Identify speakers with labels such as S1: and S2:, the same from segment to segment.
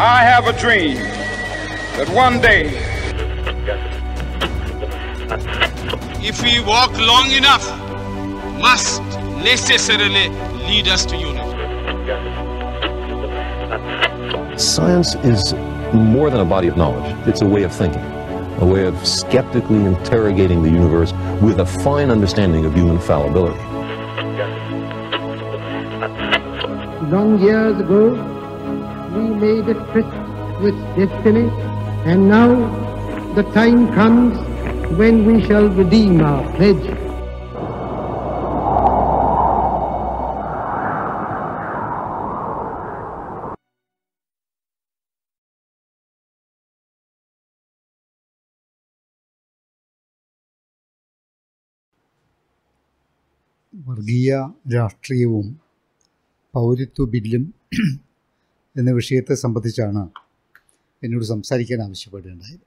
S1: I have a dream that one day, if we walk long enough, must necessarily
S2: lead us to unity. Science is more than a body of knowledge. It's a way of thinking, a way of skeptically interrogating the universe with a fine understanding of human fallibility. Long years ago, we made a tryst with destiny, and now the time comes when we shall redeem our pledge. വർഗീയ രാഷ്ട്രീയവും പൗരത്വ ബില്ലും എന്ന വിഷയത്തെ സംബന്ധിച്ചാണ് എന്നോട് സംസാരിക്കാൻ ആവശ്യപ്പെടുകയുണ്ടായത്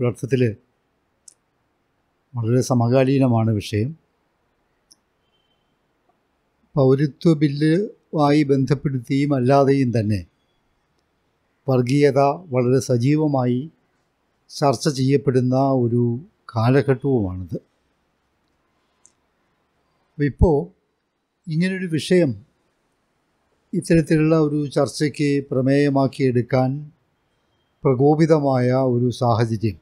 S2: ഒരർത്ഥത്തിൽ വളരെ സമകാലീനമാണ് വിഷയം പൗരത്വ ബില്ലുമായി ബന്ധപ്പെടുത്തിയും അല്ലാതെയും തന്നെ വർഗീയത വളരെ സജീവമായി ചർച്ച ചെയ്യപ്പെടുന്ന ഒരു കാലഘട്ടവുമാണിത് ഇപ്പോൾ ഇങ്ങനൊരു വിഷയം ഇത്തരത്തിലുള്ള ഒരു ചർച്ചയ്ക്ക് പ്രമേയമാക്കിയെടുക്കാൻ പ്രകോപിതമായ ഒരു സാഹചര്യം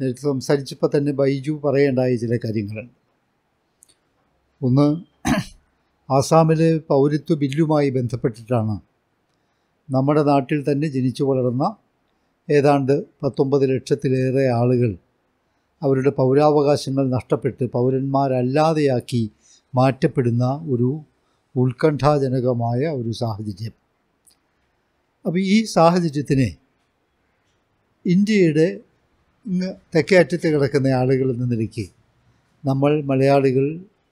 S2: നേരത്തെ സംസാരിച്ചപ്പോൾ തന്നെ ബൈജു പറയേണ്ടായ ചില കാര്യങ്ങളുണ്ട് ഒന്ന് ആസാമിലെ പൗരത്വ ബില്ലുമായി ബന്ധപ്പെട്ടിട്ടാണ് നമ്മുടെ നാട്ടിൽ തന്നെ ജനിച്ചു വളർന്ന ഏതാണ്ട് പത്തൊമ്പത് ലക്ഷത്തിലേറെ ആളുകൾ അവരുടെ പൗരാവകാശങ്ങൾ നഷ്ടപ്പെട്ട് പൗരന്മാരല്ലാതെയാക്കി മാറ്റപ്പെടുന്ന ഒരു ഉത്കണ്ഠാജനകമായ ഒരു സാഹചര്യം അപ്പോൾ ഈ സാഹചര്യത്തിനെ ഇന്ത്യയുടെ ഇങ്ങ് തെക്കേ അറ്റത്ത് കിടക്കുന്ന ആളുകളിൽ നിന്നിരിക്കെ നമ്മൾ മലയാളികൾ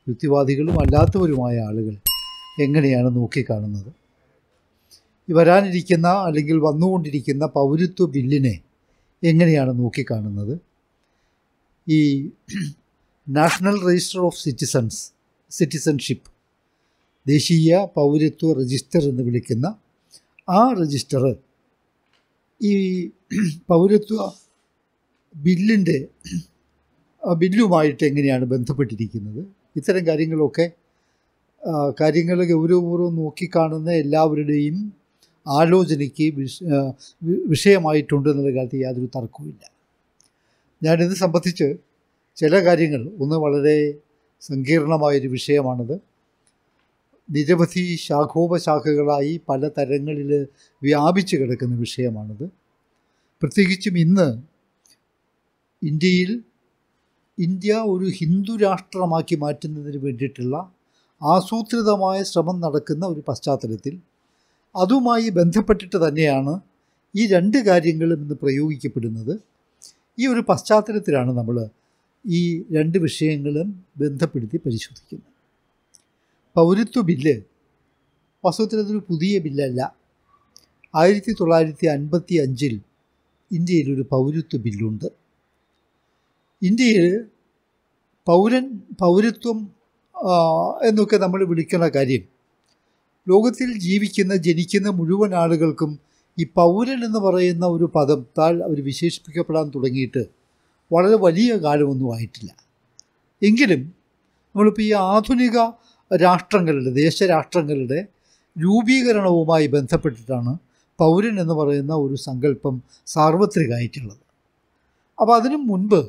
S2: യുക്തിവാദികളും അല്ലാത്തവരുമായ ആളുകൾ എങ്ങനെയാണ് നോക്കിക്കാണുന്നത് വരാനിരിക്കുന്ന അല്ലെങ്കിൽ വന്നുകൊണ്ടിരിക്കുന്ന പൗരത്വ ബില്ലിനെ എങ്ങനെയാണ് നോക്കിക്കാണുന്നത് ഈ national register of citizens citizenship ദേശീയ പൗരത്വ രജിസ്റ്റർ എന്ന് വിളിക്കുന്ന ആ രജിസ്റ്റർ ഈ പൗരത്വ ബില്ലിൻ്റെ ബില്ലുമായിട്ട് എങ്ങനെയാണ് ബന്ധപ്പെട്ടിരിക്കുന്നത് ഇത്തരം കാര്യങ്ങളൊക്കെ കാര്യങ്ങൾ ഗൗരവപൂർവ്വം നോക്കിക്കാണുന്ന എല്ലാവരുടെയും ആലോചനയ്ക്ക് വിഷയമായിട്ടുണ്ട് എന്നുള്ള കാര്യത്തിൽ യാതൊരു തർക്കവുമില്ല ഞാനിത് സംബന്ധിച്ച് ചില കാര്യങ്ങൾ ഒന്ന് വളരെ സങ്കീർണമായൊരു വിഷയമാണത് നിരവധി ശാഖോപശാഖകളായി പല തരങ്ങളിൽ വ്യാപിച്ചു കിടക്കുന്ന വിഷയമാണത് പ്രത്യേകിച്ചും ഇന്ന് ഇന്ത്യയിൽ ഇന്ത്യ ഒരു ഹിന്ദു രാഷ്ട്രമാക്കി മാറ്റുന്നതിന് വേണ്ടിയിട്ടുള്ള ആസൂത്രിതമായ ശ്രമം നടക്കുന്ന ഒരു പശ്ചാത്തലത്തിൽ അതുമായി ബന്ധപ്പെട്ടിട്ട് തന്നെയാണ് ഈ രണ്ട് കാര്യങ്ങളും ഇന്ന് പ്രയോഗിക്കപ്പെടുന്നത് ഈ ഒരു പശ്ചാത്തലത്തിലാണ് നമ്മൾ ഈ രണ്ട് വിഷയങ്ങളും ബന്ധപ്പെടുത്തി പരിശോധിക്കുന്നത് പൗരത്വ ബില്ല് അതൊരു പുതിയ ബില്ലല്ല ആയിരത്തി തൊള്ളായിരത്തി അൻപത്തി അഞ്ചിൽ ഇന്ത്യയിൽ ഒരു പൗരത്വ ബില്ലുണ്ട് ഇന്ത്യയിൽ പൗരൻ പൗരത്വം എന്നൊക്കെ നമ്മൾ വിളിക്കുന്ന കാര്യം ലോകത്തിൽ ജീവിക്കുന്ന ജനിക്കുന്ന മുഴുവൻ ആളുകൾക്കും ഈ പൗരൻ എന്ന് പറയുന്ന ഒരു പദം താൾ അവർ വിശേഷിപ്പിക്കപ്പെടാൻ തുടങ്ങിയിട്ട് വളരെ വലിയ കാലമൊന്നും ആയിട്ടില്ല എങ്കിലും നമ്മളിപ്പോൾ ഈ ആധുനിക രാഷ്ട്രങ്ങളുടെ ദേശരാഷ്ട്രങ്ങളുടെ രൂപീകരണവുമായി ബന്ധപ്പെട്ടിട്ടാണ് പൗരൻ എന്ന് പറയുന്ന ഒരു സങ്കല്പം സാർവത്രികമായിട്ടുള്ളത് അപ്പോൾ അതിനു മുൻപ്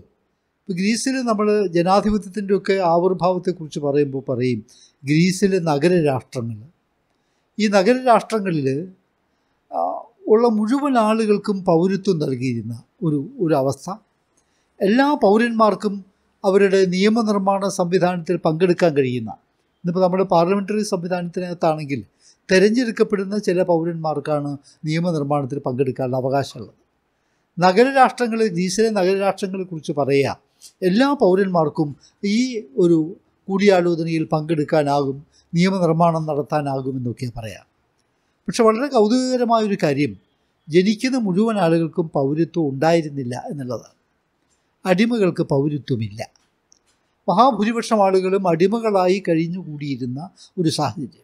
S2: ഗ്രീസിൽ നമ്മൾ ജനാധിപത്യത്തിൻ്റെയൊക്കെ ആവിർഭാവത്തെക്കുറിച്ച് പറയുമ്പോൾ പറയും ഗ്രീസിലെ നഗരരാഷ്ട്രങ്ങൾ ഈ നഗരരാഷ്ട്രങ്ങളിൽ ഉള്ള മുഴുവൻ ആളുകൾക്കും പൗരത്വം നൽകിയിരുന്ന ഒരു ഒരു അവസ്ഥ എല്ലാ പൗരന്മാർക്കും അവരുടെ നിയമനിർമ്മാണ സംവിധാനത്തിൽ പങ്കെടുക്കാൻ കഴിയുന്ന ഇന്നിപ്പോൾ നമ്മുടെ പാർലമെൻ്ററി സംവിധാനത്തിനകത്താണെങ്കിൽ തിരഞ്ഞെടുക്കപ്പെടുന്ന ചില പൗരന്മാർക്കാണ് നിയമനിർമ്മാണത്തിൽ പങ്കെടുക്കാനുള്ള അവകാശമുള്ളത് നഗരരാഷ്ട്രങ്ങളിൽ നഗരരാഷ്ട്രങ്ങളെ നഗരരാഷ്ട്രങ്ങളെക്കുറിച്ച് പറയുക എല്ലാ പൗരന്മാർക്കും ഈ ഒരു കൂടിയാലോചനയിൽ പങ്കെടുക്കാനാകും നിയമനിർമ്മാണം നടത്താനാകും എന്നൊക്കെയാണ് പറയാം പക്ഷെ വളരെ കൗതുകകരമായൊരു കാര്യം ജനിക്കുന്ന മുഴുവൻ ആളുകൾക്കും പൗരത്വം ഉണ്ടായിരുന്നില്ല എന്നുള്ളതാണ് അടിമകൾക്ക് പൗരത്വമില്ല മഹാഭൂരിപക്ഷം ആളുകളും അടിമകളായി കഴിഞ്ഞുകൂടിയിരുന്ന ഒരു സാഹചര്യം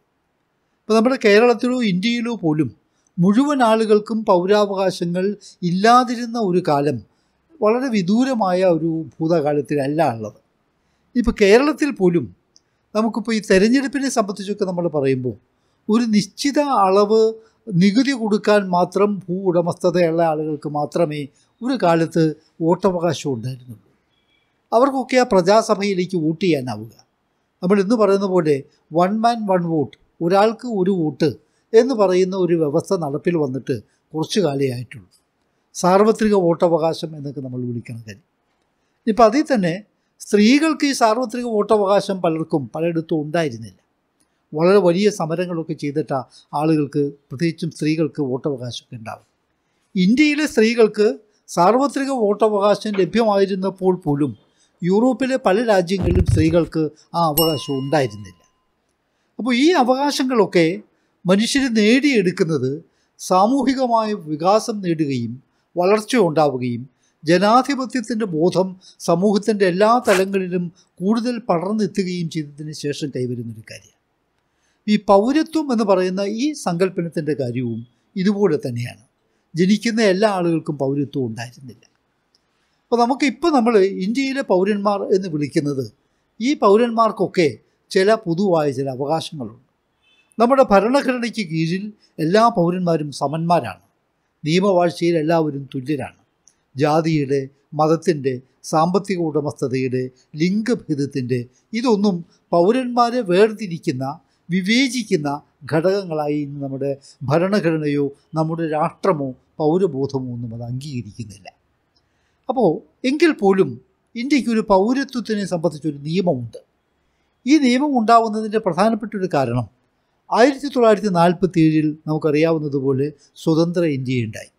S2: ഇപ്പോൾ നമ്മുടെ കേരളത്തിലോ ഇന്ത്യയിലോ പോലും മുഴുവൻ ആളുകൾക്കും പൗരാവകാശങ്ങൾ ഇല്ലാതിരുന്ന ഒരു കാലം വളരെ വിദൂരമായ ഒരു ഭൂതകാലത്തിലല്ല ഉള്ളത് ഇപ്പോൾ കേരളത്തിൽ പോലും നമുക്കിപ്പോൾ ഈ തെരഞ്ഞെടുപ്പിനെ സംബന്ധിച്ചൊക്കെ നമ്മൾ പറയുമ്പോൾ ഒരു നിശ്ചിത അളവ് നികുതി കൊടുക്കാൻ മാത്രം ഭൂ ഉടമസ്ഥതയുള്ള ആളുകൾക്ക് മാത്രമേ ഒരു കാലത്ത് വോട്ടവകാശം ഉണ്ടായിരുന്നുള്ളൂ അവർക്കൊക്കെ ആ പ്രജാസഭയിലേക്ക് വോട്ട് ചെയ്യാനാവുക നമ്മൾ ഇന്ന് പറയുന്ന പോലെ വൺ മാൻ വൺ വോട്ട് ഒരാൾക്ക് ഒരു വോട്ട് എന്ന് പറയുന്ന ഒരു വ്യവസ്ഥ നടപ്പിൽ വന്നിട്ട് കുറച്ചു കാലമായിട്ടുള്ളൂ സാർവത്രിക വോട്ടവകാശം എന്നൊക്കെ നമ്മൾ വിളിക്കണം കാര്യം ഇപ്പം അതിൽ തന്നെ സ്ത്രീകൾക്ക് ഈ സാർവത്രിക വോട്ടവകാശം പലർക്കും പലയിടത്തും ഉണ്ടായിരുന്നില്ല വളരെ വലിയ സമരങ്ങളൊക്കെ ചെയ്തിട്ടാണ് ആളുകൾക്ക് പ്രത്യേകിച്ചും സ്ത്രീകൾക്ക് വോട്ടവകാശമൊക്കെ ഉണ്ടാവും ഇന്ത്യയിലെ സ്ത്രീകൾക്ക് സാർവത്രിക വോട്ടവകാശം ലഭ്യമായിരുന്നപ്പോൾ പോലും യൂറോപ്പിലെ പല രാജ്യങ്ങളിലും സ്ത്രീകൾക്ക് ആ അവകാശം ഉണ്ടായിരുന്നില്ല അപ്പോൾ ഈ അവകാശങ്ങളൊക്കെ മനുഷ്യർ നേടിയെടുക്കുന്നത് സാമൂഹികമായ വികാസം നേടുകയും വളർച്ച ഉണ്ടാവുകയും ജനാധിപത്യത്തിൻ്റെ ബോധം സമൂഹത്തിൻ്റെ എല്ലാ തലങ്ങളിലും കൂടുതൽ പടർന്നെത്തുകയും ചെയ്തതിന് ശേഷം കൈവരുന്നൊരു കാര്യമാണ് ഈ പൗരത്വം എന്ന് പറയുന്ന ഈ സങ്കല്പനത്തിൻ്റെ കാര്യവും ഇതുപോലെ തന്നെയാണ് ജനിക്കുന്ന എല്ലാ ആളുകൾക്കും പൗരത്വം ഉണ്ടായിരുന്നില്ല അപ്പോൾ നമുക്കിപ്പോൾ നമ്മൾ ഇന്ത്യയിലെ പൗരന്മാർ എന്ന് വിളിക്കുന്നത് ഈ പൗരന്മാർക്കൊക്കെ ചില പൊതുവായ ചില അവകാശങ്ങളുണ്ട് നമ്മുടെ ഭരണഘടനയ്ക്ക് കീഴിൽ എല്ലാ പൗരന്മാരും സമന്മാരാണ് നിയമവാഴ്ചയിൽ എല്ലാവരും തുല്യരാണ് ജാതിയുടെ മതത്തിൻ്റെ സാമ്പത്തിക ഉടമസ്ഥതയുടെ ലിംഗഭേദത്തിൻ്റെ ഇതൊന്നും പൗരന്മാരെ വേർതിരിക്കുന്ന വിവേചിക്കുന്ന ഘടകങ്ങളായി ഇന്ന് നമ്മുടെ ഭരണഘടനയോ നമ്മുടെ രാഷ്ട്രമോ പൗരബോധമോ ഒന്നും അത് അംഗീകരിക്കുന്നില്ല അപ്പോൾ എങ്കിൽ പോലും ഒരു പൗരത്വത്തിനെ സംബന്ധിച്ചൊരു നിയമമുണ്ട് ഈ നിയമം ഉണ്ടാവുന്നതിൻ്റെ പ്രധാനപ്പെട്ട ഒരു കാരണം ആയിരത്തി തൊള്ളായിരത്തി നാൽപ്പത്തി ഏഴിൽ നമുക്കറിയാവുന്നതുപോലെ സ്വതന്ത്ര ഇന്ത്യയുണ്ടായി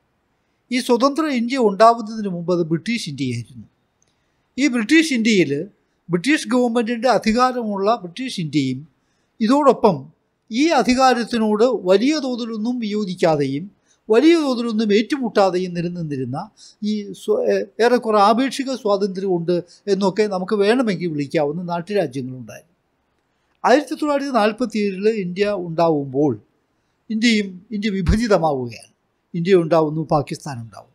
S2: ഈ സ്വതന്ത്ര ഇന്ത്യ ഉണ്ടാവുന്നതിന് മുമ്പ് അത് ബ്രിട്ടീഷ് ഇന്ത്യയായിരുന്നു ഈ ബ്രിട്ടീഷ് ഇന്ത്യയിൽ ബ്രിട്ടീഷ് ഗവൺമെൻറ്റിൻ്റെ അധികാരമുള്ള ബ്രിട്ടീഷ് ഇന്ത്യയും ഇതോടൊപ്പം ഈ അധികാരത്തിനോട് വലിയ തോതിലൊന്നും വിയോജിക്കാതെയും വലിയ തോതിലൊന്നും ഏറ്റുമുട്ടാതെയും നിരുന്നിരുന്ന ഈ ഏറെക്കുറെ ആപേക്ഷിക സ്വാതന്ത്ര്യമുണ്ട് എന്നൊക്കെ നമുക്ക് വേണമെങ്കിൽ വിളിക്കാവുന്ന നാട്ടുരാജ്യങ്ങളുണ്ടായിരുന്നു ആയിരത്തി തൊള്ളായിരത്തി നാൽപ്പത്തി ഏഴിൽ ഇന്ത്യ ഉണ്ടാവുമ്പോൾ ഇന്ത്യയും ഇന്ത്യ വിഭജിതമാവുകയാണ് ഇന്ത്യ ഉണ്ടാവുന്നു പാകിസ്ഥാൻ ഉണ്ടാവും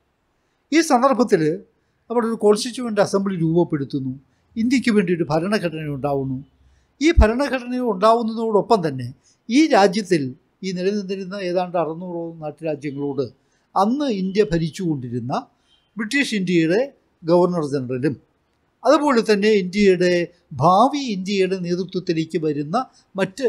S2: ഈ സന്ദർഭത്തിൽ അവിടെ ഒരു കോൺസ്റ്റിറ്റ്യൂവൻ്റ് അസംബ്ലി രൂപപ്പെടുത്തുന്നു ഇന്ത്യക്ക് വേണ്ടി ഒരു ഭരണഘടന ഉണ്ടാവുന്നു ഈ ഭരണഘടന ഉണ്ടാവുന്നതോടൊപ്പം തന്നെ ഈ രാജ്യത്തിൽ ഈ നിലനിന്നിരുന്ന ഏതാണ്ട് അറുന്നൂറോളം നാട്ടുരാജ്യങ്ങളോട് അന്ന് ഇന്ത്യ ഭരിച്ചുകൊണ്ടിരുന്ന ബ്രിട്ടീഷ് ഇന്ത്യയുടെ ഗവർണർ ജനറലും അതുപോലെ തന്നെ ഇന്ത്യയുടെ ഭാവി ഇന്ത്യയുടെ നേതൃത്വത്തിലേക്ക് വരുന്ന മറ്റ്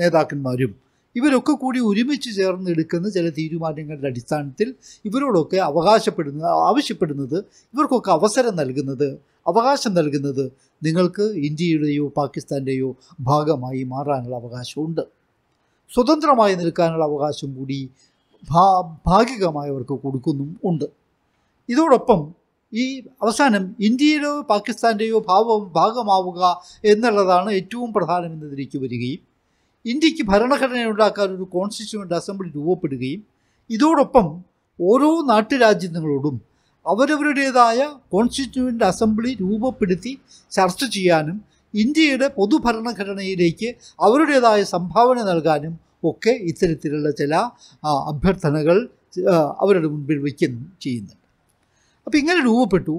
S2: നേതാക്കന്മാരും ഇവരൊക്കെ കൂടി ഒരുമിച്ച് ചേർന്ന് എടുക്കുന്ന ചില തീരുമാനങ്ങളുടെ അടിസ്ഥാനത്തിൽ ഇവരോടൊക്കെ അവകാശപ്പെടുന്ന ആവശ്യപ്പെടുന്നത് ഇവർക്കൊക്കെ അവസരം നൽകുന്നത് അവകാശം നൽകുന്നത് നിങ്ങൾക്ക് ഇന്ത്യയുടെയോ പാകിസ്ഥാൻ്റെയോ ഭാഗമായി മാറാനുള്ള അവകാശമുണ്ട് സ്വതന്ത്രമായി നിൽക്കാനുള്ള അവകാശം കൂടി ഭാ ഭാഗികമായവർക്ക് കൊടുക്കുന്നും ഉണ്ട് ഇതോടൊപ്പം ഈ അവസാനം ഇന്ത്യയിലോ പാകിസ്ഥാൻ്റെയോ ഭാവം ഭാഗമാവുക എന്നുള്ളതാണ് ഏറ്റവും തിരിച്ചു വരികയും ഇന്ത്യക്ക് ഭരണഘടന ഉണ്ടാക്കാൻ ഒരു കോൺസ്റ്റിറ്റ്യൂവൻ്റ് അസംബ്ലി രൂപപ്പെടുകയും ഇതോടൊപ്പം ഓരോ നാട്ടുരാജ്യങ്ങളോടും അവരവരുടേതായ കോൺസ്റ്റിറ്റ്യൂവൻ്റ് അസംബ്ലി രൂപപ്പെടുത്തി ചർച്ച ചെയ്യാനും ഇന്ത്യയുടെ പൊതുഭരണഘടനയിലേക്ക് അവരുടേതായ സംഭാവന നൽകാനും ഒക്കെ ഇത്തരത്തിലുള്ള ചില അഭ്യർത്ഥനകൾ അവരുടെ മുൻപിൽ വയ്ക്കുന്നു ചെയ്യുന്നുണ്ട് അപ്പോൾ ഇങ്ങനെ രൂപപ്പെട്ടു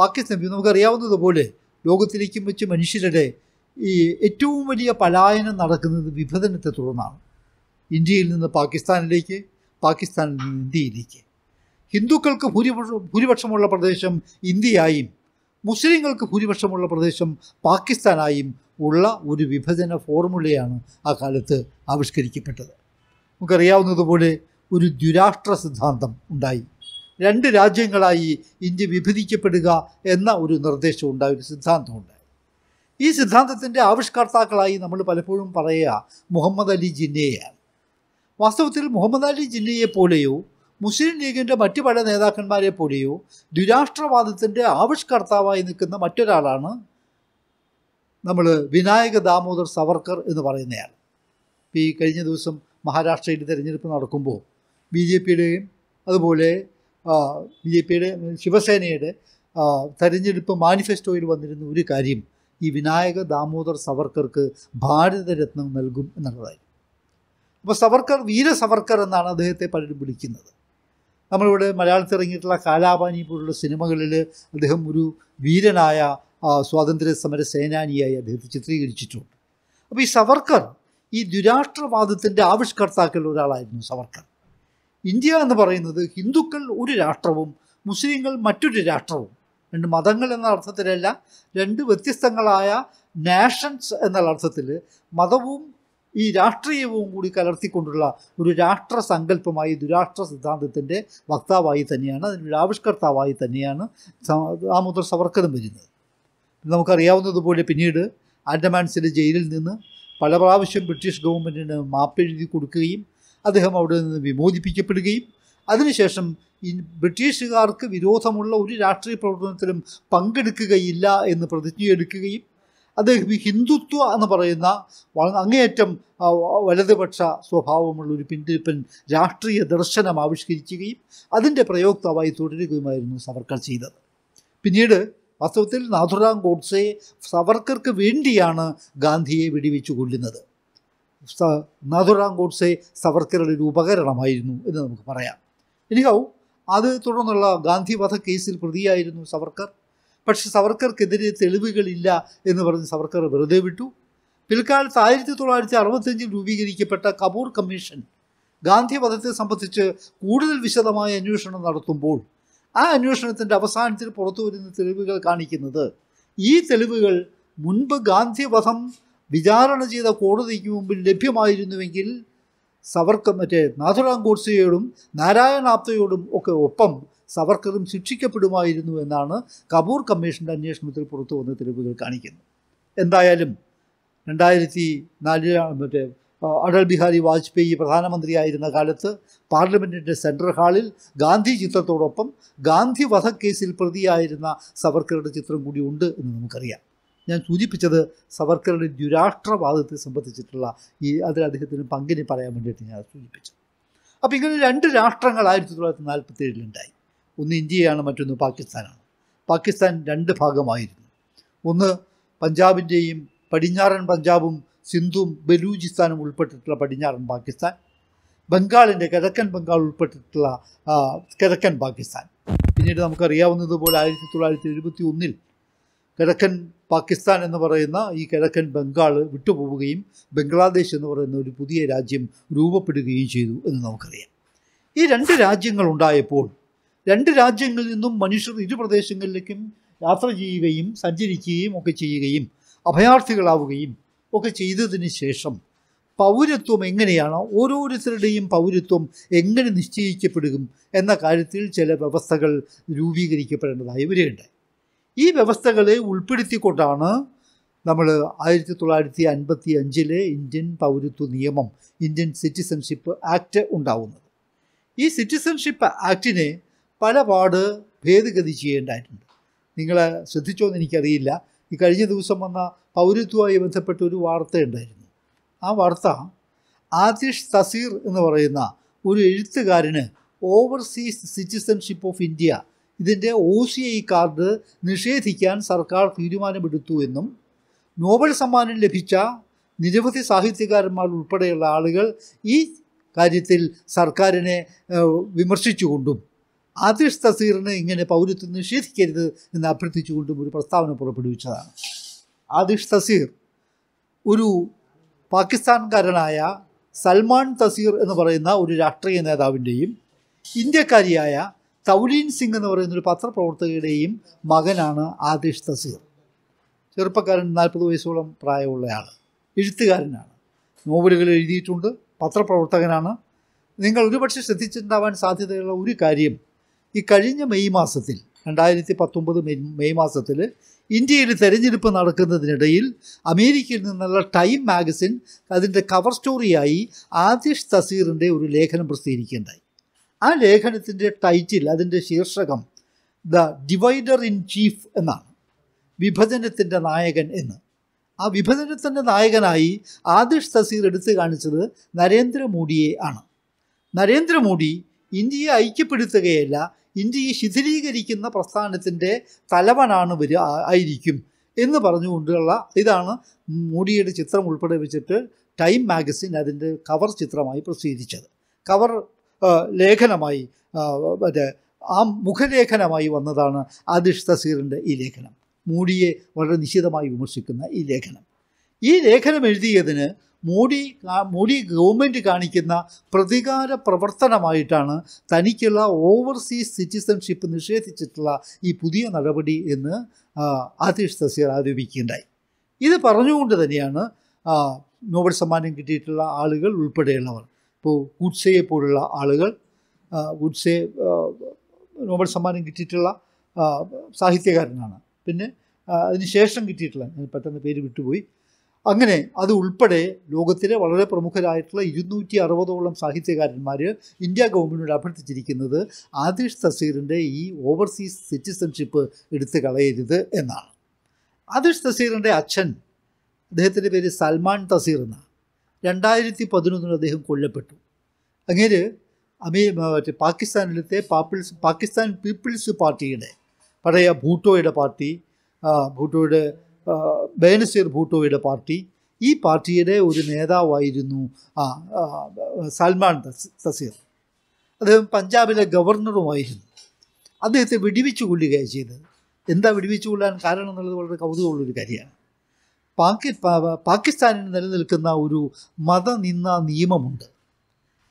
S2: പാകിസ്ഥാൻ നമുക്കറിയാവുന്നതുപോലെ ലോകത്തിലേക്കും വെച്ച് മനുഷ്യരുടെ ഈ ഏറ്റവും വലിയ പലായനം നടക്കുന്നത് വിഭജനത്തെ തുടർന്നാണ് ഇന്ത്യയിൽ നിന്ന് പാകിസ്ഥാനിലേക്ക് പാകിസ്ഥാനിൽ നിന്ന് ഇന്ത്യയിലേക്ക് ഹിന്ദുക്കൾക്ക് ഭൂരിപക്ഷം ഭൂരിപക്ഷമുള്ള പ്രദേശം ഇന്ത്യയായും മുസ്ലിങ്ങൾക്ക് ഭൂരിപക്ഷമുള്ള പ്രദേശം പാകിസ്ഥാനായും ഉള്ള ഒരു വിഭജന ഫോർമുലയാണ് ആ കാലത്ത് ആവിഷ്കരിക്കപ്പെട്ടത് നമുക്കറിയാവുന്നതുപോലെ ഒരു ദുരാഷ്ട്ര സിദ്ധാന്തം ഉണ്ടായി രണ്ട് രാജ്യങ്ങളായി ഇന്ത്യ വിഭജിക്കപ്പെടുക എന്ന ഒരു നിർദ്ദേശം ഉണ്ടായി ഒരു സിദ്ധാന്തമുണ്ട് ഈ സിദ്ധാന്തത്തിൻ്റെ ആവിഷ്കർത്താക്കളായി നമ്മൾ പലപ്പോഴും പറയുക മുഹമ്മദ് അലി ജിന്നയെയാണ് വാസ്തവത്തിൽ മുഹമ്മദ് അലി ജിന്നയെ പോലെയോ മുസ്ലിം ലീഗിൻ്റെ മറ്റു പല നേതാക്കന്മാരെ പോലെയോ ദുരാഷ്ട്രവാദത്തിൻ്റെ ആവിഷ്കർത്താവായി നിൽക്കുന്ന മറ്റൊരാളാണ് നമ്മൾ വിനായക ദാമോദർ സവർക്കർ എന്ന് പറയുന്നയാൾ ഈ കഴിഞ്ഞ ദിവസം മഹാരാഷ്ട്രയിൽ തിരഞ്ഞെടുപ്പ് നടക്കുമ്പോൾ ബി ജെ പിയുടെയും അതുപോലെ ബി ജെ പിയുടെ ശിവസേനയുടെ തെരഞ്ഞെടുപ്പ് മാനിഫെസ്റ്റോയിൽ വന്നിരുന്ന ഒരു കാര്യം ഈ വിനായക ദാമോദർ സവർക്കർക്ക് ഭാരതരത്നം നൽകും എന്നുള്ളതായി അപ്പോൾ സവർക്കർ വീര സവർക്കർ എന്നാണ് അദ്ദേഹത്തെ പലരും വിളിക്കുന്നത് നമ്മളിവിടെ മലയാളത്തിൽ ഇറങ്ങിയിട്ടുള്ള കാലാപാനി പോലുള്ള സിനിമകളിൽ അദ്ദേഹം ഒരു വീരനായ സ്വാതന്ത്ര്യ സമര സേനാനിയായി അദ്ദേഹത്തെ ചിത്രീകരിച്ചിട്ടുണ്ട് അപ്പോൾ ഈ സവർക്കർ ഈ ദുരാഷ്ട്രവാദത്തിൻ്റെ ആവിഷ്കർത്താക്കളിൽ ഒരാളായിരുന്നു സവർക്കർ ഇന്ത്യ എന്ന് പറയുന്നത് ഹിന്ദുക്കൾ ഒരു രാഷ്ട്രവും മുസ്ലിങ്ങൾ മറ്റൊരു രാഷ്ട്രവും രണ്ട് മതങ്ങൾ എന്ന അർത്ഥത്തിലല്ല രണ്ട് വ്യത്യസ്തങ്ങളായ നാഷൻസ് എന്നുള്ള അർത്ഥത്തിൽ മതവും ഈ രാഷ്ട്രീയവും കൂടി കലർത്തിക്കൊണ്ടുള്ള ഒരു രാഷ്ട്ര സങ്കല്പമായി ദുരാഷ്ട്ര സിദ്ധാന്തത്തിൻ്റെ വക്താവായി തന്നെയാണ് അതിൻ്റെ ആവിഷ്കർത്താവായി തന്നെയാണ് ദാമോദർ സവർക്കറും വരുന്നത് നമുക്കറിയാവുന്നതുപോലെ പിന്നീട് ആൻഡമാൻസിലെ ജയിലിൽ നിന്ന് പല പ്രാവശ്യം ബ്രിട്ടീഷ് ഗവൺമെൻറ്റിന് മാപ്പെഴുതി കൊടുക്കുകയും അദ്ദേഹം അവിടെ നിന്ന് വിമോചിപ്പിക്കപ്പെടുകയും അതിനുശേഷം ഈ ബ്രിട്ടീഷുകാർക്ക് വിരോധമുള്ള ഒരു രാഷ്ട്രീയ പ്രവർത്തനത്തിലും പങ്കെടുക്കുകയില്ല എന്ന് പ്രതിജ്ഞയെടുക്കുകയും ഈ ഹിന്ദുത്വ എന്ന് പറയുന്ന അങ്ങേയറ്റം വലതുപക്ഷ സ്വഭാവമുള്ള ഒരു പിന്തിരിപ്പൻ രാഷ്ട്രീയ ദർശനം ആവിഷ്കരിക്കുകയും അതിൻ്റെ പ്രയോക്താവായി തുടരുകയുമായിരുന്നു സവർക്കർ ചെയ്തത് പിന്നീട് വാസ്തവത്തിൽ നാഥുറാം ഗോഡ്സെ സവർക്കർക്ക് വേണ്ടിയാണ് ഗാന്ധിയെ വെടിവെച്ചു കൊല്ലുന്നത് നാഥുറാം ഗോഡ്സെ സവർക്കറുടെ ഒരു ഉപകരണമായിരുന്നു എന്ന് നമുക്ക് പറയാം എനിക്കാവും അത് തുടർന്നുള്ള ഗാന്ധി വധ കേസിൽ പ്രതിയായിരുന്നു സവർക്കർ പക്ഷെ സവർക്കർക്കെതിരെ തെളിവുകളില്ല എന്ന് പറഞ്ഞ് സവർക്കർ വെറുതെ വിട്ടു പിൽക്കാലത്ത് ആയിരത്തി തൊള്ളായിരത്തി അറുപത്തഞ്ചിൽ രൂപീകരിക്കപ്പെട്ട കപൂർ കമ്മീഷൻ ഗാന്ധി വധത്തെ സംബന്ധിച്ച് കൂടുതൽ വിശദമായ അന്വേഷണം നടത്തുമ്പോൾ ആ അന്വേഷണത്തിൻ്റെ അവസാനത്തിൽ പുറത്തു വരുന്ന തെളിവുകൾ കാണിക്കുന്നത് ഈ തെളിവുകൾ മുൻപ് ഗാന്ധി വധം വിചാരണ ചെയ്ത കോടതിക്ക് മുമ്പിൽ ലഭ്യമായിരുന്നുവെങ്കിൽ സവർക്കർ മറ്റേ നാഥുറാം ഗോഡ്സെയോടും നാരായണാപ്തയോടും ഒക്കെ ഒപ്പം സവർക്കറും ശിക്ഷിക്കപ്പെടുമായിരുന്നു എന്നാണ് കപൂർ കമ്മീഷൻ്റെ അന്വേഷണത്തിൽ പുറത്തു വന്ന തെളിവുകൾ കാണിക്കുന്നത് എന്തായാലും രണ്ടായിരത്തി നാലിലാണ് മറ്റേ അടൽ ബിഹാരി വാജ്പേയി പ്രധാനമന്ത്രിയായിരുന്ന കാലത്ത് പാർലമെൻറ്റിൻ്റെ സെൻട്രൽ ഹാളിൽ ഗാന്ധി ചിത്രത്തോടൊപ്പം ഗാന്ധി വധക്കേസിൽ പ്രതിയായിരുന്ന സവർക്കറുടെ ചിത്രം കൂടി ഉണ്ട് എന്ന് നമുക്കറിയാം ഞാൻ സൂചിപ്പിച്ചത് സവർക്കറുടെ ദുരാഷ്ട്രവാദത്തെ സംബന്ധിച്ചിട്ടുള്ള ഈ അതിൽ അദ്ദേഹത്തിന് പങ്കിനെ പറയാൻ വേണ്ടിയിട്ട് ഞാൻ സൂചിപ്പിച്ചു അപ്പോൾ ഇങ്ങനെ രണ്ട് രാഷ്ട്രങ്ങൾ ആയിരത്തി തൊള്ളായിരത്തി നാൽപ്പത്തി ഏഴിലുണ്ടായി ഒന്ന് ഇന്ത്യയാണ് മറ്റൊന്ന് പാകിസ്ഥാനാണ് പാകിസ്ഥാൻ രണ്ട് ഭാഗമായിരുന്നു ഒന്ന് പഞ്ചാബിൻ്റെയും പടിഞ്ഞാറൻ പഞ്ചാബും സിന്ധുവും ബലൂചിസ്ഥാനും ഉൾപ്പെട്ടിട്ടുള്ള പടിഞ്ഞാറൻ പാകിസ്ഥാൻ ബംഗാളിൻ്റെ കിഴക്കൻ ബംഗാൾ ഉൾപ്പെട്ടിട്ടുള്ള കിഴക്കൻ പാകിസ്ഥാൻ പിന്നീട് നമുക്കറിയാവുന്നതുപോലെ ആയിരത്തി തൊള്ളായിരത്തി എഴുപത്തി ഒന്നിൽ കിഴക്കൻ പാകിസ്ഥാൻ എന്ന് പറയുന്ന ഈ കിഴക്കൻ ബംഗാൾ വിട്ടുപോവുകയും ബംഗ്ലാദേശ് എന്ന് പറയുന്ന ഒരു പുതിയ രാജ്യം രൂപപ്പെടുകയും ചെയ്തു എന്ന് നമുക്കറിയാം ഈ രണ്ട് രാജ്യങ്ങളുണ്ടായപ്പോൾ രണ്ട് രാജ്യങ്ങളിൽ നിന്നും മനുഷ്യർ ഇരു പ്രദേശങ്ങളിലേക്കും യാത്ര ചെയ്യുകയും സഞ്ചരിക്കുകയും ഒക്കെ ചെയ്യുകയും അഭയാർത്ഥികളാവുകയും ഒക്കെ ചെയ്തതിന് ശേഷം പൗരത്വം എങ്ങനെയാണ് ഓരോരുത്തരുടെയും പൗരത്വം എങ്ങനെ നിശ്ചയിക്കപ്പെടും എന്ന കാര്യത്തിൽ ചില വ്യവസ്ഥകൾ രൂപീകരിക്കപ്പെടേണ്ടതായി വരികയുണ്ട് ഈ വ്യവസ്ഥകളെ ഉൾപ്പെടുത്തിക്കൊണ്ടാണ് നമ്മൾ ആയിരത്തി തൊള്ളായിരത്തി അൻപത്തി അഞ്ചിലെ ഇന്ത്യൻ പൗരത്വ നിയമം ഇന്ത്യൻ സിറ്റിസൺഷിപ്പ് ആക്ട് ഉണ്ടാവുന്നത് ഈ സിറ്റിസൺഷിപ്പ് ആക്ടിനെ പല പാട് ഭേദഗതി ചെയ്യേണ്ടതായിട്ടുണ്ട് നിങ്ങൾ ശ്രദ്ധിച്ചോ എന്ന് എനിക്കറിയില്ല ഈ കഴിഞ്ഞ ദിവസം വന്ന പൗരത്വവുമായി ബന്ധപ്പെട്ട ഒരു വാർത്ത ഉണ്ടായിരുന്നു ആ വാർത്ത ആതിഷ് തസീർ എന്ന് പറയുന്ന ഒരു എഴുത്തുകാരന് ഓവർസീസ് സിറ്റിസൺഷിപ്പ് ഓഫ് ഇന്ത്യ ഇതിൻ്റെ ഒ സി ഐ കാർഡ് നിഷേധിക്കാൻ സർക്കാർ തീരുമാനമെടുത്തു എന്നും നോബൽ സമ്മാനം ലഭിച്ച നിരവധി സാഹിത്യകാരന്മാർ ഉൾപ്പെടെയുള്ള ആളുകൾ ഈ കാര്യത്തിൽ സർക്കാരിനെ വിമർശിച്ചുകൊണ്ടും ആതിഷ് തസീറിനെ ഇങ്ങനെ പൗരത്വം നിഷേധിക്കരുത് എന്ന് അഭ്യർത്ഥിച്ചുകൊണ്ടും ഒരു പ്രസ്താവന പുറപ്പെടുവിച്ചതാണ് ആതിഷ് തസീർ ഒരു പാകിസ്ഥാൻകാരനായ സൽമാൻ തസീർ എന്ന് പറയുന്ന ഒരു രാഷ്ട്രീയ നേതാവിൻ്റെയും ഇന്ത്യക്കാരിയായ തൗലീൻ സിംഗ് എന്ന് പറയുന്ന ഒരു പത്രപ്രവർത്തകയുടെയും മകനാണ് ആതിഷ് തസീർ ചെറുപ്പക്കാരൻ നാൽപ്പത് വയസ്സോളം പ്രായമുള്ളയാൾ എഴുത്തുകാരനാണ് നോവലുകൾ എഴുതിയിട്ടുണ്ട് പത്രപ്രവർത്തകനാണ് നിങ്ങൾ ഒരുപക്ഷെ ശ്രദ്ധിച്ചിട്ടുണ്ടാവാൻ സാധ്യതയുള്ള ഒരു കാര്യം ഈ കഴിഞ്ഞ മെയ് മാസത്തിൽ രണ്ടായിരത്തി പത്തൊമ്പത് മെയ് മാസത്തിൽ ഇന്ത്യയിൽ തെരഞ്ഞെടുപ്പ് നടക്കുന്നതിനിടയിൽ അമേരിക്കയിൽ നിന്നുള്ള ടൈം മാഗസിൻ അതിൻ്റെ കവർ സ്റ്റോറിയായി ആതിഷ് തസീറിൻ്റെ ഒരു ലേഖനം പ്രസിദ്ധീകരിക്കുകയുണ്ടായി ആ ലേഖനത്തിൻ്റെ ടൈറ്റിൽ അതിൻ്റെ ശീർഷകം ദ ഡിവൈഡർ ഇൻ ചീഫ് എന്നാണ് വിഭജനത്തിൻ്റെ നായകൻ എന്ന് ആ വിഭജനത്തിൻ്റെ നായകനായി ആദിഷ് തസീർ എടുത്തു കാണിച്ചത് നരേന്ദ്രമോദിയെ ആണ് നരേന്ദ്രമോദി ഇന്ത്യയെ ഐക്യപ്പെടുത്തുകയല്ല ഇന്ത്യയെ ശിഥിലീകരിക്കുന്ന പ്രസ്ഥാനത്തിൻ്റെ തലവനാണ് വരിക ആയിരിക്കും എന്ന് പറഞ്ഞുകൊണ്ടുള്ള ഇതാണ് മോഡിയുടെ ചിത്രം ഉൾപ്പെടെ വെച്ചിട്ട് ടൈം മാഗസിൻ അതിൻ്റെ കവർ ചിത്രമായി പ്രസിദ്ധീകരിച്ചത് കവർ ലേഖനമായി മറ്റേ ആ മുഖലേഖനമായി വന്നതാണ് ആദിഷ് തസീറിൻ്റെ ഈ ലേഖനം മൂടിയെ വളരെ നിശിതമായി വിമർശിക്കുന്ന ഈ ലേഖനം ഈ ലേഖനം എഴുതിയതിന് മോഡി മോഡി ഗവൺമെൻറ് കാണിക്കുന്ന പ്രതികാര പ്രവർത്തനമായിട്ടാണ് തനിക്കുള്ള ഓവർസീസ് സിറ്റിസൺഷിപ്പ് നിഷേധിച്ചിട്ടുള്ള ഈ പുതിയ നടപടി എന്ന് ആതിഷ് തസീർ ആരോപിക്കുകയുണ്ടായി ഇത് പറഞ്ഞുകൊണ്ട് തന്നെയാണ് നോബൽ സമ്മാനം കിട്ടിയിട്ടുള്ള ആളുകൾ ഉൾപ്പെടെയുള്ളവർ ഇപ്പോൾ ഗുഡ്സയെ പോലുള്ള ആളുകൾ ഗുഡ്സെ നോബൽ സമ്മാനം കിട്ടിയിട്ടുള്ള സാഹിത്യകാരനാണ് പിന്നെ അതിന് ശേഷം കിട്ടിയിട്ടുള്ള ഞാൻ പെട്ടെന്ന് പേര് വിട്ടുപോയി അങ്ങനെ അത് ഉൾപ്പെടെ ലോകത്തിലെ വളരെ പ്രമുഖരായിട്ടുള്ള ഇരുന്നൂറ്റി അറുപതോളം സാഹിത്യകാരന്മാർ ഇന്ത്യ ഗവൺമെൻറ്റിനോട് അഭ്യർത്ഥിച്ചിരിക്കുന്നത് ആതിഷ് തസീറിൻ്റെ ഈ ഓവർസീസ് സിറ്റിസൺഷിപ്പ് എടുത്തു കളയരുത് എന്നാണ് ആതിഷ് തസീറിൻ്റെ അച്ഛൻ അദ്ദേഹത്തിൻ്റെ പേര് സൽമാൻ തസീർ എന്നാണ് രണ്ടായിരത്തി പതിനൊന്നിന് അദ്ദേഹം കൊല്ലപ്പെട്ടു അങ്ങനെ അമേ മറ്റേ പാകിസ്ഥാനിലത്തെ പാപ്പിൾസ് പാകിസ്ഥാൻ പീപ്പിൾസ് പാർട്ടിയുടെ പഴയ ഭൂട്ടോയുടെ പാർട്ടി ഭൂട്ടോയുടെ ബേനസീർ ഭൂട്ടോയുടെ പാർട്ടി ഈ പാർട്ടിയുടെ ഒരു നേതാവായിരുന്നു ആ സൽമാൻ തസീർ അദ്ദേഹം പഞ്ചാബിലെ ഗവർണറുമായിരുന്നു അദ്ദേഹത്തെ വിടിവിച്ചു കൊള്ളുകയാണ് ചെയ്തത് എന്താ വിടിവിച്ചു കൊള്ളാൻ കാരണം എന്നുള്ളത് വളരെ കൗതുകമുള്ളൊരു കാര്യമാണ് പാക്കി പാകിസ്ഥാനിൽ നിലനിൽക്കുന്ന ഒരു മതനിന്ന നിയമമുണ്ട്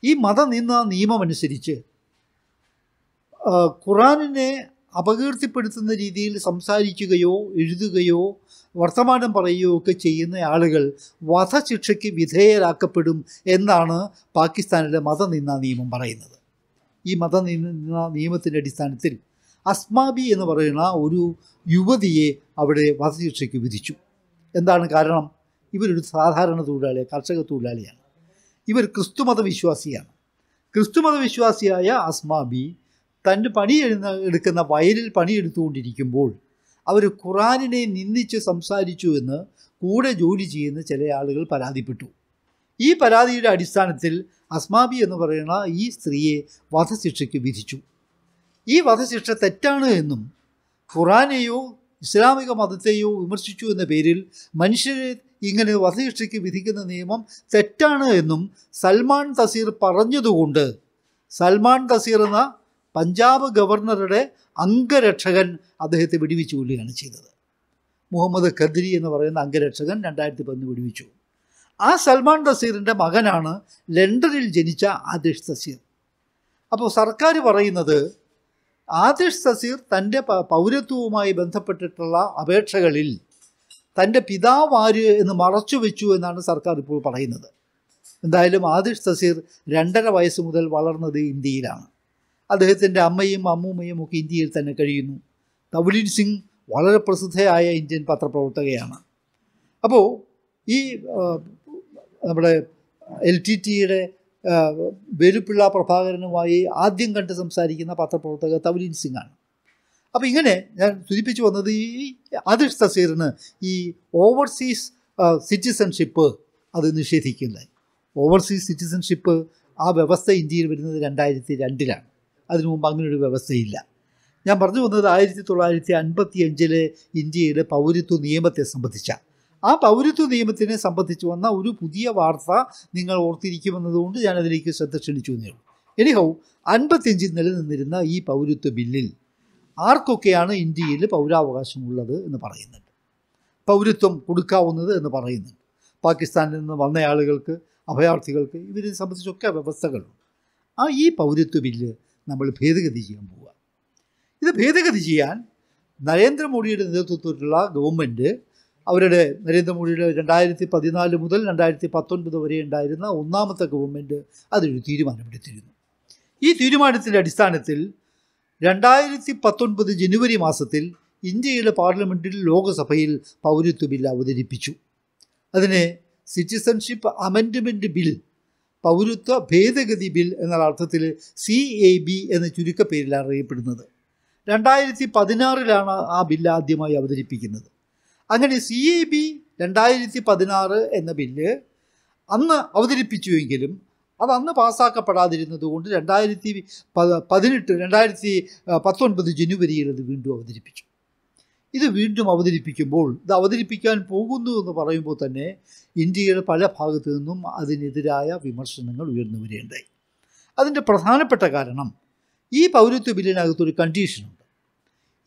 S2: ഈ മതനിന്ന നിയമമനുസരിച്ച് ഖുറാനിനെ അപകീർത്തിപ്പെടുത്തുന്ന രീതിയിൽ സംസാരിക്കുകയോ എഴുതുകയോ വർത്തമാനം പറയുകയൊക്കെ ചെയ്യുന്ന ആളുകൾ വധശിക്ഷയ്ക്ക് വിധേയരാക്കപ്പെടും എന്നാണ് പാകിസ്ഥാനിലെ മതനിന്ദ നിയമം പറയുന്നത് ഈ മതനിന്ദ നിയമത്തിൻ്റെ അടിസ്ഥാനത്തിൽ അസ്മാബി എന്ന് പറയുന്ന ഒരു യുവതിയെ അവിടെ വധശിക്ഷയ്ക്ക് വിധിച്ചു എന്താണ് കാരണം ഇവരൊരു സാധാരണ തൊഴിലാളിയാണ് കർഷക തൊഴിലാളിയാണ് ഇവർ ക്രിസ്തുമത വിശ്വാസിയാണ് ക്രിസ്തുമത വിശ്വാസിയായ അസ്മാബി തൻ്റെ പണി എടുക്കുന്ന വയലിൽ പണിയെടുത്തുകൊണ്ടിരിക്കുമ്പോൾ അവർ ഖുറാനിനെ നിന്ദിച്ച് സംസാരിച്ചു എന്ന് കൂടെ ജോലി ചെയ്യുന്ന ചില ആളുകൾ പരാതിപ്പെട്ടു ഈ പരാതിയുടെ അടിസ്ഥാനത്തിൽ അസ്മാബി എന്ന് പറയുന്ന ഈ സ്ത്രീയെ വധശിക്ഷയ്ക്ക് വിധിച്ചു ഈ വധശിക്ഷ തെറ്റാണ് എന്നും ഖുറാനെയോ ഇസ്ലാമിക മതത്തെയോ വിമർശിച്ചു എന്ന പേരിൽ മനുഷ്യരെ ഇങ്ങനെ വധശിക്ഷയ്ക്ക് വിധിക്കുന്ന നിയമം തെറ്റാണ് എന്നും സൽമാൻ തസീർ പറഞ്ഞതുകൊണ്ട് സൽമാൻ തസീർ എന്ന പഞ്ചാബ് ഗവർണറുടെ അംഗരക്ഷകൻ അദ്ദേഹത്തെ വെടിവെച്ചു കൊല്ലുകയാണ് ചെയ്തത് മുഹമ്മദ് ഖദ്രി എന്ന് പറയുന്ന അംഗരക്ഷകൻ രണ്ടായിരത്തി പതിനൊന്ന് വെടിവെച്ചു ആ സൽമാൻ തസീറിൻ്റെ മകനാണ് ലണ്ടനിൽ ജനിച്ച ആദിഷ് തസീർ അപ്പോൾ സർക്കാർ പറയുന്നത് ആദിഷ് തസീർ തൻ്റെ പൗരത്വവുമായി ബന്ധപ്പെട്ടിട്ടുള്ള അപേക്ഷകളിൽ തൻ്റെ പിതാവാര് എന്ന് മറച്ചു വെച്ചു എന്നാണ് സർക്കാർ ഇപ്പോൾ പറയുന്നത് എന്തായാലും ആദിഷ് തസീർ രണ്ടര വയസ്സ് മുതൽ വളർന്നത് ഇന്ത്യയിലാണ് അദ്ദേഹത്തിൻ്റെ അമ്മയും അമ്മൂമ്മയും ഒക്കെ ഇന്ത്യയിൽ തന്നെ കഴിയുന്നു തവ്ലീൻ സിംഗ് വളരെ പ്രസിദ്ധയായ ഇന്ത്യൻ പത്രപ്രവർത്തകയാണ് അപ്പോൾ ഈ നമ്മുടെ എൽ ടി ടിയുടെ വേലുപ്പിള്ള പ്രഭാകരനുമായി ആദ്യം കണ്ട് സംസാരിക്കുന്ന പത്രപ്രവർത്തക തവലീൻ സിംഗ് ആണ് അപ്പോൾ ഇങ്ങനെ ഞാൻ സൂചിപ്പിച്ചു വന്നത് ഈ ആദിഷ് തസീറിന് ഈ ഓവർസീസ് സിറ്റിസൺഷിപ്പ് അത് നിഷേധിക്കുന്നത് ഓവർസീസ് സിറ്റിസൺഷിപ്പ് ആ വ്യവസ്ഥ ഇന്ത്യയിൽ വരുന്നത് രണ്ടായിരത്തി രണ്ടിലാണ് അതിനു മുമ്പ് അങ്ങനെ ഒരു വ്യവസ്ഥയില്ല ഞാൻ പറഞ്ഞു വന്നത് ആയിരത്തി തൊള്ളായിരത്തി അൻപത്തി അഞ്ചിൽ ഇന്ത്യയുടെ പൗരത്വ നിയമത്തെ സംബന്ധിച്ചാണ് ആ പൗരത്വ നിയമത്തിനെ സംബന്ധിച്ച് വന്ന ഒരു പുതിയ വാർത്ത നിങ്ങൾ ഓർത്തിരിക്കുമെന്നതുകൊണ്ട് ഞാൻ അതിലേക്ക് ശ്രദ്ധ ക്ഷണിച്ചു എന്നേ ഉള്ളൂ എനിഹൗ അൻപത്തിയഞ്ചിൽ നിലനിന്നിരുന്ന ഈ പൗരത്വ ബില്ലിൽ ആർക്കൊക്കെയാണ് ഇന്ത്യയിൽ പൗരാവകാശമുള്ളത് എന്ന് പറയുന്നുണ്ട് പൗരത്വം കൊടുക്കാവുന്നത് എന്ന് പറയുന്നുണ്ട് പാകിസ്ഥാനിൽ നിന്ന് വന്ന ആളുകൾക്ക് അഭയാർത്ഥികൾക്ക് ഇവരെ സംബന്ധിച്ചൊക്കെ വ്യവസ്ഥകളുണ്ട് ആ ഈ പൗരത്വ ബില്ല് നമ്മൾ ഭേദഗതി ചെയ്യാൻ പോവുക ഇത് ഭേദഗതി ചെയ്യാൻ നരേന്ദ്രമോദിയുടെ നേതൃത്വത്തിലുള്ള ഗവൺമെൻറ് അവരുടെ നരേന്ദ്രമോദിയുടെ രണ്ടായിരത്തി പതിനാല് മുതൽ രണ്ടായിരത്തി പത്തൊൻപത് വരെ ഉണ്ടായിരുന്ന ഒന്നാമത്തെ ഗവൺമെൻറ് അതൊരു തീരുമാനമെടുത്തിരുന്നു ഈ തീരുമാനത്തിൻ്റെ അടിസ്ഥാനത്തിൽ രണ്ടായിരത്തി പത്തൊൻപത് ജനുവരി മാസത്തിൽ ഇന്ത്യയിലെ പാർലമെൻറ്റിൽ ലോകസഭയിൽ പൗരത്വ ബിൽ അവതരിപ്പിച്ചു അതിനെ സിറ്റിസൺഷിപ്പ് അമെൻഡ്മെൻറ്റ് ബിൽ പൗരത്വ ഭേദഗതി ബിൽ എന്നുള്ള അർത്ഥത്തിൽ സി എ ബി എന്ന ചുരുക്കപ്പേരിലാണ് അറിയപ്പെടുന്നത് രണ്ടായിരത്തി പതിനാറിലാണ് ആ ബില്ല് ആദ്യമായി അവതരിപ്പിക്കുന്നത് അങ്ങനെ സി എ ബി രണ്ടായിരത്തി പതിനാറ് എന്ന ബില്ല് അന്ന് അവതരിപ്പിച്ചുവെങ്കിലും അത് അന്ന് പാസ്സാക്കപ്പെടാതിരുന്നത് കൊണ്ട് രണ്ടായിരത്തി പതിനെട്ട് രണ്ടായിരത്തി പത്തൊൻപത് ജനുവരിയിൽ അത് വീണ്ടും അവതരിപ്പിച്ചു ഇത് വീണ്ടും അവതരിപ്പിക്കുമ്പോൾ ഇത് അവതരിപ്പിക്കാൻ പോകുന്നു എന്ന് പറയുമ്പോൾ തന്നെ ഇന്ത്യയുടെ പല ഭാഗത്തു നിന്നും അതിനെതിരായ വിമർശനങ്ങൾ ഉയർന്നു വരികയുണ്ടായി അതിൻ്റെ പ്രധാനപ്പെട്ട കാരണം ഈ പൗരത്വ ബില്ലിനകത്തൊരു കണ്ടീഷനുണ്ട്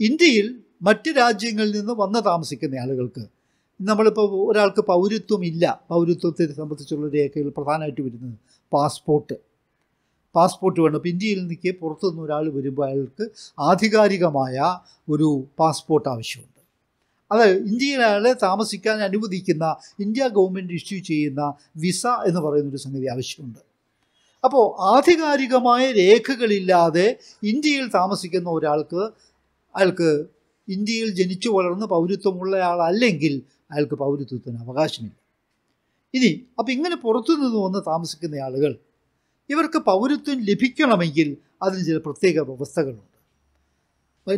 S2: ഇന്ത്യയിൽ മറ്റ് രാജ്യങ്ങളിൽ നിന്ന് വന്ന് താമസിക്കുന്ന ആളുകൾക്ക് നമ്മളിപ്പോൾ ഒരാൾക്ക് പൗരത്വം ഇല്ല പൗരത്വത്തെ സംബന്ധിച്ചുള്ള രേഖകൾ പ്രധാനമായിട്ട് വരുന്നത് പാസ്പോർട്ട് പാസ്പോർട്ട് വേണം അപ്പോൾ ഇന്ത്യയിൽ നിൽക്കെ പുറത്തുനിന്ന് ഒരാൾ വരുമ്പോൾ അയാൾക്ക് ആധികാരികമായ ഒരു പാസ്പോർട്ട് ആവശ്യമുണ്ട് അത് ഇന്ത്യയിൽ അയാളെ താമസിക്കാൻ അനുവദിക്കുന്ന ഇന്ത്യ ഗവൺമെൻറ് ഇഷ്യൂ ചെയ്യുന്ന വിസ എന്ന് പറയുന്നൊരു സംഗതി ആവശ്യമുണ്ട് അപ്പോൾ ആധികാരികമായ രേഖകളില്ലാതെ ഇന്ത്യയിൽ താമസിക്കുന്ന ഒരാൾക്ക് അയാൾക്ക് ഇന്ത്യയിൽ ജനിച്ചു വളർന്ന് പൗരത്വമുള്ളയാളല്ലെങ്കിൽ അയാൾക്ക് പൗരത്വത്തിന് അവകാശമില്ല ഇനി അപ്പോൾ ഇങ്ങനെ പുറത്തു നിന്ന് വന്ന് താമസിക്കുന്ന ആളുകൾ ഇവർക്ക് പൗരത്വം ലഭിക്കണമെങ്കിൽ അതിന് ചില പ്രത്യേക വ്യവസ്ഥകളുണ്ട്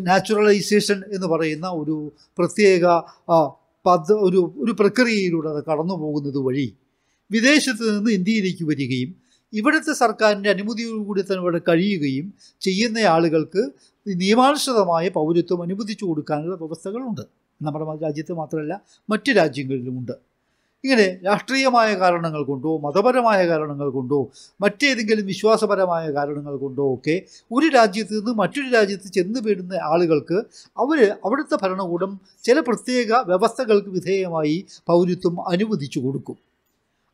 S2: നാച്ചുറലൈസേഷൻ എന്ന് പറയുന്ന ഒരു പ്രത്യേക പദ ഒരു ഒരു പ്രക്രിയയിലൂടെ അത് കടന്നു പോകുന്നത് വഴി വിദേശത്ത് നിന്ന് ഇന്ത്യയിലേക്ക് വരികയും ഇവിടുത്തെ സർക്കാരിൻ്റെ അനുമതിയോടുകൂടി തന്നെ ഇവിടെ കഴിയുകയും ചെയ്യുന്ന ആളുകൾക്ക് നിയമാനുസൃതമായ പൗരത്വം അനുവദിച്ചു കൊടുക്കാനുള്ള വ്യവസ്ഥകളുണ്ട് നമ്മുടെ രാജ്യത്ത് മാത്രമല്ല മറ്റ് രാജ്യങ്ങളിലുമുണ്ട് ഇങ്ങനെ രാഷ്ട്രീയമായ കാരണങ്ങൾ കൊണ്ടോ മതപരമായ കാരണങ്ങൾ കൊണ്ടോ മറ്റേതെങ്കിലും വിശ്വാസപരമായ കാരണങ്ങൾ കൊണ്ടോ ഒക്കെ ഒരു രാജ്യത്ത് നിന്ന് മറ്റൊരു രാജ്യത്ത് ചെന്ന് വീടുന്ന ആളുകൾക്ക് അവർ അവിടുത്തെ ഭരണകൂടം ചില പ്രത്യേക വ്യവസ്ഥകൾക്ക് വിധേയമായി പൗരത്വം അനുവദിച്ചു കൊടുക്കും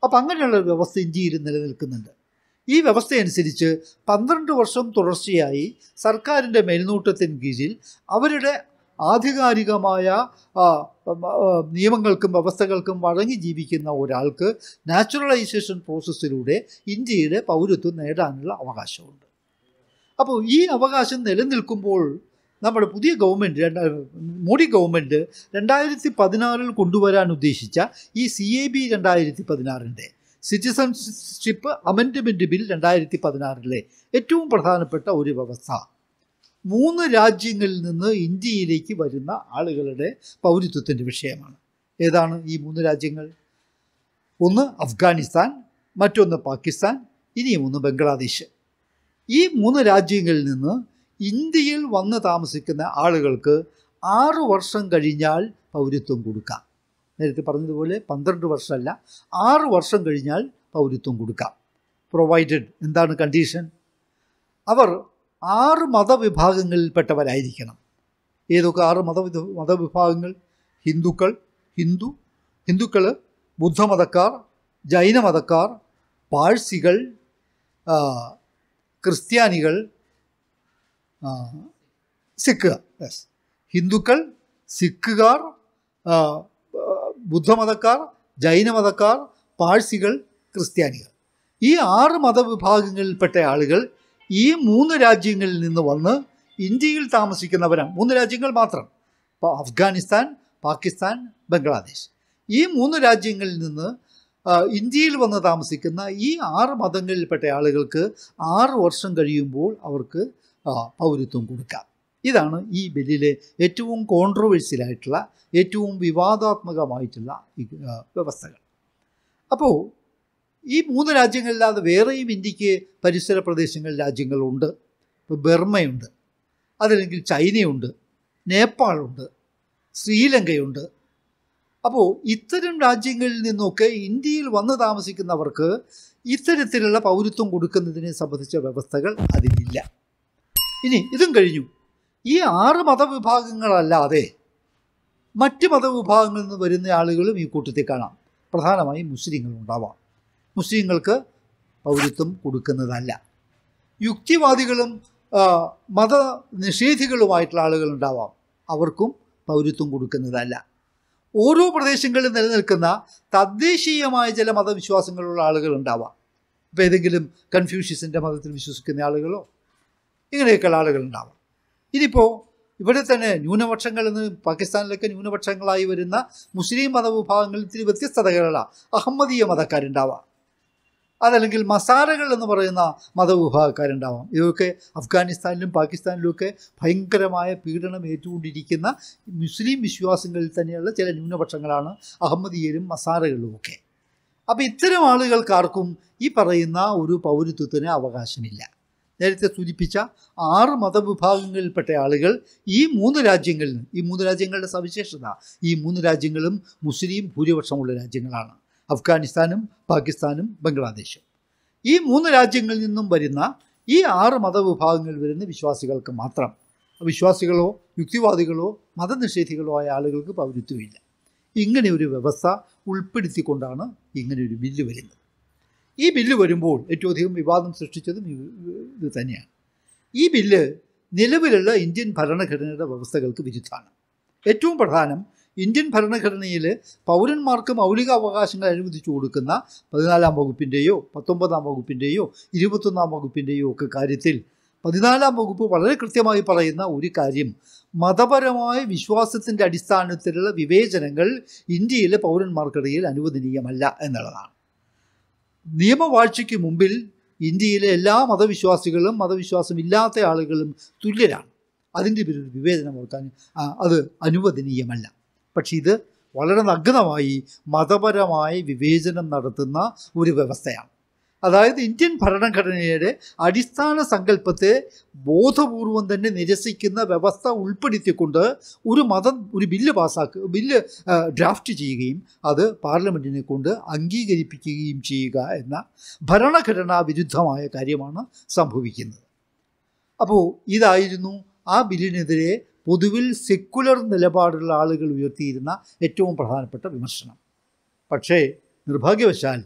S2: അപ്പം അങ്ങനെയുള്ള വ്യവസ്ഥ ഇന്ത്യയിൽ നിലനിൽക്കുന്നുണ്ട് ഈ വ്യവസ്ഥയനുസരിച്ച് പന്ത്രണ്ട് വർഷം തുടർച്ചയായി സർക്കാരിൻ്റെ മേൽനോട്ടത്തിന് കീഴിൽ അവരുടെ ആധികാരികമായ നിയമങ്ങൾക്കും വ്യവസ്ഥകൾക്കും വഴങ്ങി ജീവിക്കുന്ന ഒരാൾക്ക് നാച്ചുറലൈസേഷൻ പ്രോസസ്സിലൂടെ ഇന്ത്യയുടെ പൗരത്വം നേടാനുള്ള അവകാശമുണ്ട് അപ്പോൾ ഈ അവകാശം നിലനിൽക്കുമ്പോൾ നമ്മുടെ പുതിയ ഗവൺമെൻറ് മോഡി ഗവൺമെൻറ് രണ്ടായിരത്തി പതിനാറിൽ കൊണ്ടുവരാൻ ഉദ്ദേശിച്ച ഈ സി എ ബി രണ്ടായിരത്തി പതിനാറിൻ്റെ സിറ്റിസൺഷിപ്പ് അമെൻഡ്മെൻറ്റ് ബിൽ രണ്ടായിരത്തി പതിനാറിലെ ഏറ്റവും പ്രധാനപ്പെട്ട ഒരു വ്യവസ്ഥ മൂന്ന് രാജ്യങ്ങളിൽ നിന്ന് ഇന്ത്യയിലേക്ക് വരുന്ന ആളുകളുടെ പൗരത്വത്തിൻ്റെ വിഷയമാണ് ഏതാണ് ഈ മൂന്ന് രാജ്യങ്ങൾ ഒന്ന് അഫ്ഗാനിസ്ഥാൻ മറ്റൊന്ന് പാകിസ്ഥാൻ ഇനിയും ഒന്ന് ബംഗ്ലാദേശ് ഈ മൂന്ന് രാജ്യങ്ങളിൽ നിന്ന് ഇന്ത്യയിൽ വന്ന് താമസിക്കുന്ന ആളുകൾക്ക് ആറ് വർഷം കഴിഞ്ഞാൽ പൗരത്വം കൊടുക്കാം നേരത്തെ പറഞ്ഞതുപോലെ പന്ത്രണ്ട് വർഷമല്ല ആറ് വർഷം കഴിഞ്ഞാൽ പൗരത്വം കൊടുക്കാം പ്രൊവൈഡഡ് എന്താണ് കണ്ടീഷൻ അവർ ആറ് മതവിഭാഗങ്ങളിൽപ്പെട്ടവരായിരിക്കണം ഏതൊക്കെ ആറ് മത മതവിഭാഗങ്ങൾ ഹിന്ദുക്കൾ ഹിന്ദു ഹിന്ദുക്കൾ ബുദ്ധമതക്കാർ ജൈനമതക്കാർ പാഴ്സികൾ ക്രിസ്ത്യാനികൾ സിക്കുക യെസ് ഹിന്ദുക്കൾ സിഖുകാർ ബുദ്ധമതക്കാർ ജൈനമതക്കാർ പാഴ്സികൾ ക്രിസ്ത്യാനികൾ ഈ ആറ് മതവിഭാഗങ്ങളിൽപ്പെട്ട ആളുകൾ ഈ മൂന്ന് രാജ്യങ്ങളിൽ നിന്ന് വന്ന് ഇന്ത്യയിൽ താമസിക്കുന്നവരാണ് മൂന്ന് രാജ്യങ്ങൾ മാത്രം ഇപ്പോൾ അഫ്ഗാനിസ്ഥാൻ പാകിസ്ഥാൻ ബംഗ്ലാദേശ് ഈ മൂന്ന് രാജ്യങ്ങളിൽ നിന്ന് ഇന്ത്യയിൽ വന്ന് താമസിക്കുന്ന ഈ ആറ് മതങ്ങളിൽപ്പെട്ട ആളുകൾക്ക് ആറ് വർഷം കഴിയുമ്പോൾ അവർക്ക് പൗരത്വം കൊടുക്കാം ഇതാണ് ഈ ബില്ലിലെ ഏറ്റവും കോൺട്രവേഴ്സ്യലായിട്ടുള്ള ഏറ്റവും വിവാദാത്മകമായിട്ടുള്ള വ്യവസ്ഥകൾ അപ്പോൾ ഈ മൂന്ന് രാജ്യങ്ങളില്ലാതെ വേറെയും ഇന്ത്യക്ക് പരിസര പ്രദേശങ്ങളിൽ രാജ്യങ്ങളുണ്ട് ഇപ്പോൾ ബർമ്മയുണ്ട് അതല്ലെങ്കിൽ ചൈനയുണ്ട് നേപ്പാളുണ്ട് ശ്രീലങ്കയുണ്ട് അപ്പോൾ ഇത്തരം രാജ്യങ്ങളിൽ നിന്നൊക്കെ ഇന്ത്യയിൽ വന്ന് താമസിക്കുന്നവർക്ക് ഇത്തരത്തിലുള്ള പൗരത്വം കൊടുക്കുന്നതിനെ സംബന്ധിച്ച വ്യവസ്ഥകൾ അതിലില്ല ഇനി ഇതും കഴിഞ്ഞു ഈ ആറ് മതവിഭാഗങ്ങളല്ലാതെ മറ്റ് മതവിഭാഗങ്ങളിൽ നിന്ന് വരുന്ന ആളുകളും ഈ കൂട്ടത്തിൽ കാണാം പ്രധാനമായും മുസ്ലിങ്ങളുണ്ടാവാം മുസ്ലിങ്ങൾക്ക് പൗരത്വം കൊടുക്കുന്നതല്ല യുക്തിവാദികളും മത നിഷേധികളുമായിട്ടുള്ള ആളുകളുണ്ടാവാം അവർക്കും പൗരത്വം കൊടുക്കുന്നതല്ല ഓരോ പ്രദേശങ്ങളിൽ നിലനിൽക്കുന്ന തദ്ദേശീയമായ ചില മതവിശ്വാസങ്ങളുള്ള ആളുകളുണ്ടാവാം ഇപ്പോൾ ഏതെങ്കിലും കൺഫ്യൂഷ്യസിൻ്റെ മതത്തിൽ വിശ്വസിക്കുന്ന ആളുകളോ ഇങ്ങനെയൊക്കെയുള്ള ആളുകളുണ്ടാവാം ഇനിയിപ്പോൾ ഇവിടെ തന്നെ ന്യൂനപക്ഷങ്ങളിൽ നിന്ന് പാകിസ്ഥാനിലൊക്കെ ന്യൂനപക്ഷങ്ങളായി വരുന്ന മുസ്ലിം മതവിഭാഗങ്ങളിൽ ഇത്തിരി വ്യത്യസ്തതകളുള്ള അഹമ്മദീയ മതക്കാരുണ്ടാവാം അതല്ലെങ്കിൽ മസാലകൾ എന്ന് പറയുന്ന മതവിഭാഗക്കാരുണ്ടാവാം ഇതൊക്കെ അഫ്ഗാനിസ്ഥാനിലും പാകിസ്ഥാനിലുമൊക്കെ ഭയങ്കരമായ പീഡനം ഏറ്റുകൊണ്ടിരിക്കുന്ന മുസ്ലിം വിശ്വാസങ്ങളിൽ തന്നെയുള്ള ചില ന്യൂനപക്ഷങ്ങളാണ് അഹമ്മദിയരും മസാലകളും ഒക്കെ അപ്പോൾ ഇത്തരം ആളുകൾക്കാർക്കും ഈ പറയുന്ന ഒരു പൗരത്വത്തിന് അവകാശമില്ല നേരത്തെ സൂചിപ്പിച്ച ആറ് മതവിഭാഗങ്ങളിൽപ്പെട്ട ആളുകൾ ഈ മൂന്ന് രാജ്യങ്ങളിൽ ഈ മൂന്ന് രാജ്യങ്ങളുടെ സവിശേഷത ഈ മൂന്ന് രാജ്യങ്ങളും മുസ്ലിം ഭൂരിപക്ഷമുള്ള രാജ്യങ്ങളാണ് അഫ്ഗാനിസ്ഥാനും പാകിസ്ഥാനും ബംഗ്ലാദേശും ഈ മൂന്ന് രാജ്യങ്ങളിൽ നിന്നും വരുന്ന ഈ ആറ് മതവിഭാഗങ്ങളിൽ വരുന്ന വിശ്വാസികൾക്ക് മാത്രം വിശ്വാസികളോ യുക്തിവാദികളോ മതനിഷേധികളോ ആയ ആളുകൾക്ക് പൗരത്വമില്ല ഇങ്ങനെ ഒരു വ്യവസ്ഥ ഉൾപ്പെടുത്തിക്കൊണ്ടാണ് ഇങ്ങനെ ഒരു ബില്ല് വരുന്നത് ഈ ബില്ല് വരുമ്പോൾ ഏറ്റവും അധികം വിവാദം സൃഷ്ടിച്ചതും ഇത് തന്നെയാണ് ഈ ബില്ല് നിലവിലുള്ള ഇന്ത്യൻ ഭരണഘടനയുടെ വ്യവസ്ഥകൾക്ക് വിരുദ്ധമാണ് ഏറ്റവും പ്രധാനം ഇന്ത്യൻ ഭരണഘടനയിൽ പൗരന്മാർക്ക് മൗലിക അവകാശങ്ങൾ അനുവദിച്ചു കൊടുക്കുന്ന പതിനാലാം വകുപ്പിൻ്റെയോ പത്തൊമ്പതാം വകുപ്പിൻ്റെയോ ഇരുപത്തൊന്നാം വകുപ്പിൻ്റെയോ ഒക്കെ കാര്യത്തിൽ പതിനാലാം വകുപ്പ് വളരെ കൃത്യമായി പറയുന്ന ഒരു കാര്യം മതപരമായ വിശ്വാസത്തിൻ്റെ അടിസ്ഥാനത്തിലുള്ള വിവേചനങ്ങൾ ഇന്ത്യയിലെ പൗരന്മാർക്കിടയിൽ അനുവദനീയമല്ല എന്നുള്ളതാണ് നിയമവാഴ്ചയ്ക്ക് മുമ്പിൽ ഇന്ത്യയിലെ എല്ലാ മതവിശ്വാസികളും മതവിശ്വാസമില്ലാത്ത ആളുകളും തുല്യരാണ് അതിൻ്റെ പേരിൽ വിവേചനം ഓർക്കാൻ അത് അനുവദനീയമല്ല പക്ഷെ ഇത് വളരെ നഗ്നമായി മതപരമായി വിവേചനം നടത്തുന്ന ഒരു വ്യവസ്ഥയാണ് അതായത് ഇന്ത്യൻ ഭരണഘടനയുടെ അടിസ്ഥാന സങ്കല്പത്തെ ബോധപൂർവം തന്നെ നിരസിക്കുന്ന വ്യവസ്ഥ ഉൾപ്പെടുത്തിക്കൊണ്ട് ഒരു മതം ഒരു ബില്ല് പാസ്സാക്ക ബില്ല് ഡ്രാഫ്റ്റ് ചെയ്യുകയും അത് പാർലമെൻറ്റിനെ കൊണ്ട് അംഗീകരിപ്പിക്കുകയും ചെയ്യുക എന്ന ഭരണഘടനാ വിരുദ്ധമായ കാര്യമാണ് സംഭവിക്കുന്നത് അപ്പോൾ ഇതായിരുന്നു ആ ബില്ലിനെതിരെ പൊതുവിൽ സെക്കുലർ നിലപാടുള്ള ആളുകൾ ഉയർത്തിയിരുന്ന ഏറ്റവും പ്രധാനപ്പെട്ട വിമർശനം പക്ഷേ നിർഭാഗ്യവശാൽ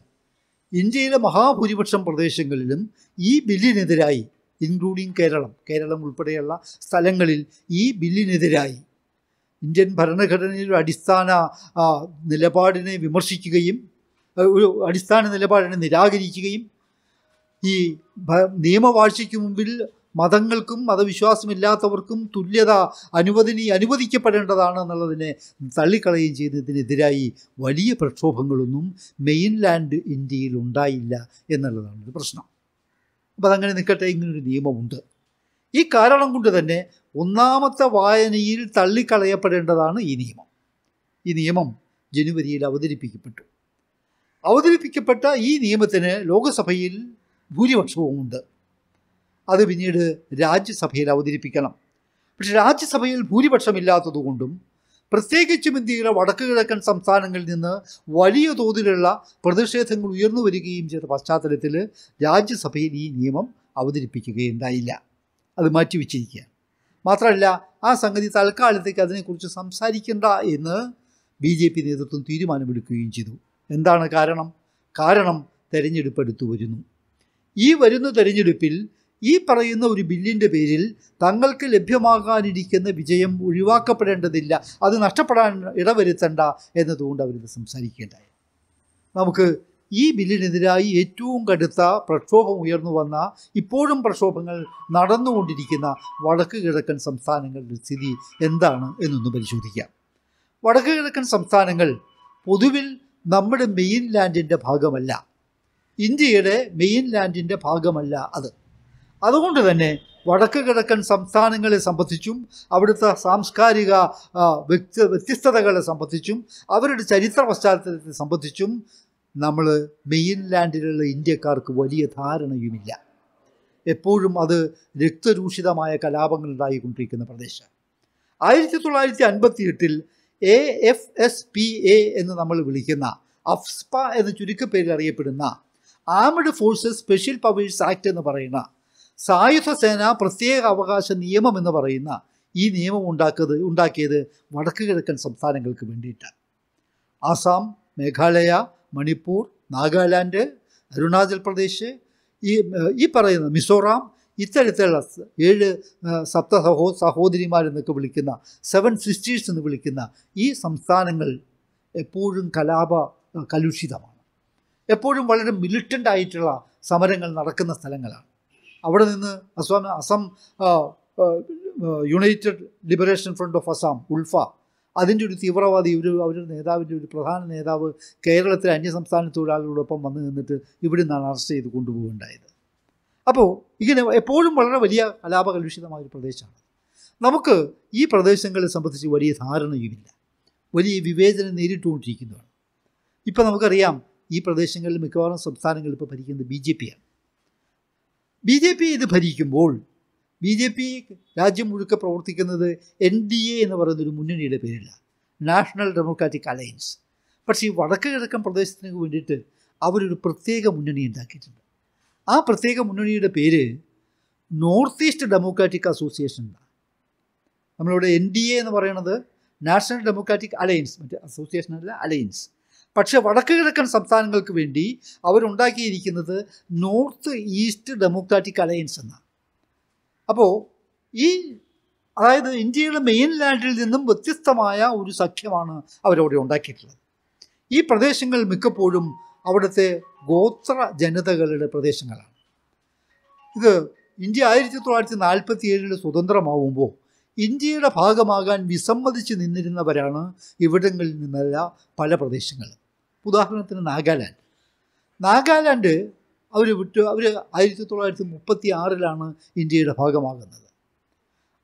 S2: ഇന്ത്യയിലെ മഹാഭൂരിപക്ഷം പ്രദേശങ്ങളിലും ഈ ബില്ലിനെതിരായി ഇൻക്ലൂഡിങ് കേരളം കേരളം ഉൾപ്പെടെയുള്ള സ്ഥലങ്ങളിൽ ഈ ബില്ലിനെതിരായി ഇന്ത്യൻ ഭരണഘടനയുടെ അടിസ്ഥാന നിലപാടിനെ വിമർശിക്കുകയും ഒരു അടിസ്ഥാന നിലപാടിനെ നിരാകരിക്കുകയും ഈ നിയമവാഴ്ചയ്ക്ക് മുമ്പിൽ മതങ്ങൾക്കും മതവിശ്വാസമില്ലാത്തവർക്കും തുല്യത അനുവദിനി അനുവദിക്കപ്പെടേണ്ടതാണ് എന്നുള്ളതിനെ തള്ളിക്കളയുകയും ചെയ്തതിനെതിരായി വലിയ പ്രക്ഷോഭങ്ങളൊന്നും മെയിൻലാൻഡ് ഇന്ത്യയിൽ ഉണ്ടായില്ല എന്നുള്ളതാണ് ഒരു പ്രശ്നം അപ്പോൾ അതങ്ങനെ നിൽക്കട്ടെ ഇങ്ങനൊരു നിയമമുണ്ട് ഈ കാരണം കൊണ്ട് തന്നെ ഒന്നാമത്തെ വായനയിൽ തള്ളിക്കളയപ്പെടേണ്ടതാണ് ഈ നിയമം ഈ നിയമം ജനുവരിയിൽ അവതരിപ്പിക്കപ്പെട്ടു അവതരിപ്പിക്കപ്പെട്ട ഈ നിയമത്തിന് ലോകസഭയിൽ ഭൂരിപക്ഷവുമുണ്ട് അത് പിന്നീട് രാജ്യസഭയിൽ അവതരിപ്പിക്കണം പക്ഷെ രാജ്യസഭയിൽ ഭൂരിപക്ഷമില്ലാത്തതുകൊണ്ടും പ്രത്യേകിച്ചും ഇന്ത്യയിലെ വടക്ക് കിഴക്കൻ സംസ്ഥാനങ്ങളിൽ നിന്ന് വലിയ തോതിലുള്ള പ്രതിഷേധങ്ങൾ ഉയർന്നു വരികയും ചെയ്ത പശ്ചാത്തലത്തിൽ രാജ്യസഭയിൽ ഈ നിയമം അവതരിപ്പിക്കുകയുണ്ടായില്ല അത് മാറ്റിവെച്ചിരിക്കുക മാത്രമല്ല ആ സംഗതി തൽക്കാലത്തേക്ക് അതിനെക്കുറിച്ച് സംസാരിക്കേണ്ട എന്ന് ബി ജെ പി നേതൃത്വം തീരുമാനമെടുക്കുകയും ചെയ്തു എന്താണ് കാരണം കാരണം തെരഞ്ഞെടുപ്പ് എടുത്തു വരുന്നു ഈ വരുന്ന തെരഞ്ഞെടുപ്പിൽ ഈ പറയുന്ന ഒരു ബില്ലിൻ്റെ പേരിൽ തങ്ങൾക്ക് ലഭ്യമാകാനിരിക്കുന്ന വിജയം ഒഴിവാക്കപ്പെടേണ്ടതില്ല അത് നഷ്ടപ്പെടാൻ ഇടവരുത്തണ്ട എന്നതുകൊണ്ട് അവരിത് സംസാരിക്കേണ്ടായി നമുക്ക് ഈ ബില്ലിനെതിരായി ഏറ്റവും കടുത്ത പ്രക്ഷോഭം ഉയർന്നു വന്ന ഇപ്പോഴും പ്രക്ഷോഭങ്ങൾ നടന്നുകൊണ്ടിരിക്കുന്ന വടക്ക് കിഴക്കൻ സംസ്ഥാനങ്ങളുടെ സ്ഥിതി എന്താണ് എന്നൊന്ന് പരിശോധിക്കാം വടക്ക് കിഴക്കൻ സംസ്ഥാനങ്ങൾ പൊതുവിൽ നമ്മുടെ മെയിൻ ലാൻഡിൻ്റെ ഭാഗമല്ല ഇന്ത്യയുടെ മെയിൻ ലാൻഡിൻ്റെ ഭാഗമല്ല അത് അതുകൊണ്ട് തന്നെ വടക്ക് കിഴക്കൻ സംസ്ഥാനങ്ങളെ സംബന്ധിച്ചും അവിടുത്തെ സാംസ്കാരിക വ്യക്തി വ്യത്യസ്തതകളെ സംബന്ധിച്ചും അവരുടെ ചരിത്ര പശ്ചാത്തലത്തെ സംബന്ധിച്ചും നമ്മൾ മെയിൻലാൻഡിലുള്ള ഇന്ത്യക്കാർക്ക് വലിയ ധാരണയുമില്ല എപ്പോഴും അത് രക്തരൂഷിതമായ കലാപങ്ങൾ ഉണ്ടായിക്കൊണ്ടിരിക്കുന്ന പ്രദേശം ആയിരത്തി തൊള്ളായിരത്തി അൻപത്തി എട്ടിൽ A F S P A എന്ന് നമ്മൾ വിളിക്കുന്ന അഫ്സ്പ എന്ന ചുരുക്കപ്പേരിൽ അറിയപ്പെടുന്ന armed forces special powers act എന്ന് പറയുന്ന സായുധ സേന പ്രത്യേക അവകാശ നിയമം എന്ന് പറയുന്ന ഈ നിയമം ഉണ്ടാക്കിയത് ഉണ്ടാക്കിയത് വടക്ക് കിഴക്കൻ സംസ്ഥാനങ്ങൾക്ക് വേണ്ടിയിട്ടാണ് ആസാം മേഘാലയ മണിപ്പൂർ നാഗാലാൻഡ് അരുണാചൽ പ്രദേശ് ഈ ഈ പറയുന്ന മിസോറാം ഇത്തരത്തിലുള്ള ഏഴ് സപ്ത സഹോ സഹോദരിമാരെന്നൊക്കെ വിളിക്കുന്ന സെവൻ സിസ്റ്റേഴ്സ് എന്ന് വിളിക്കുന്ന ഈ സംസ്ഥാനങ്ങൾ എപ്പോഴും കലാപ കലുഷിതമാണ് എപ്പോഴും വളരെ മിലിറ്റൻ്റ് ആയിട്ടുള്ള സമരങ്ങൾ നടക്കുന്ന സ്ഥലങ്ങളാണ് അവിടെ നിന്ന് Assam Assam united liberation front of Assam ULFA അതിൻ്റെ ഒരു തീവ്രവാദി ഒരു അവരുടെ നേതാവിൻ്റെ ഒരു പ്രധാന നേതാവ് കേരളത്തിലെ അന്യസംസ്ഥാന തൊഴിലാളികളോടൊപ്പം വന്നു നിന്നിട്ട് ഇവിടെ നിന്നാണ് അറസ്റ്റ് ചെയ്ത് കൊണ്ടുപോകുണ്ടായത് അപ്പോൾ ഇങ്ങനെ എപ്പോഴും വളരെ വലിയ കലാപകലുഷിതമായ ഒരു പ്രദേശമാണ് നമുക്ക് ഈ പ്രദേശങ്ങളെ സംബന്ധിച്ച് വലിയ ധാരണയുമില്ല വലിയ വിവേചനം നേരിട്ടുകൊണ്ടിരിക്കുന്നതാണ് ഇപ്പോൾ നമുക്കറിയാം ഈ പ്രദേശങ്ങളിൽ മിക്കവാറും സംസ്ഥാനങ്ങൾ ഇപ്പോൾ ഭരിക്കുന്നത് ബി ജെ പിയാണ് ബി ജെ പി ഇത് ഭരിക്കുമ്പോൾ ബി ജെ പി രാജ്യം മുഴുക്ക പ്രവർത്തിക്കുന്നത് എൻ ഡി എ എന്ന് പറയുന്നൊരു മുന്നണിയുടെ പേരിലാണ് നാഷണൽ ഡെമോക്രാറ്റിക് അലയൻസ് പക്ഷേ ഈ വടക്ക് കിഴക്കൻ പ്രദേശത്തിന് വേണ്ടിയിട്ട് അവരൊരു പ്രത്യേക മുന്നണി ഉണ്ടാക്കിയിട്ടുണ്ട് ആ പ്രത്യേക മുന്നണിയുടെ പേര് നോർത്ത് ഈസ്റ്റ് ഡെമോക്രാറ്റിക് അസോസിയേഷൻ എന്നാണ് നമ്മളിവിടെ എൻ ഡി എ എന്ന് പറയുന്നത് നാഷണൽ ഡെമോക്രാറ്റിക് അലയൻസ് മറ്റേ അസോസിയേഷൻ അല്ല അലയൻസ് പക്ഷേ വടക്ക് കിഴക്കൻ സംസ്ഥാനങ്ങൾക്ക് വേണ്ടി അവരുണ്ടാക്കിയിരിക്കുന്നത് നോർത്ത് ഈസ്റ്റ് ഡെമോക്രാറ്റിക് അലയൻസ് എന്നാണ് അപ്പോൾ ഈ അതായത് ഇന്ത്യയുടെ മെയിൻ ലാൻഡിൽ നിന്നും വ്യത്യസ്തമായ ഒരു സഖ്യമാണ് അവരവിടെ ഉണ്ടാക്കിയിട്ടുള്ളത് ഈ പ്രദേശങ്ങൾ മിക്കപ്പോഴും അവിടുത്തെ ഗോത്ര ജനതകളുടെ പ്രദേശങ്ങളാണ് ഇത് ഇന്ത്യ ആയിരത്തി തൊള്ളായിരത്തി നാൽപ്പത്തി ഏഴിൽ സ്വതന്ത്രമാവുമ്പോൾ ഇന്ത്യയുടെ ഭാഗമാകാൻ വിസമ്മതിച്ച് നിന്നിരുന്നവരാണ് ഇവിടങ്ങളിൽ നിന്നല്ല പല പ്രദേശങ്ങളും ഉദാഹരണത്തിന് നാഗാലാൻഡ് നാഗാലാൻഡ് അവർ വിട്ടു അവർ ആയിരത്തി തൊള്ളായിരത്തി മുപ്പത്തി ആറിലാണ് ഇന്ത്യയുടെ ഭാഗമാകുന്നത്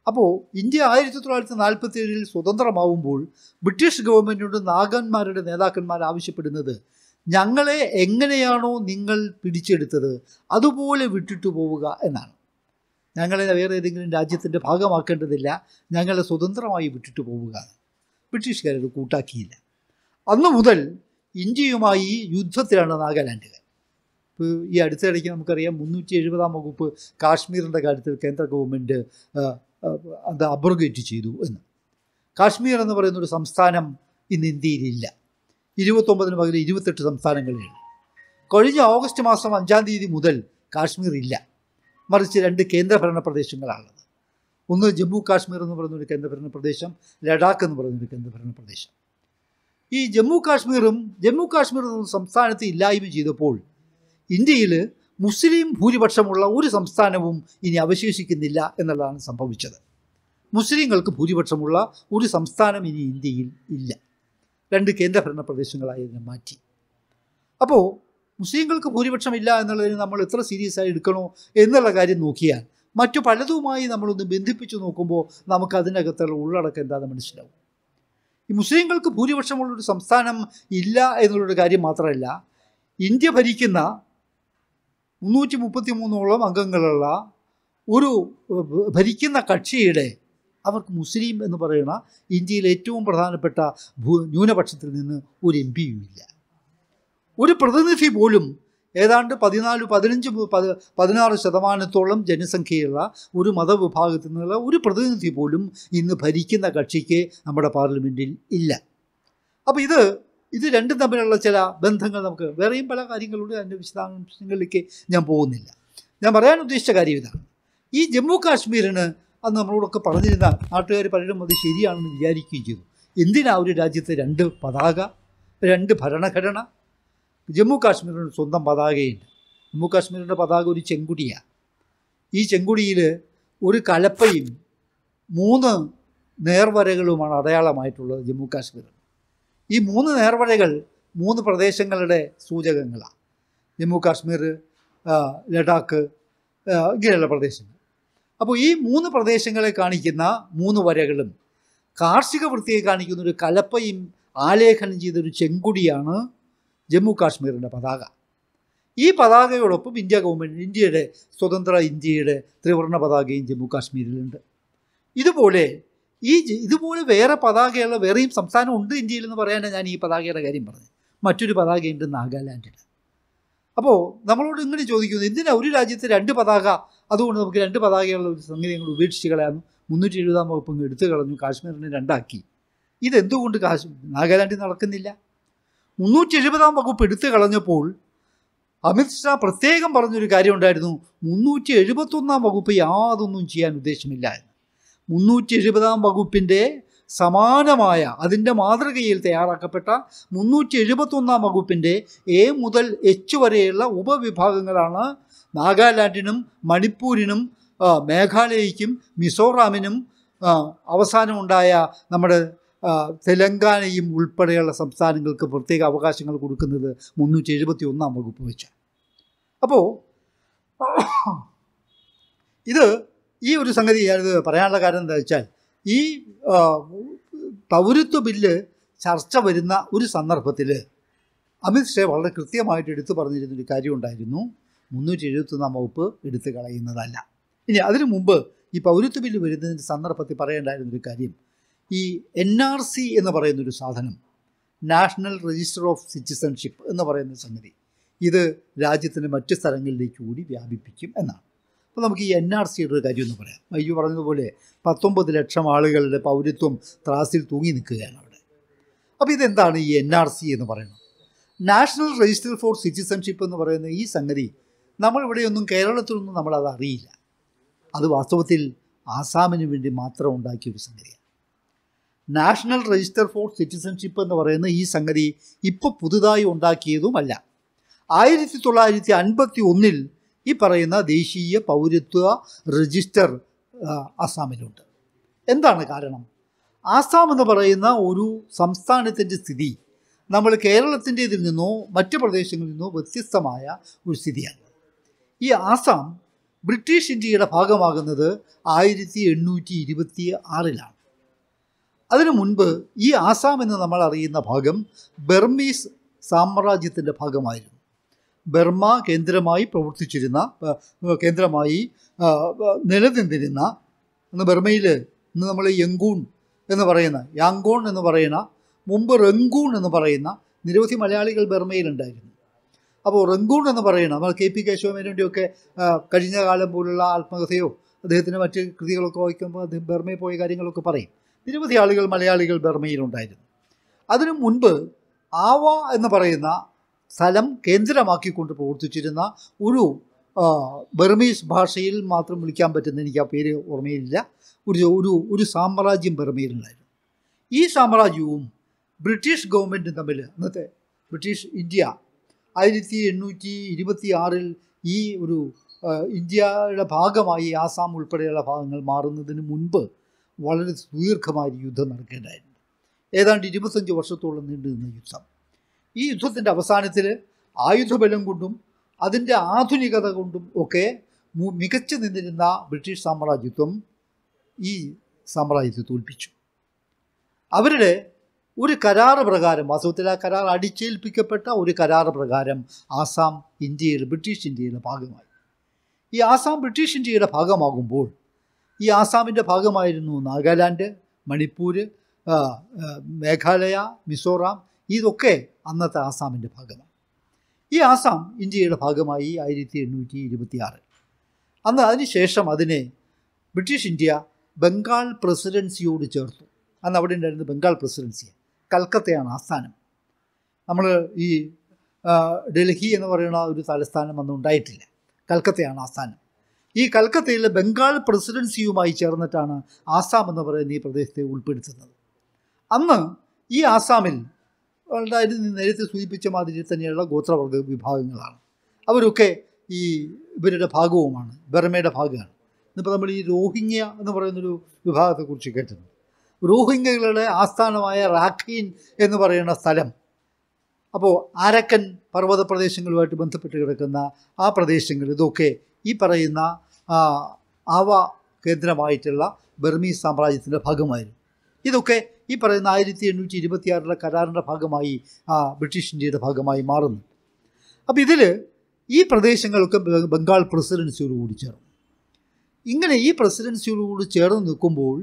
S2: അപ്പോൾ ഇന്ത്യ ആയിരത്തി തൊള്ളായിരത്തി നാൽപ്പത്തി ഏഴിൽ സ്വതന്ത്രമാവുമ്പോൾ ബ്രിട്ടീഷ് ഗവൺമെൻറ്റിനോട് നാഗന്മാരുടെ നേതാക്കന്മാർ ആവശ്യപ്പെടുന്നത് ഞങ്ങളെ എങ്ങനെയാണോ നിങ്ങൾ പിടിച്ചെടുത്തത് അതുപോലെ വിട്ടിട്ടു പോവുക എന്നാണ് ഞങ്ങളെ വേറെ ഏതെങ്കിലും രാജ്യത്തിൻ്റെ ഭാഗമാക്കേണ്ടതില്ല ഞങ്ങളെ സ്വതന്ത്രമായി വിട്ടിട്ട് പോവുക ബ്രിട്ടീഷുകാരത് കൂട്ടാക്കിയില്ല അന്നു മുതൽ ഇന്ത്യയുമായി യുദ്ധത്തിലാണ് നാഗാലാൻഡുകാർ ഇപ്പോൾ ഈ അടുത്തിടയ്ക്ക് നമുക്കറിയാം മുന്നൂറ്റി എഴുപതാം വകുപ്പ് കാശ്മീരിൻ്റെ കാര്യത്തിൽ കേന്ദ്ര ഗവൺമെൻറ് അത് അബ്രോഗേറ്റ് ചെയ്തു എന്ന് കാശ്മീർ എന്ന് പറയുന്ന ഒരു സംസ്ഥാനം ഇന്ന് ഇന്ത്യയിലില്ല ഇരുപത്തൊമ്പതിന് പകരം ഇരുപത്തെട്ട് സംസ്ഥാനങ്ങളേ കഴിഞ്ഞ ഓഗസ്റ്റ് മാസം അഞ്ചാം തീയതി മുതൽ കാശ്മീർ ഇല്ല മറിച്ച് രണ്ട് കേന്ദ്രഭരണ പ്രദേശങ്ങളാണുള്ളത് ഒന്ന് ജമ്മു കാശ്മീർ എന്ന് പറയുന്ന ഒരു കേന്ദ്രഭരണ പ്രദേശം ലഡാക്ക് എന്ന് പറയുന്ന ഒരു കേന്ദ്രഭരണ പ്രദേശം ഈ ജമ്മു കാശ്മീറും ജമ്മു കാശ്മീർ സംസ്ഥാനത്ത് ഇല്ലായ്മ ചെയ്തപ്പോൾ ഇന്ത്യയിൽ മുസ്ലിം ഭൂരിപക്ഷമുള്ള ഒരു സംസ്ഥാനവും ഇനി അവശേഷിക്കുന്നില്ല എന്നുള്ളതാണ് സംഭവിച്ചത് മുസ്ലിങ്ങൾക്ക് ഭൂരിപക്ഷമുള്ള ഒരു സംസ്ഥാനം ഇനി ഇന്ത്യയിൽ ഇല്ല രണ്ട് കേന്ദ്രഭരണ പ്രദേശങ്ങളായി അതിനെ മാറ്റി അപ്പോൾ മുസ്ലിങ്ങൾക്ക് ഭൂരിപക്ഷമില്ല എന്നുള്ളതിന് നമ്മൾ എത്ര സീരിയസ് ആയി എടുക്കണോ എന്നുള്ള കാര്യം നോക്കിയാൽ മറ്റു പലതുമായി നമ്മളൊന്ന് ബന്ധിപ്പിച്ച് നോക്കുമ്പോൾ നമുക്ക് അതിനകത്തുള്ള ഉള്ളടക്കം എന്താണെന്ന് മനസ്സിലാവും ഈ മുസ്ലിങ്ങൾക്ക് ഭൂരിപക്ഷമുള്ളൊരു സംസ്ഥാനം ഇല്ല എന്നുള്ളൊരു കാര്യം മാത്രമല്ല ഇന്ത്യ ഭരിക്കുന്ന മുന്നൂറ്റി മുപ്പത്തി മൂന്നോളം അംഗങ്ങളുള്ള ഒരു ഭരിക്കുന്ന കക്ഷിയുടെ അവർക്ക് മുസ്ലിം എന്ന് പറയുന്ന ഇന്ത്യയിലെ ഏറ്റവും പ്രധാനപ്പെട്ട ഭൂ ന്യൂനപക്ഷത്തിൽ നിന്ന് ഒരു എം പിയും ഇല്ല ഒരു പ്രതിനിധി പോലും ഏതാണ്ട് പതിനാല് പതിനഞ്ച് പതിനാറ് ശതമാനത്തോളം ജനസംഖ്യയുള്ള ഒരു മതവിഭാഗത്തിൽ നിന്നുള്ള ഒരു പ്രതിനിധി പോലും ഇന്ന് ഭരിക്കുന്ന കക്ഷിക്ക് നമ്മുടെ പാർലമെൻറ്റിൽ ഇല്ല അപ്പോൾ ഇത് ഇത് രണ്ടും തമ്മിലുള്ള ചില ബന്ധങ്ങൾ നമുക്ക് വേറെയും പല കാര്യങ്ങളുണ്ട് അതിൻ്റെ വിശദാംശങ്ങളിലേക്ക് ഞാൻ പോകുന്നില്ല ഞാൻ പറയാൻ ഉദ്ദേശിച്ച കാര്യം ഇതാണ് ഈ ജമ്മു കാശ്മീരിന് അത് നമ്മളോടൊക്കെ പറഞ്ഞിരുന്ന നാട്ടുകാർ പലരും അത് ശരിയാണെന്ന് വിചാരിക്കുകയും ചെയ്തു എന്തിനാ ഒരു രാജ്യത്തെ രണ്ട് പതാക രണ്ട് ഭരണഘടന ജമ്മു കാശ്മീരിന് സ്വന്തം പതാകയുണ്ട് ജമ്മു കാശ്മീരിൻ്റെ പതാക ഒരു ചെങ്കുടിയാണ് ഈ ചെങ്കുടിയിൽ ഒരു കലപ്പയും മൂന്ന് നേർവരകളുമാണ് അടയാളമായിട്ടുള്ളത് ജമ്മു കാശ്മീർ ഈ മൂന്ന് നേർവരകൾ മൂന്ന് പ്രദേശങ്ങളുടെ സൂചകങ്ങളാണ് ജമ്മു കാശ്മീർ ലഡാക്ക് ഇങ്ങനെയുള്ള പ്രദേശങ്ങൾ അപ്പോൾ ഈ മൂന്ന് പ്രദേശങ്ങളെ കാണിക്കുന്ന മൂന്ന് വരകളും കാർഷിക വൃത്തിയെ കാണിക്കുന്ന ഒരു കലപ്പയും ആലേഖനം ചെയ്തൊരു ചെങ്കുടിയാണ് ജമ്മു കാശ്മീരിൻ്റെ പതാക ഈ പതാകയോടൊപ്പം ഇന്ത്യ ഗവൺമെൻറ് ഇന്ത്യയുടെ സ്വതന്ത്ര ഇന്ത്യയുടെ ത്രിവർണ പതാകയും ജമ്മു കാശ്മീരിലുണ്ട് ഇതുപോലെ ഈ ഇതുപോലെ വേറെ പതാകയുള്ള വേറെയും സംസ്ഥാനം ഉണ്ട് ഇന്ത്യയിലെന്ന് പറയാനാണ് ഞാൻ ഈ പതാകയുടെ കാര്യം പറഞ്ഞത് മറ്റൊരു പതാകയുണ്ട് നാഗാലാൻഡിൽ അപ്പോൾ നമ്മളോട് ഇങ്ങനെ ചോദിക്കുന്നു എന്തിനാ ഒരു രാജ്യത്ത് രണ്ട് പതാക അതുകൊണ്ട് നമുക്ക് രണ്ട് പതാകയുള്ള ഒരു സംഗതി ഞങ്ങൾ ഉപേക്ഷിച്ച് കളയാന്ന് മുന്നൂറ്റി എഴുപതാം വകുപ്പ് എടുത്തു കളഞ്ഞു കാശ്മീരിനെ രണ്ടാക്കി ഇതെന്തുകൊണ്ട് കാശ് നാഗാലാൻഡിൽ നടക്കുന്നില്ല മുന്നൂറ്റി എഴുപതാം വകുപ്പ് എടുത്തു കളഞ്ഞപ്പോൾ അമിത്ഷാ പ്രത്യേകം പറഞ്ഞൊരു കാര്യമുണ്ടായിരുന്നു മുന്നൂറ്റി എഴുപത്തൊന്നാം വകുപ്പ് യാതൊന്നും ചെയ്യാൻ ഉദ്ദേശമില്ല എന്ന് മുന്നൂറ്റി എഴുപതാം വകുപ്പിൻ്റെ സമാനമായ അതിൻ്റെ മാതൃകയിൽ തയ്യാറാക്കപ്പെട്ട മുന്നൂറ്റി എഴുപത്തൊന്നാം വകുപ്പിൻ്റെ എ മുതൽ എച്ച് വരെയുള്ള ഉപവിഭാഗങ്ങളാണ് നാഗാലാൻഡിനും മണിപ്പൂരിനും മേഘാലയയ്ക്കും മിസോറാമിനും അവസാനമുണ്ടായ നമ്മുടെ തെലങ്കാനയും ഉൾപ്പെടെയുള്ള സംസ്ഥാനങ്ങൾക്ക് പ്രത്യേക അവകാശങ്ങൾ കൊടുക്കുന്നത് മുന്നൂറ്റി എഴുപത്തി ഒന്നാം വകുപ്പ് വെച്ചാണ് അപ്പോൾ ഇത് ഈ ഒരു സംഗതി അത് പറയാനുള്ള കാരണം എന്താ വെച്ചാൽ ഈ പൗരത്വ ബില്ല് ചർച്ച വരുന്ന ഒരു സന്ദർഭത്തിൽ അമിത് ഷേ വളരെ കൃത്യമായിട്ട് എടുത്തു പറഞ്ഞിരുന്നൊരു കാര്യമുണ്ടായിരുന്നു മുന്നൂറ്റി എഴുപത്തൊന്നാം വകുപ്പ് എടുത്തു കളയുന്നതല്ല ഇനി അതിനു മുമ്പ് ഈ പൗരത്വ ബില്ല് വരുന്നതിൻ്റെ സന്ദർഭത്തിൽ പറയേണ്ടായിരുന്നൊരു കാര്യം ഈ എൻ ആർ സി എന്ന് പറയുന്നൊരു സാധനം നാഷണൽ രജിസ്റ്റർ ഓഫ് സിറ്റിസൺഷിപ്പ് എന്ന് പറയുന്ന സംഗതി ഇത് രാജ്യത്തിൻ്റെ മറ്റ് സ്ഥലങ്ങളിലേക്ക് കൂടി വ്യാപിപ്പിക്കും എന്നാണ് അപ്പോൾ നമുക്ക് ഈ എൻ ആർ സിയുടെ ഒരു കാര്യം എന്ന് പറയാം അയ്യോ പറഞ്ഞതുപോലെ പത്തൊമ്പത് ലക്ഷം ആളുകളുടെ പൗരത്വം ത്രാസിൽ തൂങ്ങി നിൽക്കുകയാണ് അവിടെ അപ്പോൾ ഇതെന്താണ് ഈ എൻ ആർ സി എന്ന് പറയുന്നത് നാഷണൽ രജിസ്റ്റർ ഫോർ സിറ്റിസൺഷിപ്പ് എന്ന് പറയുന്ന ഈ സംഗതി നമ്മളിവിടെയൊന്നും കേരളത്തിലൊന്നും നമ്മളത് അറിയില്ല അത് വാസ്തവത്തിൽ ആസാമിന് വേണ്ടി മാത്രം ഉണ്ടാക്കിയ ഒരു സംഗതിയാണ് നാഷണൽ രജിസ്റ്റർ ഫോർ സിറ്റിസൺഷിപ്പ് എന്ന് പറയുന്ന ഈ സംഗതി ഇപ്പോൾ പുതുതായി ഉണ്ടാക്കിയതുമല്ല ആയിരത്തി തൊള്ളായിരത്തി അൻപത്തി ഒന്നിൽ ഈ പറയുന്ന ദേശീയ പൗരത്വ രജിസ്റ്റർ ആസാമിലുണ്ട് എന്താണ് കാരണം ആസാം എന്ന് പറയുന്ന ഒരു സംസ്ഥാനത്തിൻ്റെ സ്ഥിതി നമ്മൾ ഇതിൽ നിന്നോ മറ്റു പ്രദേശങ്ങളിൽ നിന്നോ വ്യത്യസ്തമായ ഒരു സ്ഥിതിയാണ് ഈ ആസാം ബ്രിട്ടീഷ് ഇന്ത്യയുടെ ഭാഗമാകുന്നത് ആയിരത്തി എണ്ണൂറ്റി ഇരുപത്തി ആറിലാണ് അതിനു മുൻപ് ഈ ആസാം എന്ന് നമ്മൾ അറിയുന്ന ഭാഗം ബർമീസ് സാമ്രാജ്യത്തിൻ്റെ ഭാഗമായിരുന്നു ബർമ കേന്ദ്രമായി പ്രവർത്തിച്ചിരുന്ന കേന്ദ്രമായി നിലനിന്നിരുന്ന അന്ന് ബർമയിൽ ഇന്ന് നമ്മൾ യങ്കൂൺ എന്ന് പറയുന്ന യാങ്കോൺ എന്ന് പറയുന്ന മുമ്പ് റെങ്കൂൺ എന്ന് പറയുന്ന നിരവധി മലയാളികൾ ബർമയിലുണ്ടായിരുന്നു അപ്പോൾ റെങ്കൂൺ എന്ന് പറയുന്ന നമ്മൾ കെ പി കേശവമേനോൻ്റെയൊക്കെ കഴിഞ്ഞ കാലം പോലുള്ള ആത്മകഥയോ അദ്ദേഹത്തിൻ്റെ മറ്റ് കൃതികളൊക്കെ വായിക്കുമ്പോൾ അദ്ദേഹം ബർമയിൽ പോയ കാര്യങ്ങളൊക്കെ പറയും നിരവധി ആളുകൾ മലയാളികൾ ബർമയിൽ ഉണ്ടായിരുന്നു അതിനു മുൻപ് ആവ എന്ന് പറയുന്ന സ്ഥലം കേന്ദ്രമാക്കിക്കൊണ്ട് പ്രവർത്തിച്ചിരുന്ന ഒരു ബർമീസ് ഭാഷയിൽ മാത്രം വിളിക്കാൻ പറ്റുന്ന എനിക്ക് ആ പേര് ഓർമ്മയില്ല ഒരു ഒരു ഒരു സാമ്രാജ്യം ബർമയിലുണ്ടായിരുന്നു ഈ സാമ്രാജ്യവും ബ്രിട്ടീഷ് ഗവൺമെൻറ്റും തമ്മിൽ അന്നത്തെ ബ്രിട്ടീഷ് ഇന്ത്യ ആയിരത്തി എണ്ണൂറ്റി ഇരുപത്തി ആറിൽ ഈ ഒരു ഇന്ത്യയുടെ ഭാഗമായി ആസാം ഉൾപ്പെടെയുള്ള ഭാഗങ്ങൾ മാറുന്നതിന് മുൻപ് വളരെ സുദീർഘമായ യുദ്ധം നടക്കേണ്ടതായിരുന്നു ഏതാണ്ട് ഇരുപത്തഞ്ച് വർഷത്തോളം നീണ്ടു നിന്ന യുദ്ധം ഈ യുദ്ധത്തിൻ്റെ അവസാനത്തിൽ ആയുധബലം കൊണ്ടും അതിൻ്റെ ആധുനികത കൊണ്ടും ഒക്കെ മികച്ചു നിന്നിരുന്ന ബ്രിട്ടീഷ് സാമ്രാജ്യത്വം ഈ സാമ്രാജ്യത്തെ തോൽപ്പിച്ചു അവരുടെ ഒരു കരാർ പ്രകാരം വാസ്തവത്തിൽ ആ കരാർ അടിച്ചേൽപ്പിക്കപ്പെട്ട ഒരു കരാർ പ്രകാരം ആസാം ഇന്ത്യയുടെ ബ്രിട്ടീഷ് ഇന്ത്യയുടെ ഭാഗമായി ഈ ആസാം ബ്രിട്ടീഷ് ഇന്ത്യയുടെ ഭാഗമാകുമ്പോൾ ഈ ആസാമിൻ്റെ ഭാഗമായിരുന്നു നാഗാലാൻഡ് മണിപ്പൂർ മേഘാലയ മിസോറാം ഇതൊക്കെ അന്നത്തെ ആസാമിൻ്റെ ഭാഗമാണ് ഈ ആസാം ഇന്ത്യയുടെ ഭാഗമായി ആയിരത്തി എണ്ണൂറ്റി ഇരുപത്തിയാറ് അന്ന് അതിനുശേഷം അതിനെ ബ്രിട്ടീഷ് ഇന്ത്യ ബംഗാൾ പ്രസിഡൻസിയോട് ചേർത്തു അന്ന് അവിടെ ഉണ്ടായിരുന്ന ബംഗാൾ പ്രസിഡൻസി കൽക്കത്തയാണ് ആസ്ഥാനം നമ്മൾ ഈ ഡൽഹി എന്ന് പറയുന്ന ഒരു തലസ്ഥാനം അന്ന് ഉണ്ടായിട്ടില്ല കൽക്കത്തയാണ് ആസ്ഥാനം ഈ കൽക്കത്തയിലെ ബംഗാൾ പ്രസിഡൻസിയുമായി ചേർന്നിട്ടാണ് ആസാം എന്ന് പറയുന്ന ഈ പ്രദേശത്തെ ഉൾപ്പെടുത്തുന്നത് അന്ന് ഈ ആസാമിൽ ഉണ്ടായിരുന്ന നേരത്തെ സൂചിപ്പിച്ച മാതിരി തന്നെയുള്ള ഗോത്രവർഗ വിഭാഗങ്ങളാണ് അവരൊക്കെ ഈ ഇവരുടെ ഭാഗവുമാണ് ബർമയുടെ ഭാഗമാണ് ഇന്നിപ്പോൾ നമ്മൾ ഈ രോഹിംഗ്യ എന്ന് പറയുന്നൊരു വിഭാഗത്തെക്കുറിച്ച് കേട്ടിട്ടുണ്ട് രോഹിംഗ്യകളുടെ ആസ്ഥാനമായ റാഖീൻ എന്ന് പറയുന്ന സ്ഥലം അപ്പോൾ ആരക്കൻ പർവ്വത പ്രദേശങ്ങളുമായിട്ട് ബന്ധപ്പെട്ട് കിടക്കുന്ന ആ പ്രദേശങ്ങൾ ഇതൊക്കെ ഈ പറയുന്ന ആവ കേന്ദ്രമായിട്ടുള്ള ബർമീസ് സാമ്രാജ്യത്തിൻ്റെ ഭാഗമായിരുന്നു ഇതൊക്കെ ഈ പറയുന്ന ആയിരത്തി എണ്ണൂറ്റി ഇരുപത്തിയാറിലെ കരാറിൻ്റെ ഭാഗമായി ബ്രിട്ടീഷ് ഇന്ത്യയുടെ ഭാഗമായി മാറുന്നു അപ്പോൾ ഇതിൽ ഈ പ്രദേശങ്ങളൊക്കെ ബംഗാൾ പ്രസിഡൻസിയോടുകൂടി ചേർന്നു ഇങ്ങനെ ഈ പ്രസിഡൻസിയോടുകൂടി ചേർന്ന് നിൽക്കുമ്പോൾ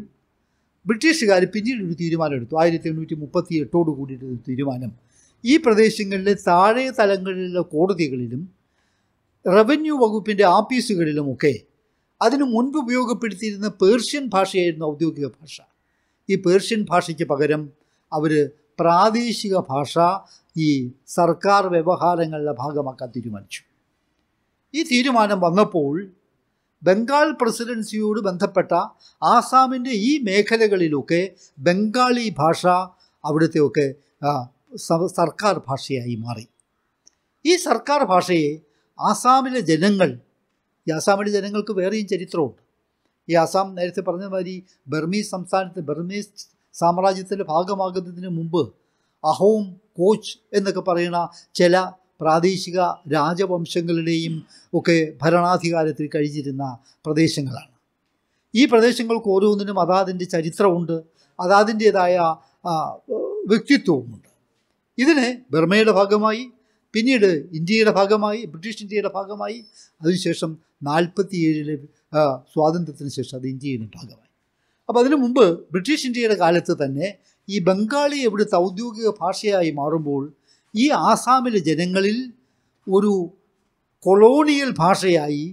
S2: ബ്രിട്ടീഷുകാർ പിന്നീട് ഒരു തീരുമാനമെടുത്തു ആയിരത്തി എണ്ണൂറ്റി മുപ്പത്തി എട്ടോട് കൂടിയിട്ടൊരു തീരുമാനം ഈ പ്രദേശങ്ങളിലെ താഴെ തലങ്ങളിലുള്ള കോടതികളിലും റവന്യൂ വകുപ്പിൻ്റെ ആപ്പീസുകളിലുമൊക്കെ അതിനു മുൻപ് ഉപയോഗപ്പെടുത്തിയിരുന്ന പേർഷ്യൻ ഭാഷയായിരുന്നു ഔദ്യോഗിക ഭാഷ ഈ പേർഷ്യൻ ഭാഷയ്ക്ക് പകരം അവർ പ്രാദേശിക ഭാഷ ഈ സർക്കാർ വ്യവഹാരങ്ങളുടെ ഭാഗമാക്കാൻ തീരുമാനിച്ചു ഈ തീരുമാനം വന്നപ്പോൾ ബംഗാൾ പ്രസിഡൻസിയോട് ബന്ധപ്പെട്ട ആസാമിൻ്റെ ഈ മേഖലകളിലൊക്കെ ബംഗാളി ഭാഷ അവിടുത്തെയൊക്കെ സർക്കാർ ഭാഷയായി മാറി ഈ സർക്കാർ ഭാഷയെ ആസാമിലെ ജനങ്ങൾ ഈ ആസാമിലെ ജനങ്ങൾക്ക് വേറെയും ചരിത്രമുണ്ട് ഈ ആസാം നേരത്തെ പറഞ്ഞ മാതിരി ബർമീസ് സംസ്ഥാനത്ത് ബർമീസ് സാമ്രാജ്യത്തിൻ്റെ ഭാഗമാകുന്നതിന് മുമ്പ് അഹോം കോച്ച് എന്നൊക്കെ പറയുന്ന ചില പ്രാദേശിക രാജവംശങ്ങളുടെയും ഒക്കെ ഭരണാധികാരത്തിൽ കഴിച്ചിരുന്ന പ്രദേശങ്ങളാണ് ഈ പ്രദേശങ്ങൾക്ക് ഓരോന്നിനും അതാതിൻ്റെ ചരിത്രമുണ്ട് അതാതിൻ്റേതായ വ്യക്തിത്വവുമുണ്ട് ഇതിന് ബർമയുടെ ഭാഗമായി പിന്നീട് ഇന്ത്യയുടെ ഭാഗമായി ബ്രിട്ടീഷ് ഇന്ത്യയുടെ ഭാഗമായി അതിനുശേഷം നാൽപ്പത്തിയേഴിലെ സ്വാതന്ത്ര്യത്തിന് ശേഷം അത് ഇന്ത്യയുടെ ഭാഗമായി അപ്പോൾ അതിനു മുമ്പ് ബ്രിട്ടീഷ് ഇന്ത്യയുടെ കാലത്ത് തന്നെ ഈ ബംഗാളി എവിടുത്തെ ഔദ്യോഗിക ഭാഷയായി മാറുമ്പോൾ ഈ ആസാമിലെ ജനങ്ങളിൽ ഒരു കൊളോണിയൽ ഭാഷയായി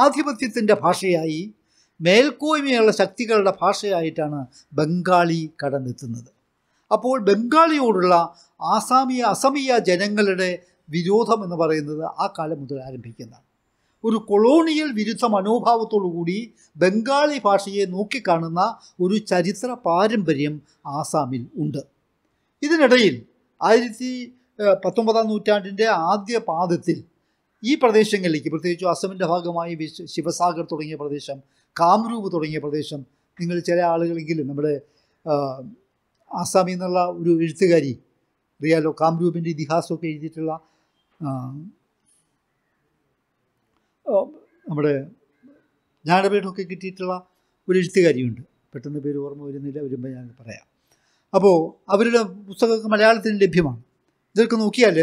S2: ആധിപത്യത്തിൻ്റെ ഭാഷയായി മേൽക്കോയ്മയുള്ള ശക്തികളുടെ ഭാഷയായിട്ടാണ് ബംഗാളി കടന്നെത്തുന്നത് അപ്പോൾ ബംഗാളിയോടുള്ള ആസാമിയ അസമിയ ജനങ്ങളുടെ വിരോധം എന്ന് പറയുന്നത് ആ കാലം മുതൽ ആരംഭിക്കുന്നതാണ് ഒരു കൊളോണിയൽ വിരുദ്ധ മനോഭാവത്തോടുകൂടി ബംഗാളി ഭാഷയെ നോക്കിക്കാണുന്ന ഒരു ചരിത്ര പാരമ്പര്യം ആസാമിൽ ഉണ്ട് ഇതിനിടയിൽ ആയിരത്തി പത്തൊമ്പതാം നൂറ്റാണ്ടിൻ്റെ ആദ്യ പാദത്തിൽ ഈ പ്രദേശങ്ങളിലേക്ക് പ്രത്യേകിച്ച് അസമിൻ്റെ ഭാഗമായി ശിവസാഗർ തുടങ്ങിയ പ്രദേശം കാമരൂപ് തുടങ്ങിയ പ്രദേശം നിങ്ങൾ ചില ആളുകളെങ്കിലും നമ്മുടെ ആസാമിൽ നിന്നുള്ള ഒരു എഴുത്തുകാരി അറിയാലോ കാംരൂപിൻ്റെ ഇതിഹാസമൊക്കെ എഴുതിയിട്ടുള്ള നമ്മുടെ ജ്ഞാനപീഠമൊക്കെ കിട്ടിയിട്ടുള്ള ഒരു എഴുത്തുകാരിയുണ്ട് പെട്ടെന്ന് പേര് ഓർമ്മ വരുന്നില്ല വരുമ്പോൾ ഞാൻ പറയാം അപ്പോൾ അവരുടെ പുസ്തകമൊക്കെ മലയാളത്തിന് ലഭ്യമാണ് ഇതൊക്കെ നോക്കിയാൽ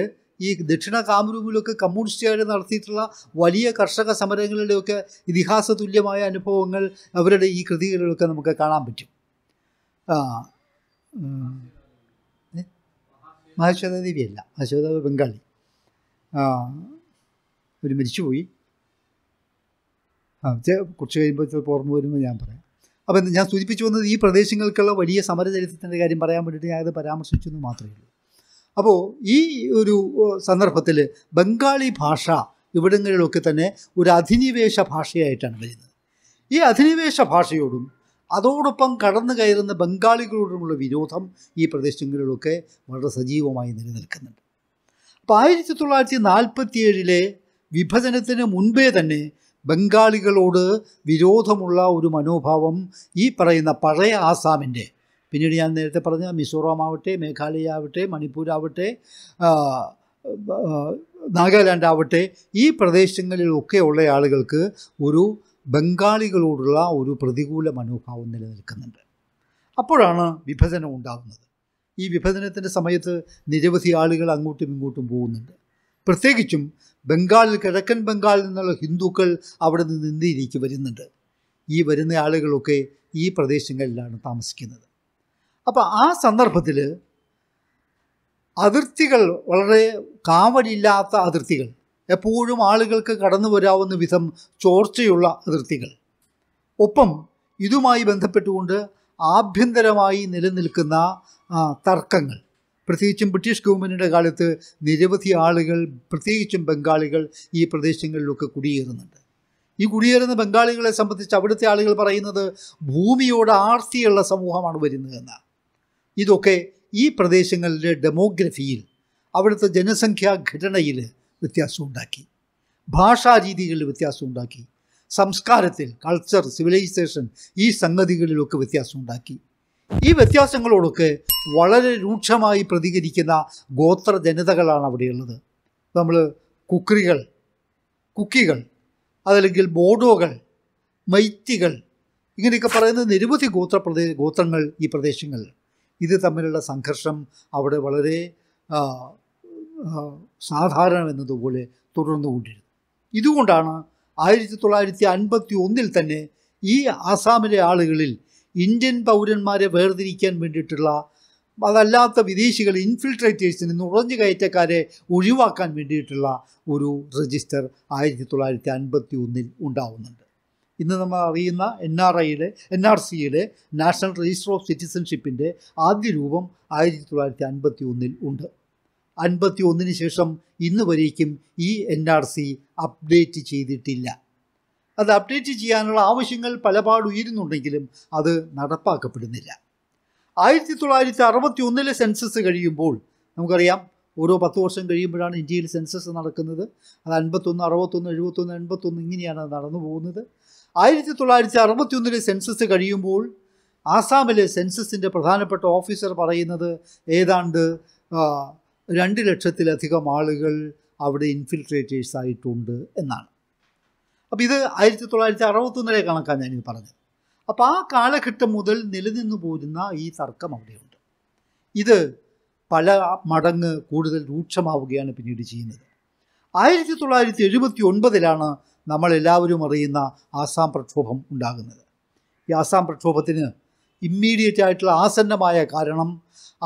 S2: ഈ ദക്ഷിണ കാമരൂപിലൊക്കെ കമ്മ്യൂണിസ്റ്റുകാർ നടത്തിയിട്ടുള്ള വലിയ കർഷക സമരങ്ങളുടെയൊക്കെ ഇതിഹാസ തുല്യമായ അനുഭവങ്ങൾ അവരുടെ ഈ കൃതികളിലൊക്കെ നമുക്ക് കാണാൻ പറ്റും മഹശ്വത അല്ല മഹശ്വത ബംഗാളി ഒരു മരിച്ചുപോയി കുറച്ച് കഴിയുമ്പോൾ ചിലപ്പോൾ ഓർമ്മ വരുമ്പോൾ ഞാൻ പറയാം അപ്പം ഞാൻ സൂചിപ്പിച്ചു വന്നത് ഈ പ്രദേശങ്ങൾക്കുള്ള വലിയ സമരചരിത്രത്തിൻ്റെ കാര്യം പറയാൻ വേണ്ടിയിട്ട് ഞാനത് പരാമർശിച്ചു എന്ന് മാത്രമേ ഉള്ളൂ അപ്പോൾ ഈ ഒരു സന്ദർഭത്തിൽ ബംഗാളി ഭാഷ ഇവിടങ്ങളിലൊക്കെ തന്നെ ഒരു അധിനിവേശ ഭാഷയായിട്ടാണ് വരുന്നത് ഈ അധിനിവേശ ഭാഷയോടും അതോടൊപ്പം കടന്നു കയറുന്ന ബംഗാളികളോടുമുള്ള വിരോധം ഈ പ്രദേശങ്ങളിലൊക്കെ വളരെ സജീവമായി നിലനിൽക്കുന്നുണ്ട് അപ്പോൾ ആയിരത്തി തൊള്ളായിരത്തി നാൽപ്പത്തിയേഴിലെ വിഭജനത്തിന് മുൻപേ തന്നെ ബംഗാളികളോട് വിരോധമുള്ള ഒരു മനോഭാവം ഈ പറയുന്ന പഴയ ആസാമിൻ്റെ പിന്നീട് ഞാൻ നേരത്തെ പറഞ്ഞ മിസോറാം ആവട്ടെ മേഘാലയ ആവട്ടെ മണിപ്പൂരാവട്ടെ നാഗാലാൻഡ് ആവട്ടെ ഈ പ്രദേശങ്ങളിലൊക്കെ ഉള്ള ആളുകൾക്ക് ഒരു ബംഗാളികളോടുള്ള ഒരു പ്രതികൂല മനോഭാവം നിലനിൽക്കുന്നുണ്ട് അപ്പോഴാണ് വിഭജനം ഉണ്ടാകുന്നത് ഈ വിഭജനത്തിൻ്റെ സമയത്ത് നിരവധി ആളുകൾ അങ്ങോട്ടും ഇങ്ങോട്ടും പോകുന്നുണ്ട് പ്രത്യേകിച്ചും ബംഗാളിൽ കിഴക്കൻ ബംഗാളിൽ നിന്നുള്ള ഹിന്ദുക്കൾ അവിടെ നിന്ന് ഇന്ത്യയിലേക്ക് വരുന്നുണ്ട് ഈ വരുന്ന ആളുകളൊക്കെ ഈ പ്രദേശങ്ങളിലാണ് താമസിക്കുന്നത് അപ്പോൾ ആ സന്ദർഭത്തിൽ അതിർത്തികൾ വളരെ കാവലില്ലാത്ത അതിർത്തികൾ എപ്പോഴും ആളുകൾക്ക് കടന്നു വരാവുന്ന വിധം ചോർച്ചയുള്ള അതിർത്തികൾ ഒപ്പം ഇതുമായി ബന്ധപ്പെട്ടുകൊണ്ട് ആഭ്യന്തരമായി നിലനിൽക്കുന്ന തർക്കങ്ങൾ പ്രത്യേകിച്ചും ബ്രിട്ടീഷ് ഗവൺമെൻറ്റിൻ്റെ കാലത്ത് നിരവധി ആളുകൾ പ്രത്യേകിച്ചും ബംഗാളികൾ ഈ പ്രദേശങ്ങളിലൊക്കെ കുടിയേറുന്നുണ്ട് ഈ കുടിയേറുന്ന ബംഗാളികളെ സംബന്ധിച്ച് അവിടുത്തെ ആളുകൾ പറയുന്നത് ഭൂമിയോട് ആർത്തിയുള്ള സമൂഹമാണ് വരുന്നതെന്ന് ഇതൊക്കെ ഈ പ്രദേശങ്ങളിലെ ഡെമോഗ്രഫിയിൽ അവിടുത്തെ ജനസംഖ്യാ ഘടനയിൽ വ്യത്യാസം ഉണ്ടാക്കി ഭാഷാ വ്യത്യാസം ഉണ്ടാക്കി സംസ്കാരത്തിൽ കൾച്ചർ സിവിലൈസേഷൻ ഈ സംഗതികളിലൊക്കെ വ്യത്യാസം ഉണ്ടാക്കി ഈ വ്യത്യാസങ്ങളോടൊക്കെ വളരെ രൂക്ഷമായി പ്രതികരിക്കുന്ന ഗോത്ര ജനതകളാണ് അവിടെയുള്ളത് നമ്മൾ കുക്രികൾ കുക്കികൾ അതല്ലെങ്കിൽ ബോഡോകൾ മൈത്തികൾ ഇങ്ങനെയൊക്കെ പറയുന്ന നിരവധി ഗോത്ര പ്രദേ ഗോത്രങ്ങൾ ഈ പ്രദേശങ്ങളിൽ ഇത് തമ്മിലുള്ള സംഘർഷം അവിടെ വളരെ സാധാരണം എന്നതുപോലെ തുടർന്നുകൊണ്ടിരുന്നു ഇതുകൊണ്ടാണ് ആയിരത്തി തൊള്ളായിരത്തി അൻപത്തി ഒന്നിൽ തന്നെ ഈ ആസാമിലെ ആളുകളിൽ ഇന്ത്യൻ പൗരന്മാരെ വേർതിരിക്കാൻ വേണ്ടിയിട്ടുള്ള അതല്ലാത്ത വിദേശികൾ ഇൻഫിൽട്രേറ്റേഴ്സിനെ നുഴഞ്ഞു കയറ്റക്കാരെ ഒഴിവാക്കാൻ വേണ്ടിയിട്ടുള്ള ഒരു രജിസ്റ്റർ ആയിരത്തി തൊള്ളായിരത്തി അൻപത്തി ഒന്നിൽ ഉണ്ടാവുന്നുണ്ട് ഇന്ന് നമ്മൾ അറിയുന്ന എൻ ആർ ഐയുടെ എൻ ആർ സിയുടെ നാഷണൽ രജിസ്റ്റർ ഓഫ് സിറ്റിസൺഷിപ്പിൻ്റെ ആദ്യ രൂപം ആയിരത്തി തൊള്ളായിരത്തി അൻപത്തി ഒന്നിൽ ഉണ്ട് അൻപത്തി ഒന്നിന് ശേഷം ഇന്ന് വരേക്കും ഈ എൻ ആർ സി അപ്ഡേറ്റ് ചെയ്തിട്ടില്ല അത് അപ്ഡേറ്റ് ചെയ്യാനുള്ള ആവശ്യങ്ങൾ പലപാട് ഉയരുന്നുണ്ടെങ്കിലും അത് നടപ്പാക്കപ്പെടുന്നില്ല ആയിരത്തി തൊള്ളായിരത്തി അറുപത്തി ഒന്നിലെ സെൻസസ് കഴിയുമ്പോൾ നമുക്കറിയാം ഓരോ പത്ത് വർഷം കഴിയുമ്പോഴാണ് ഇന്ത്യയിൽ സെൻസസ് നടക്കുന്നത് അത് അൻപത്തൊന്ന് അറുപത്തൊന്ന് എഴുപത്തൊന്ന് എൺപത്തൊന്ന് ഇങ്ങനെയാണ് നടന്നു പോകുന്നത് ആയിരത്തി തൊള്ളായിരത്തി ഒന്നിലെ സെൻസസ് കഴിയുമ്പോൾ ആസാമിലെ സെൻസസിൻ്റെ പ്രധാനപ്പെട്ട ഓഫീസർ പറയുന്നത് ഏതാണ്ട് രണ്ട് ലക്ഷത്തിലധികം ആളുകൾ അവിടെ ഇൻഫിൽട്രേറ്റേഴ്സ് ആയിട്ടുണ്ട് എന്നാണ് അപ്പോൾ ഇത് ആയിരത്തി തൊള്ളായിരത്തി അറുപത്തൊന്നിലെ കണക്കാണ് ഞാനിത് പറഞ്ഞത് അപ്പോൾ ആ കാലഘട്ടം മുതൽ നിലനിന്നു പോരുന്ന ഈ തർക്കം അവിടെയുണ്ട് ഇത് പല മടങ്ങ് കൂടുതൽ രൂക്ഷമാവുകയാണ് പിന്നീട് ചെയ്യുന്നത് ആയിരത്തി തൊള്ളായിരത്തി എഴുപത്തി ഒൻപതിലാണ് നമ്മളെല്ലാവരും അറിയുന്ന ആസാം പ്രക്ഷോഭം ഉണ്ടാകുന്നത് ഈ ആസാം പ്രക്ഷോഭത്തിന് ഇമ്മീഡിയറ്റ് ആയിട്ടുള്ള ആസന്നമായ കാരണം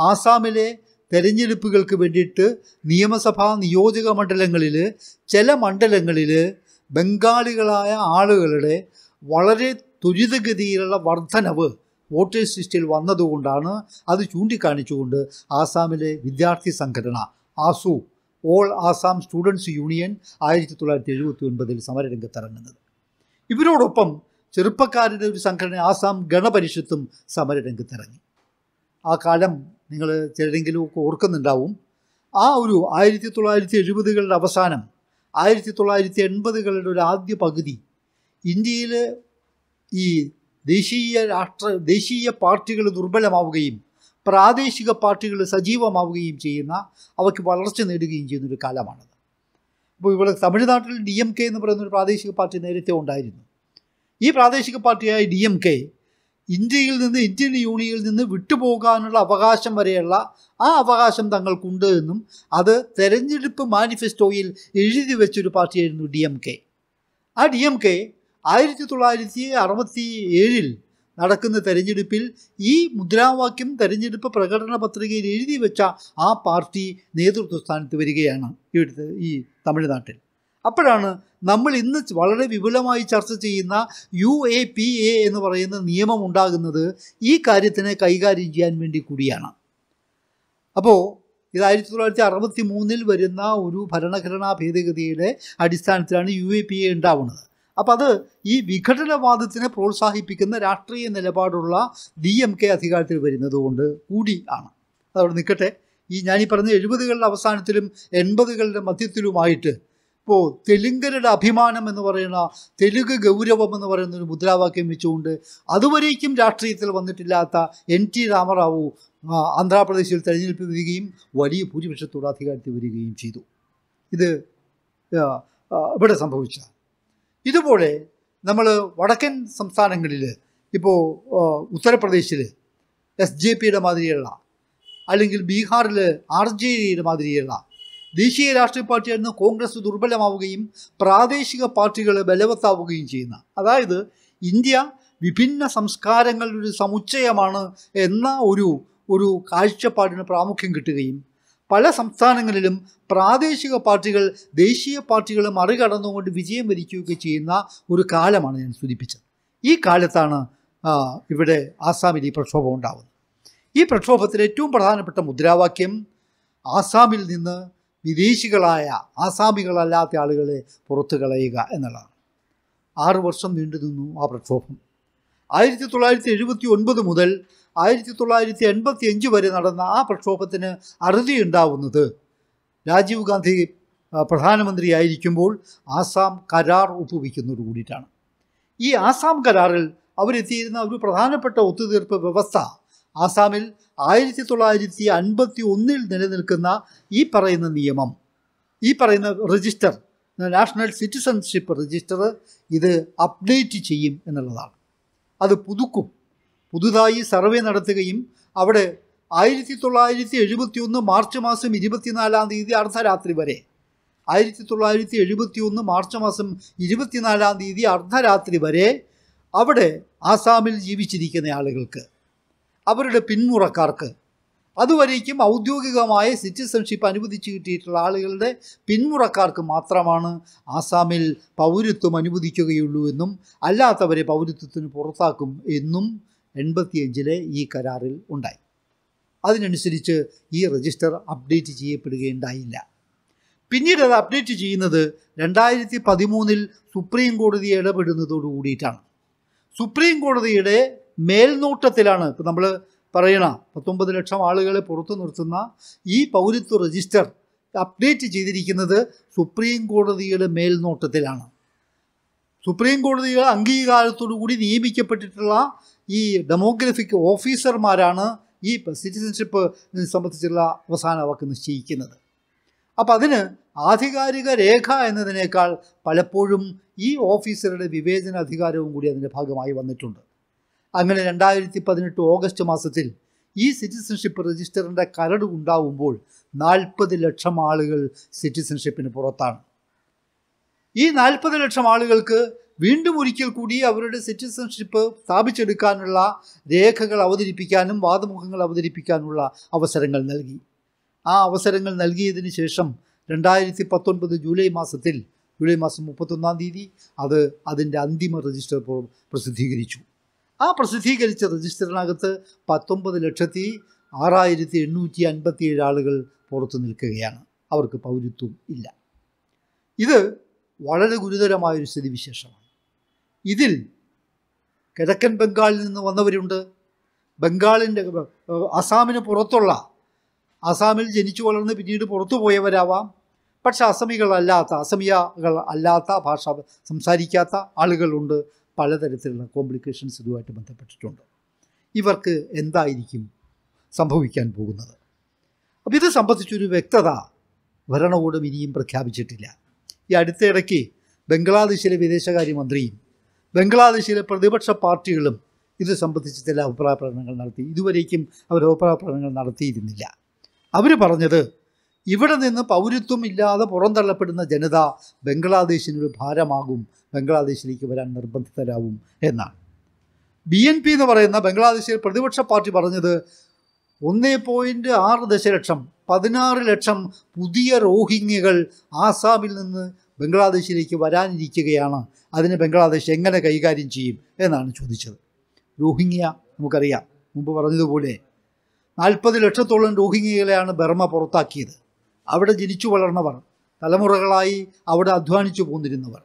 S2: ആസാമിലെ തെരഞ്ഞെടുപ്പുകൾക്ക് വേണ്ടിയിട്ട് നിയമസഭാ നിയോജക മണ്ഡലങ്ങളിൽ ചില മണ്ഡലങ്ങളിൽ ബംഗാളികളായ ആളുകളുടെ വളരെ ത്വരിതഗതിയിലുള്ള വർധനവ് വോട്ടേഴ്സ് ലിസ്റ്റിൽ വന്നതുകൊണ്ടാണ് അത് ചൂണ്ടിക്കാണിച്ചുകൊണ്ട് ആസാമിലെ വിദ്യാർത്ഥി സംഘടന AASU all Assam students union ആയിരത്തി തൊള്ളായിരത്തി എഴുപത്തി ഒൻപതിൽ സമരരംഗത്തിറങ്ങുന്നത് ഇവരോടൊപ്പം ചെറുപ്പക്കാരുടെ ഒരു സംഘടന ആസാം ഗണപരിഷത്തും സമരരംഗത്തിറങ്ങി ആ കാലം നിങ്ങൾ ചിലരെങ്കിലുമൊക്കെ ഓർക്കുന്നുണ്ടാവും ആ ഒരു ആയിരത്തി തൊള്ളായിരത്തി എഴുപതുകളുടെ അവസാനം ആയിരത്തി തൊള്ളായിരത്തി എൺപതുകളുടെ ഒരു ആദ്യ പകുതി ഇന്ത്യയിൽ ഈ ദേശീയ രാഷ്ട്ര ദേശീയ പാർട്ടികൾ ദുർബലമാവുകയും പ്രാദേശിക പാർട്ടികൾ സജീവമാവുകയും ചെയ്യുന്ന അവയ്ക്ക് വളർച്ച നേടുകയും ചെയ്യുന്നൊരു കാലമാണത് ഇപ്പോൾ ഇവിടെ തമിഴ്നാട്ടിൽ ഡി എം കെ എന്ന് പറയുന്നൊരു പ്രാദേശിക പാർട്ടി നേരത്തെ ഉണ്ടായിരുന്നു ഈ പ്രാദേശിക പാർട്ടിയായ ഡി എം കെ ഇന്ത്യയിൽ നിന്ന് ഇന്ത്യൻ യൂണിയനിൽ നിന്ന് വിട്ടുപോകാനുള്ള അവകാശം വരെയുള്ള ആ അവകാശം തങ്ങൾക്കുണ്ട് എന്നും അത് തെരഞ്ഞെടുപ്പ് മാനിഫെസ്റ്റോയിൽ എഴുതി വെച്ചൊരു പാർട്ടിയായിരുന്നു ഡി എം കെ ആ ഡി എം കെ ആയിരത്തി തൊള്ളായിരത്തി അറുപത്തി ഏഴിൽ നടക്കുന്ന തെരഞ്ഞെടുപ്പിൽ ഈ മുദ്രാവാക്യം തെരഞ്ഞെടുപ്പ് പ്രകടന പത്രികയിൽ എഴുതി വെച്ച ആ പാർട്ടി നേതൃത്വ സ്ഥാനത്ത് വരികയാണ് ഇവിടുത്തെ ഈ തമിഴ്നാട്ടിൽ അപ്പോഴാണ് നമ്മൾ ഇന്ന് വളരെ വിപുലമായി ചർച്ച ചെയ്യുന്ന യു എ പി എ എന്ന് പറയുന്ന നിയമം ഉണ്ടാകുന്നത് ഈ കാര്യത്തിനെ കൈകാര്യം ചെയ്യാൻ വേണ്ടി കൂടിയാണ് അപ്പോൾ ഇത് ആയിരത്തി തൊള്ളായിരത്തി അറുപത്തി മൂന്നിൽ വരുന്ന ഒരു ഭരണഘടനാ ഭേദഗതിയുടെ അടിസ്ഥാനത്തിലാണ് യു എ പി എ ഉണ്ടാവുന്നത് അപ്പം അത് ഈ വിഘടനവാദത്തിനെ പ്രോത്സാഹിപ്പിക്കുന്ന രാഷ്ട്രീയ നിലപാടുള്ള ഡി എം കെ അധികാരത്തിൽ വരുന്നതുകൊണ്ട് കൂടി ആണ് അതവിടെ നിൽക്കട്ടെ ഈ ഞാനീ പറഞ്ഞ എഴുപതുകളുടെ അവസാനത്തിലും എൺപതുകളുടെ മധ്യത്തിലുമായിട്ട് ഇപ്പോൾ തെലുങ്കരുടെ അഭിമാനം എന്ന് പറയുന്ന തെലുങ്ക് ഗൗരവം എന്ന് പറയുന്ന ഒരു മുദ്രാവാക്യം വെച്ചുകൊണ്ട് അതുവരേക്കും രാഷ്ട്രീയത്തിൽ വന്നിട്ടില്ലാത്ത എൻ ടി രാമറാവു ആന്ധ്രാപ്രദേശിൽ തെരഞ്ഞെടുപ്പ് വരികയും വലിയ ഭൂരിപക്ഷത്തോടെ അധികാരത്തിൽ വരികയും ചെയ്തു ഇത് ഇവിടെ സംഭവിച്ച ഇതുപോലെ നമ്മൾ വടക്കൻ സംസ്ഥാനങ്ങളിൽ ഇപ്പോൾ ഉത്തർപ്രദേശിൽ എസ് ജെ പിയുടെ മാതിരിയുള്ള അല്ലെങ്കിൽ ബീഹാറിൽ ആർ ജെ ഡിയുടെ മാതിരിയുള്ള ദേശീയ രാഷ്ട്രീയ പാർട്ടിയായിരുന്ന കോൺഗ്രസ് ദുർബലമാവുകയും പ്രാദേശിക പാർട്ടികൾ ബലവത്താവുകയും ചെയ്യുന്ന അതായത് ഇന്ത്യ വിഭിന്ന സംസ്കാരങ്ങളുടെ ഒരു സമുച്ചയമാണ് എന്ന ഒരു ഒരു കാഴ്ചപ്പാടിന് പ്രാമുഖ്യം കിട്ടുകയും പല സംസ്ഥാനങ്ങളിലും പ്രാദേശിക പാർട്ടികൾ ദേശീയ പാർട്ടികളെ മറികടന്നുകൊണ്ട് വിജയം വരിക്കുകയൊക്കെ ചെയ്യുന്ന ഒരു കാലമാണ് ഞാൻ സൂചിപ്പിച്ചത് ഈ കാലത്താണ് ഇവിടെ ആസാമിൽ ഈ പ്രക്ഷോഭം ഉണ്ടാകുന്നത് ഈ പ്രക്ഷോഭത്തിൽ ഏറ്റവും പ്രധാനപ്പെട്ട മുദ്രാവാക്യം ആസാമിൽ നിന്ന് വിദേശികളായ ആസാമികളല്ലാത്ത ആളുകളെ പുറത്തു കളയുക എന്നുള്ളതാണ് ആറു വർഷം നീണ്ടു നിന്നു ആ പ്രക്ഷോഭം ആയിരത്തി തൊള്ളായിരത്തി എഴുപത്തി ഒൻപത് മുതൽ ആയിരത്തി തൊള്ളായിരത്തി എൺപത്തി അഞ്ച് വരെ നടന്ന ആ പ്രക്ഷോഭത്തിന് അറുതി ഉണ്ടാവുന്നത് രാജീവ് ഗാന്ധി പ്രധാനമന്ത്രിയായിരിക്കുമ്പോൾ ആസാം കരാർ ഒപ്പുവയ്ക്കുന്നതോട് കൂടിയിട്ടാണ് ഈ ആസാം കരാറിൽ അവരെത്തിയിരുന്ന ഒരു പ്രധാനപ്പെട്ട ഒത്തുതീർപ്പ് വ്യവസ്ഥ ആസാമിൽ ആയിരത്തി തൊള്ളായിരത്തി അൻപത്തി ഒന്നിൽ നിലനിൽക്കുന്ന ഈ പറയുന്ന നിയമം ഈ പറയുന്ന രജിസ്റ്റർ നാഷണൽ സിറ്റിസൺഷിപ്പ് രജിസ്റ്റർ ഇത് അപ്ഡേറ്റ് ചെയ്യും എന്നുള്ളതാണ് അത് പുതുക്കും പുതുതായി സർവേ നടത്തുകയും അവിടെ ആയിരത്തി തൊള്ളായിരത്തി എഴുപത്തി ഒന്ന് മാർച്ച് മാസം ഇരുപത്തിനാലാം തീയതി അർദ്ധരാത്രി വരെ ആയിരത്തി തൊള്ളായിരത്തി എഴുപത്തി ഒന്ന് മാർച്ച് മാസം ഇരുപത്തിനാലാം തീയതി അർദ്ധരാത്രി വരെ അവിടെ ആസാമിൽ ജീവിച്ചിരിക്കുന്ന ആളുകൾക്ക് അവരുടെ പിന്മുറക്കാർക്ക് അതുവരേക്കും ഔദ്യോഗികമായ സിറ്റിസൺഷിപ്പ് അനുവദിച്ചു കിട്ടിയിട്ടുള്ള ആളുകളുടെ പിന്മുറക്കാർക്ക് മാത്രമാണ് ആസാമിൽ പൗരത്വം അനുവദിക്കുകയുള്ളൂ എന്നും അല്ലാത്തവരെ പൗരത്വത്തിന് പുറത്താക്കും എന്നും എൺപത്തിയഞ്ചിലെ ഈ കരാറിൽ ഉണ്ടായി അതിനനുസരിച്ച് ഈ രജിസ്റ്റർ അപ്ഡേറ്റ് ചെയ്യപ്പെടുകയുണ്ടായില്ല പിന്നീട് അത് അപ്ഡേറ്റ് ചെയ്യുന്നത് രണ്ടായിരത്തി പതിമൂന്നിൽ സുപ്രീം കോടതി ഇടപെടുന്നതോടു കൂടിയിട്ടാണ് സുപ്രീം കോടതിയുടെ മേൽനോട്ടത്തിലാണ് ഇപ്പം നമ്മൾ പറയണ പത്തൊമ്പത് ലക്ഷം ആളുകളെ പുറത്തു നിർത്തുന്ന ഈ പൗരത്വ രജിസ്റ്റർ അപ്ഡേറ്റ് ചെയ്തിരിക്കുന്നത് സുപ്രീം കോടതിയുടെ മേൽനോട്ടത്തിലാണ് സുപ്രീം കോടതി അംഗീകാരത്തോടു കൂടി നിയമിക്കപ്പെട്ടിട്ടുള്ള ഈ ഡെമോഗ്രഫിക് ഓഫീസർമാരാണ് ഈ സിറ്റിസൺഷിപ്പ് സംബന്ധിച്ചുള്ള അവസാന വാക്ക് നിശ്ചയിക്കുന്നത് അപ്പം അതിന് ആധികാരിക രേഖ എന്നതിനേക്കാൾ പലപ്പോഴും ഈ ഓഫീസറുടെ വിവേചന അധികാരവും കൂടി അതിൻ്റെ ഭാഗമായി വന്നിട്ടുണ്ട് അങ്ങനെ രണ്ടായിരത്തി പതിനെട്ട് ഓഗസ്റ്റ് മാസത്തിൽ ഈ സിറ്റിസൺഷിപ്പ് രജിസ്റ്ററിൻ്റെ കരട് ഉണ്ടാവുമ്പോൾ നാൽപ്പത് ലക്ഷം ആളുകൾ സിറ്റിസൺഷിപ്പിന് പുറത്താണ് ഈ നാൽപ്പത് ലക്ഷം ആളുകൾക്ക് വീണ്ടും ഒരിക്കൽ കൂടി അവരുടെ സിറ്റിസൺഷിപ്പ് സ്ഥാപിച്ചെടുക്കാനുള്ള രേഖകൾ അവതരിപ്പിക്കാനും വാദമുഖങ്ങൾ അവതരിപ്പിക്കാനുള്ള അവസരങ്ങൾ നൽകി ആ അവസരങ്ങൾ നൽകിയതിന് ശേഷം രണ്ടായിരത്തി പത്തൊൻപത് ജൂലൈ മാസത്തിൽ ജൂലൈ മാസം മുപ്പത്തൊന്നാം തീയതി അത് അതിൻ്റെ അന്തിമ രജിസ്റ്റർ പ്രസിദ്ധീകരിച്ചു ആ പ്രസിദ്ധീകരിച്ച രജിസ്റ്ററിനകത്ത് പത്തൊമ്പത് ലക്ഷത്തി ആറായിരത്തി എണ്ണൂറ്റി അൻപത്തി ഏഴ് ആളുകൾ പുറത്തു നിൽക്കുകയാണ് അവർക്ക് പൗരത്വം ഇല്ല ഇത് വളരെ ഗുരുതരമായൊരു സ്ഥിതിവിശേഷമാണ് ഇതിൽ കിഴക്കൻ ബംഗാളിൽ നിന്ന് വന്നവരുണ്ട് ബംഗാളിൻ്റെ അസാമിന് പുറത്തുള്ള അസാമിൽ ജനിച്ചു വളർന്ന് പിന്നീട് പുറത്തു പോയവരാവാം പക്ഷേ അസമികളല്ലാത്ത അസമിയകൾ അല്ലാത്ത ഭാഷ സംസാരിക്കാത്ത ആളുകളുണ്ട് പലതരത്തിലുള്ള കോംപ്ലിക്കേഷൻസ് ഇതുമായിട്ട് ബന്ധപ്പെട്ടിട്ടുണ്ട് ഇവർക്ക് എന്തായിരിക്കും സംഭവിക്കാൻ പോകുന്നത് അപ്പോൾ ഇത് സംബന്ധിച്ചൊരു വ്യക്തത ഭരണകൂടം ഇനിയും പ്രഖ്യാപിച്ചിട്ടില്ല ഈ അടുത്തിടയ്ക്ക് ബംഗ്ലാദേശിലെ വിദേശകാര്യമന്ത്രിയും ബംഗ്ലാദേശിലെ പ്രതിപക്ഷ പാർട്ടികളും ഇത് സംബന്ധിച്ച് ചില അഭിപ്രായ പ്രകടനങ്ങൾ നടത്തി ഇതുവരേക്കും അവർ അഭിപ്രായ പ്രകടനങ്ങൾ നടത്തിയിരുന്നില്ല അവർ പറഞ്ഞത് ഇവിടെ നിന്ന് പൗരത്വം ഇല്ലാതെ പുറന്തള്ളപ്പെടുന്ന ജനത ബംഗ്ലാദേശിനൊരു ഭാരമാകും ബംഗ്ലാദേശിലേക്ക് വരാൻ നിർബന്ധിതരാകും എന്നാണ് ബി എൻ പി എന്ന് പറയുന്ന ബംഗ്ലാദേശിൽ പ്രതിപക്ഷ പാർട്ടി പറഞ്ഞത് ഒന്നേ പോയിൻറ്റ് ആറ് ദശലക്ഷം പതിനാറ് ലക്ഷം പുതിയ റോഹിംഗ്യകൾ ആസാമിൽ നിന്ന് ബംഗ്ലാദേശിലേക്ക് വരാനിരിക്കുകയാണ് അതിന് ബംഗ്ലാദേശ് എങ്ങനെ കൈകാര്യം ചെയ്യും എന്നാണ് ചോദിച്ചത് റോഹിംഗ്യ നമുക്കറിയാം മുമ്പ് പറഞ്ഞതുപോലെ നാൽപ്പത് ലക്ഷത്തോളം റോഹിംഗ്യകളെയാണ് ബർമ്മ പുറത്താക്കിയത് അവിടെ ജനിച്ചു വളർന്നവർ തലമുറകളായി അവിടെ അധ്വാനിച്ചു പോന്നിരുന്നവർ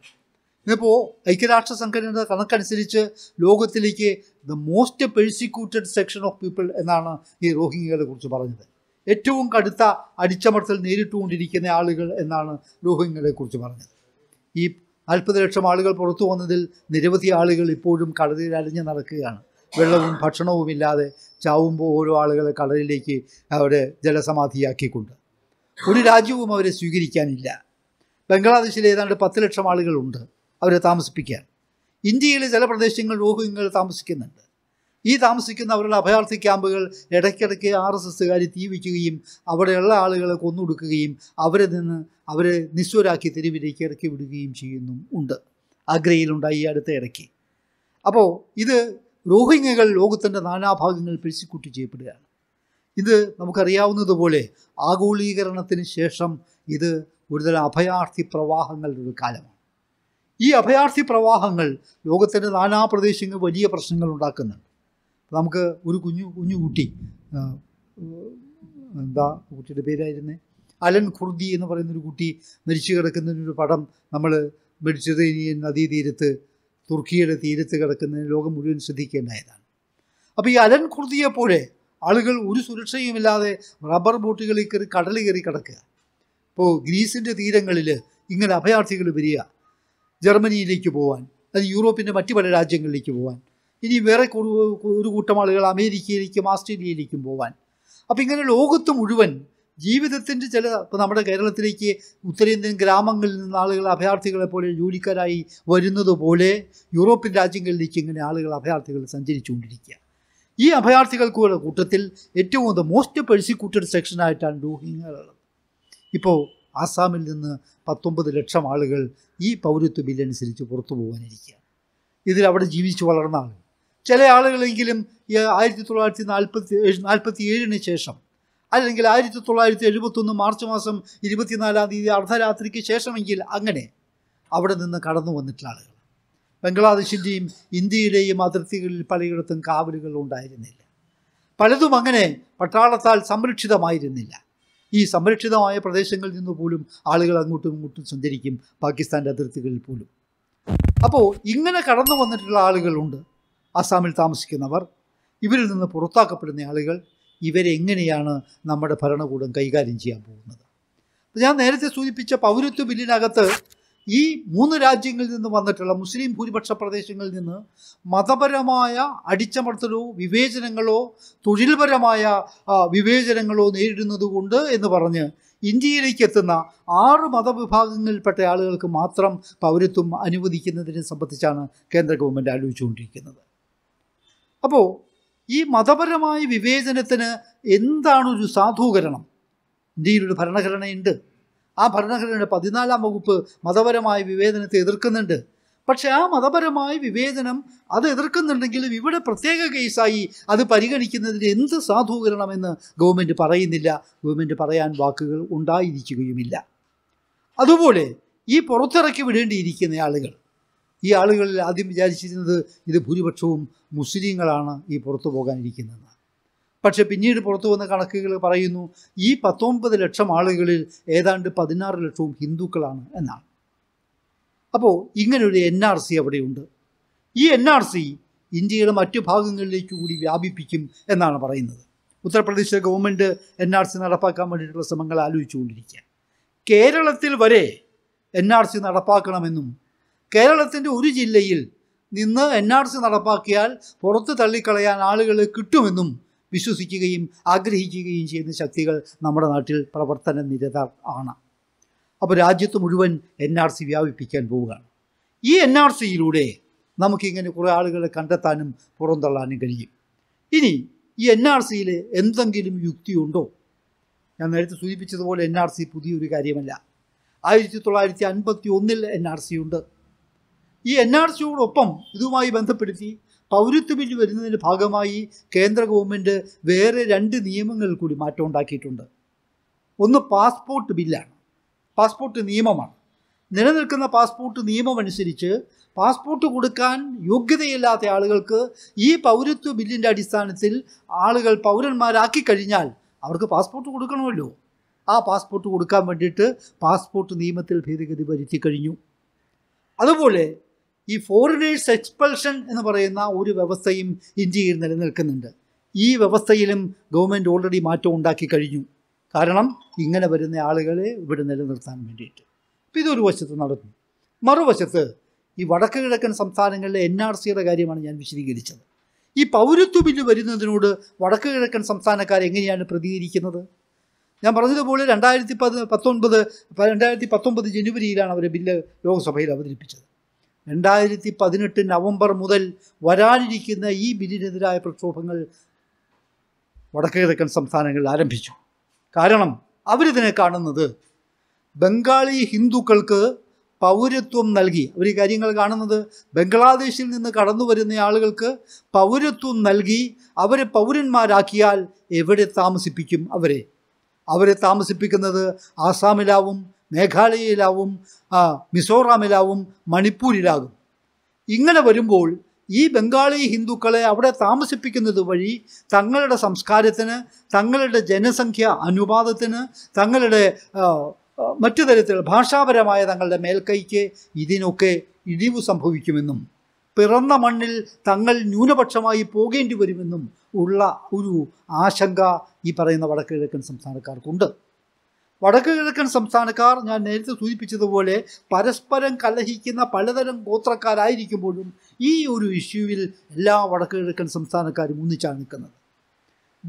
S2: ഇന്നിപ്പോൾ ഐക്യരാഷ്ട്ര സംഘടനയുടെ കണക്കനുസരിച്ച് ലോകത്തിലേക്ക് the most persecuted section of people എന്നാണ് ഈ റോഹിംഗ്യകളെ കുറിച്ച് പറഞ്ഞത് ഏറ്റവും കടുത്ത അടിച്ചമർത്തൽ നേരിട്ടുകൊണ്ടിരിക്കുന്ന ആളുകൾ എന്നാണ് റോഹിംഗ്യകളെ കുറിച്ച് പറഞ്ഞത് ഈ നാൽപ്പത് ലക്ഷം ആളുകൾ പുറത്തു വന്നതിൽ നിരവധി ആളുകൾ ഇപ്പോഴും കടലിൽ അലിഞ്ഞു നടക്കുകയാണ് വെള്ളവും ഭക്ഷണവുമില്ലാതെ ചാവുമ്പോൾ ഓരോ ആളുകളെ കടലിലേക്ക് അവരെ ജലസമാധിയാക്കിക്കൊണ്ട് ഒരു രാജ്യവും അവരെ സ്വീകരിക്കാനില്ല ബംഗ്ലാദേശിൽ ഏതാണ്ട് പത്ത് ലക്ഷം ആളുകളുണ്ട് അവരെ താമസിപ്പിക്കാൻ ഇന്ത്യയിലെ ചില പ്രദേശങ്ങൾ റോഹിംഗ്യകൾ താമസിക്കുന്നുണ്ട് ഈ താമസിക്കുന്ന അവരുടെ അഭയാർത്ഥി ക്യാമ്പുകൾ ഇടയ്ക്കിടയ്ക്ക് ആർ എസ് എസ്സുകാർ തീ വയ്ക്കുകയും അവിടെയുള്ള ആളുകളെ കൊന്നുകൊടുക്കുകയും അവരെ നിന്ന് അവരെ നിസ്വരാക്കി തെരുവിലേക്ക് ഇറക്കി വിടുകയും ചെയ്യുന്നു ഉണ്ട് ആഗ്രയിലുണ്ടായി അടുത്ത ഇടയ്ക്ക് അപ്പോൾ ഇത് റോഹിംഗ്യകൾ ലോകത്തിൻ്റെ നാനാഭാഗങ്ങളിൽ പെരുസിക്കുട്ടി ചെയ്യപ്പെടുകയാണ് ഇത് നമുക്കറിയാവുന്നതുപോലെ ആഗോളീകരണത്തിന് ശേഷം ഇത് ഒരുതരം അഭയാർത്ഥി പ്രവാഹങ്ങളുടെ ഒരു കാലമാണ് ഈ അഭയാർത്ഥി പ്രവാഹങ്ങൾ ലോകത്തിൻ്റെ നാനാ പ്രദേശങ്ങൾ വലിയ പ്രശ്നങ്ങൾ ഉണ്ടാക്കുന്നുണ്ട് നമുക്ക് ഒരു കുഞ്ഞു കുഞ്ഞു കുട്ടി എന്താ കുട്ടിയുടെ പേരായിരുന്നേ അലൻ ഖുർദി എന്ന് പറയുന്നൊരു കുട്ടി മരിച്ചു കിടക്കുന്നതിനൊരു പടം നമ്മൾ മെഡിറ്ററേനിയൻ നദീതീരത്ത് തുർക്കിയുടെ തീരത്ത് കിടക്കുന്നതിന് ലോകം മുഴുവൻ ശ്രദ്ധിക്കേണ്ടതാണ് അപ്പോൾ ഈ അലൻ ഖുർദിയെപ്പോലെ പോലെ ആളുകൾ ഒരു സുരക്ഷയുമില്ലാതെ റബ്ബർ ബോട്ടുകളിൽ കയറി കടൽ കയറി കിടക്കുക ഇപ്പോൾ ഗ്രീസിൻ്റെ തീരങ്ങളിൽ ഇങ്ങനെ അഭയാർത്ഥികൾ വരിക ജർമ്മനിയിലേക്ക് പോകാൻ അത് യൂറോപ്പിൻ്റെ മറ്റു പല രാജ്യങ്ങളിലേക്ക് പോകാൻ ഇനി വേറെ ഒരു കൂട്ടം ആളുകൾ അമേരിക്കയിലേക്കും ആസ്ട്രേലിയയിലേക്കും പോകാൻ അപ്പോൾ ഇങ്ങനെ ലോകത്ത് മുഴുവൻ ജീവിതത്തിൻ്റെ ചില ഇപ്പോൾ നമ്മുടെ കേരളത്തിലേക്ക് ഉത്തരേന്ത്യൻ ഗ്രാമങ്ങളിൽ നിന്ന് ആളുകൾ അഭയാർത്ഥികളെ പോലെ ജോലിക്കാരായി വരുന്നത് പോലെ യൂറോപ്യൻ രാജ്യങ്ങളിലേക്ക് ഇങ്ങനെ ആളുകൾ അഭയാർത്ഥികൾ സഞ്ചരിച്ചുകൊണ്ടിരിക്കുക ഈ അഭയാർത്ഥികൾക്കുള്ള കൂട്ടത്തിൽ ഏറ്റവും ദ മോസ്റ്റ് പെഴ്സിക്യൂട്ടഡ് സെക്ഷനായിട്ടാണ് ഡൂഹിങ്ങുള്ളത് ഇപ്പോൾ ആസാമിൽ നിന്ന് പത്തൊമ്പത് ലക്ഷം ആളുകൾ ഈ പൗരത്വ ബില്ലനുസരിച്ച് പുറത്തു പോകാനിരിക്കുക ഇതിൽ അവിടെ ജീവിച്ചു വളർന്ന ആളുകൾ ചില ആളുകളെങ്കിലും ഈ ആയിരത്തി തൊള്ളായിരത്തി നാൽപ്പത്തി നാൽപ്പത്തി ഏഴിന് ശേഷം അല്ലെങ്കിൽ ആയിരത്തി തൊള്ളായിരത്തി എഴുപത്തൊന്ന് മാർച്ച് മാസം ഇരുപത്തിനാലാം തീയതി അർദ്ധരാത്രിക്ക് ശേഷമെങ്കിൽ അങ്ങനെ അവിടെ നിന്ന് കടന്നു വന്നിട്ടുള്ള ആളുകൾ ബംഗ്ലാദേശിൻ്റെയും ഇന്ത്യയിലെയും അതിർത്തികളിൽ പലയിടത്തും കാവലുകൾ ഉണ്ടായിരുന്നില്ല പലതും അങ്ങനെ പട്ടാളത്താൽ സംരക്ഷിതമായിരുന്നില്ല ഈ സംരക്ഷിതമായ പ്രദേശങ്ങളിൽ നിന്ന് പോലും ആളുകൾ അങ്ങോട്ടും ഇങ്ങോട്ടും സഞ്ചരിക്കും പാകിസ്ഥാൻ്റെ അതിർത്തികളിൽ പോലും അപ്പോൾ ഇങ്ങനെ കടന്നു വന്നിട്ടുള്ള ആളുകളുണ്ട് ആസാമിൽ താമസിക്കുന്നവർ ഇവരിൽ നിന്ന് പുറത്താക്കപ്പെടുന്ന ആളുകൾ ഇവരെങ്ങനെയാണ് നമ്മുടെ ഭരണകൂടം കൈകാര്യം ചെയ്യാൻ പോകുന്നത് ഞാൻ നേരത്തെ സൂചിപ്പിച്ച പൗരത്വ ബില്ലിനകത്ത് ഈ മൂന്ന് രാജ്യങ്ങളിൽ നിന്ന് വന്നിട്ടുള്ള മുസ്ലിം ഭൂരിപക്ഷ പ്രദേശങ്ങളിൽ നിന്ന് മതപരമായ അടിച്ചമർത്തലോ വിവേചനങ്ങളോ തൊഴിൽപരമായ വിവേചനങ്ങളോ നേരിടുന്നതുകൊണ്ട് എന്ന് പറഞ്ഞ് ഇന്ത്യയിലേക്ക് എത്തുന്ന ആറ് മതവിഭാഗങ്ങളിൽപ്പെട്ട ആളുകൾക്ക് മാത്രം പൗരത്വം അനുവദിക്കുന്നതിനെ സംബന്ധിച്ചാണ് കേന്ദ്ര ഗവൺമെൻറ് ആലോചിച്ചുകൊണ്ടിരിക്കുന്നത് അപ്പോൾ ഈ മതപരമായ വിവേചനത്തിന് എന്താണ് ഒരു സാധൂകരണം ഇന്ത്യയിലൊരു ഭരണഘടനയുണ്ട് ആ ഭരണഘടനയുടെ പതിനാലാം വകുപ്പ് മതപരമായ വിവേചനത്തെ എതിർക്കുന്നുണ്ട് പക്ഷേ ആ മതപരമായ വിവേചനം അത് എതിർക്കുന്നുണ്ടെങ്കിലും ഇവിടെ പ്രത്യേക കേസായി അത് പരിഗണിക്കുന്നതിന് എന്ത് സാധൂകരണമെന്ന് ഗവൺമെൻറ് പറയുന്നില്ല ഗവൺമെൻറ് പറയാൻ വാക്കുകൾ ഉണ്ടായിരിക്കുകയുമില്ല അതുപോലെ ഈ പുറത്തിറക്കി വിടേണ്ടിയിരിക്കുന്ന ആളുകൾ ഈ ആളുകളിൽ ആദ്യം വിചാരിച്ചിരുന്നത് ഇത് ഭൂരിപക്ഷവും മുസ്ലിങ്ങളാണ് ഈ പുറത്തു പോകാനിരിക്കുന്നത് പക്ഷെ പിന്നീട് പുറത്തു വന്ന കണക്കുകൾ പറയുന്നു ഈ പത്തൊമ്പത് ലക്ഷം ആളുകളിൽ ഏതാണ്ട് പതിനാറ് ലക്ഷവും ഹിന്ദുക്കളാണ് എന്നാണ് അപ്പോൾ ഇങ്ങനൊരു എൻ ആർ സി അവിടെയുണ്ട് ഈ എൻ ആർ സി ഇന്ത്യയുടെ മറ്റു ഭാഗങ്ങളിലേക്ക് കൂടി വ്യാപിപ്പിക്കും എന്നാണ് പറയുന്നത് Uttar Pradesh government N R C നടപ്പാക്കാൻ വേണ്ടിയിട്ടുള്ള ശ്രമങ്ങൾ ആലോചിച്ചുകൊണ്ടിരിക്കുക കേരളത്തിൽ വരെ എൻ ആർ സി നടപ്പാക്കണമെന്നും കേരളത്തിൻ്റെ ഒരു ജില്ലയിൽ നിന്ന് എൻ ആർ സി നടപ്പാക്കിയാൽ പുറത്ത് തള്ളിക്കളയാൻ ആളുകളെ കിട്ടുമെന്നും വിശ്വസിക്കുകയും ആഗ്രഹിക്കുകയും ചെയ്യുന്ന ശക്തികൾ നമ്മുടെ നാട്ടിൽ പ്രവർത്തന നിരത ആണ് അപ്പോൾ രാജ്യത്ത് മുഴുവൻ എൻ ആർ സി വ്യാപിപ്പിക്കാൻ പോവുകയാണ് ഈ എൻ ആർ സിയിലൂടെ നമുക്കിങ്ങനെ കുറേ ആളുകളെ കണ്ടെത്താനും പുറന്തള്ളാനും കഴിയും ഇനി ഈ എൻ ആർ സിയിൽ എന്തെങ്കിലും യുക്തിയുണ്ടോ ഞാൻ നേരത്തെ സൂചിപ്പിച്ചതുപോലെ എൻ ആർ സി പുതിയൊരു കാര്യമല്ല ആയിരത്തി തൊള്ളായിരത്തി അൻപത്തി ഒന്നിൽ എൻ ആർ സി ഉണ്ട് ഈ എൻ ആർ സിയോടൊപ്പം ഇതുമായി ബന്ധപ്പെടുത്തി പൗരത്വ ബില്ല് വരുന്നതിൻ്റെ ഭാഗമായി കേന്ദ്ര ഗവൺമെൻറ് വേറെ രണ്ട് നിയമങ്ങൾ കൂടി മാറ്റം ഉണ്ടാക്കിയിട്ടുണ്ട് ഒന്ന് പാസ്പോർട്ട് ബില്ലാണ് പാസ്പോർട്ട് നിയമമാണ് നിലനിൽക്കുന്ന പാസ്പോർട്ട് നിയമമനുസരിച്ച് പാസ്പോർട്ട് കൊടുക്കാൻ യോഗ്യതയില്ലാത്ത ആളുകൾക്ക് ഈ പൗരത്വ ബില്ലിൻ്റെ അടിസ്ഥാനത്തിൽ ആളുകൾ പൗരന്മാരാക്കി കഴിഞ്ഞാൽ അവർക്ക് പാസ്പോർട്ട് കൊടുക്കണമല്ലോ ആ പാസ്പോർട്ട് കൊടുക്കാൻ വേണ്ടിയിട്ട് പാസ്പോർട്ട് നിയമത്തിൽ ഭേദഗതി വരുത്തി കഴിഞ്ഞു അതുപോലെ ഈ ഫോറിനേഴ്സ് എക്സ്പൾഷൻ എന്ന് പറയുന്ന ഒരു വ്യവസ്ഥയും ഇന്ത്യയിൽ നിലനിൽക്കുന്നുണ്ട് ഈ വ്യവസ്ഥയിലും ഗവൺമെൻറ് ഓൾറെഡി മാറ്റം ഉണ്ടാക്കി കഴിഞ്ഞു കാരണം ഇങ്ങനെ വരുന്ന ആളുകളെ ഇവിടെ നിലനിർത്താൻ വേണ്ടിയിട്ട് അപ്പോൾ ഇതൊരു വശത്ത് നടന്നു മറുവശത്ത് ഈ വടക്ക് കിഴക്കൻ സംസ്ഥാനങ്ങളിലെ എൻ ആർ സിയുടെ കാര്യമാണ് ഞാൻ വിശദീകരിച്ചത് ഈ പൗരത്വ ബില്ല് വരുന്നതിനോട് വടക്ക് കിഴക്കൻ സംസ്ഥാനക്കാർ എങ്ങനെയാണ് പ്രതികരിക്കുന്നത് ഞാൻ പറഞ്ഞതുപോലെ രണ്ടായിരത്തി പത് പത്തൊൻപത് രണ്ടായിരത്തി പത്തൊൻപത് ജനുവരിയിലാണ് അവർ ബില്ല് ലോക്സഭയിൽ അവതരിപ്പിച്ചത് രണ്ടായിരത്തി പതിനെട്ട് നവംബർ മുതൽ വരാനിരിക്കുന്ന ഈ ബില്ലിനെതിരായ പ്രക്ഷോഭങ്ങൾ കിഴക്കൻ സംസ്ഥാനങ്ങളിൽ ആരംഭിച്ചു കാരണം അവരിതിനെ കാണുന്നത് ബംഗാളി ഹിന്ദുക്കൾക്ക് പൗരത്വം നൽകി അവർ ഈ കാര്യങ്ങൾ കാണുന്നത് ബംഗ്ലാദേശിൽ നിന്ന് കടന്നു വരുന്ന ആളുകൾക്ക് പൗരത്വം നൽകി അവരെ പൗരന്മാരാക്കിയാൽ എവിടെ താമസിപ്പിക്കും അവരെ അവരെ താമസിപ്പിക്കുന്നത് ആസാമിലാവും മേഘാലയയിലാവും മിസോറാമിലാവും മണിപ്പൂരിലാകും ഇങ്ങനെ വരുമ്പോൾ ഈ ബംഗാളി ഹിന്ദുക്കളെ അവിടെ താമസിപ്പിക്കുന്നത് വഴി തങ്ങളുടെ സംസ്കാരത്തിന് തങ്ങളുടെ ജനസംഖ്യ അനുപാതത്തിന് തങ്ങളുടെ മറ്റു തരത്തിൽ ഭാഷാപരമായ തങ്ങളുടെ മേൽക്കൈക്ക് ഇതിനൊക്കെ ഇടിവ് സംഭവിക്കുമെന്നും പിറന്ന മണ്ണിൽ തങ്ങൾ ന്യൂനപക്ഷമായി പോകേണ്ടി വരുമെന്നും ഉള്ള ഒരു ആശങ്ക ഈ പറയുന്ന കിഴക്കൻ സംസ്ഥാനക്കാർക്കുണ്ട് വടക്കു കിഴക്കൻ സംസ്ഥാനക്കാർ ഞാൻ നേരത്തെ സൂചിപ്പിച്ചതുപോലെ പരസ്പരം കലഹിക്കുന്ന പലതരം ഗോത്രക്കാരായിരിക്കുമ്പോഴും ഈ ഒരു ഇഷ്യൂവിൽ എല്ലാ വടക്കു കിഴക്കൻ സംസ്ഥാനക്കാരും ഒന്നിച്ചാണ് നിൽക്കുന്നത്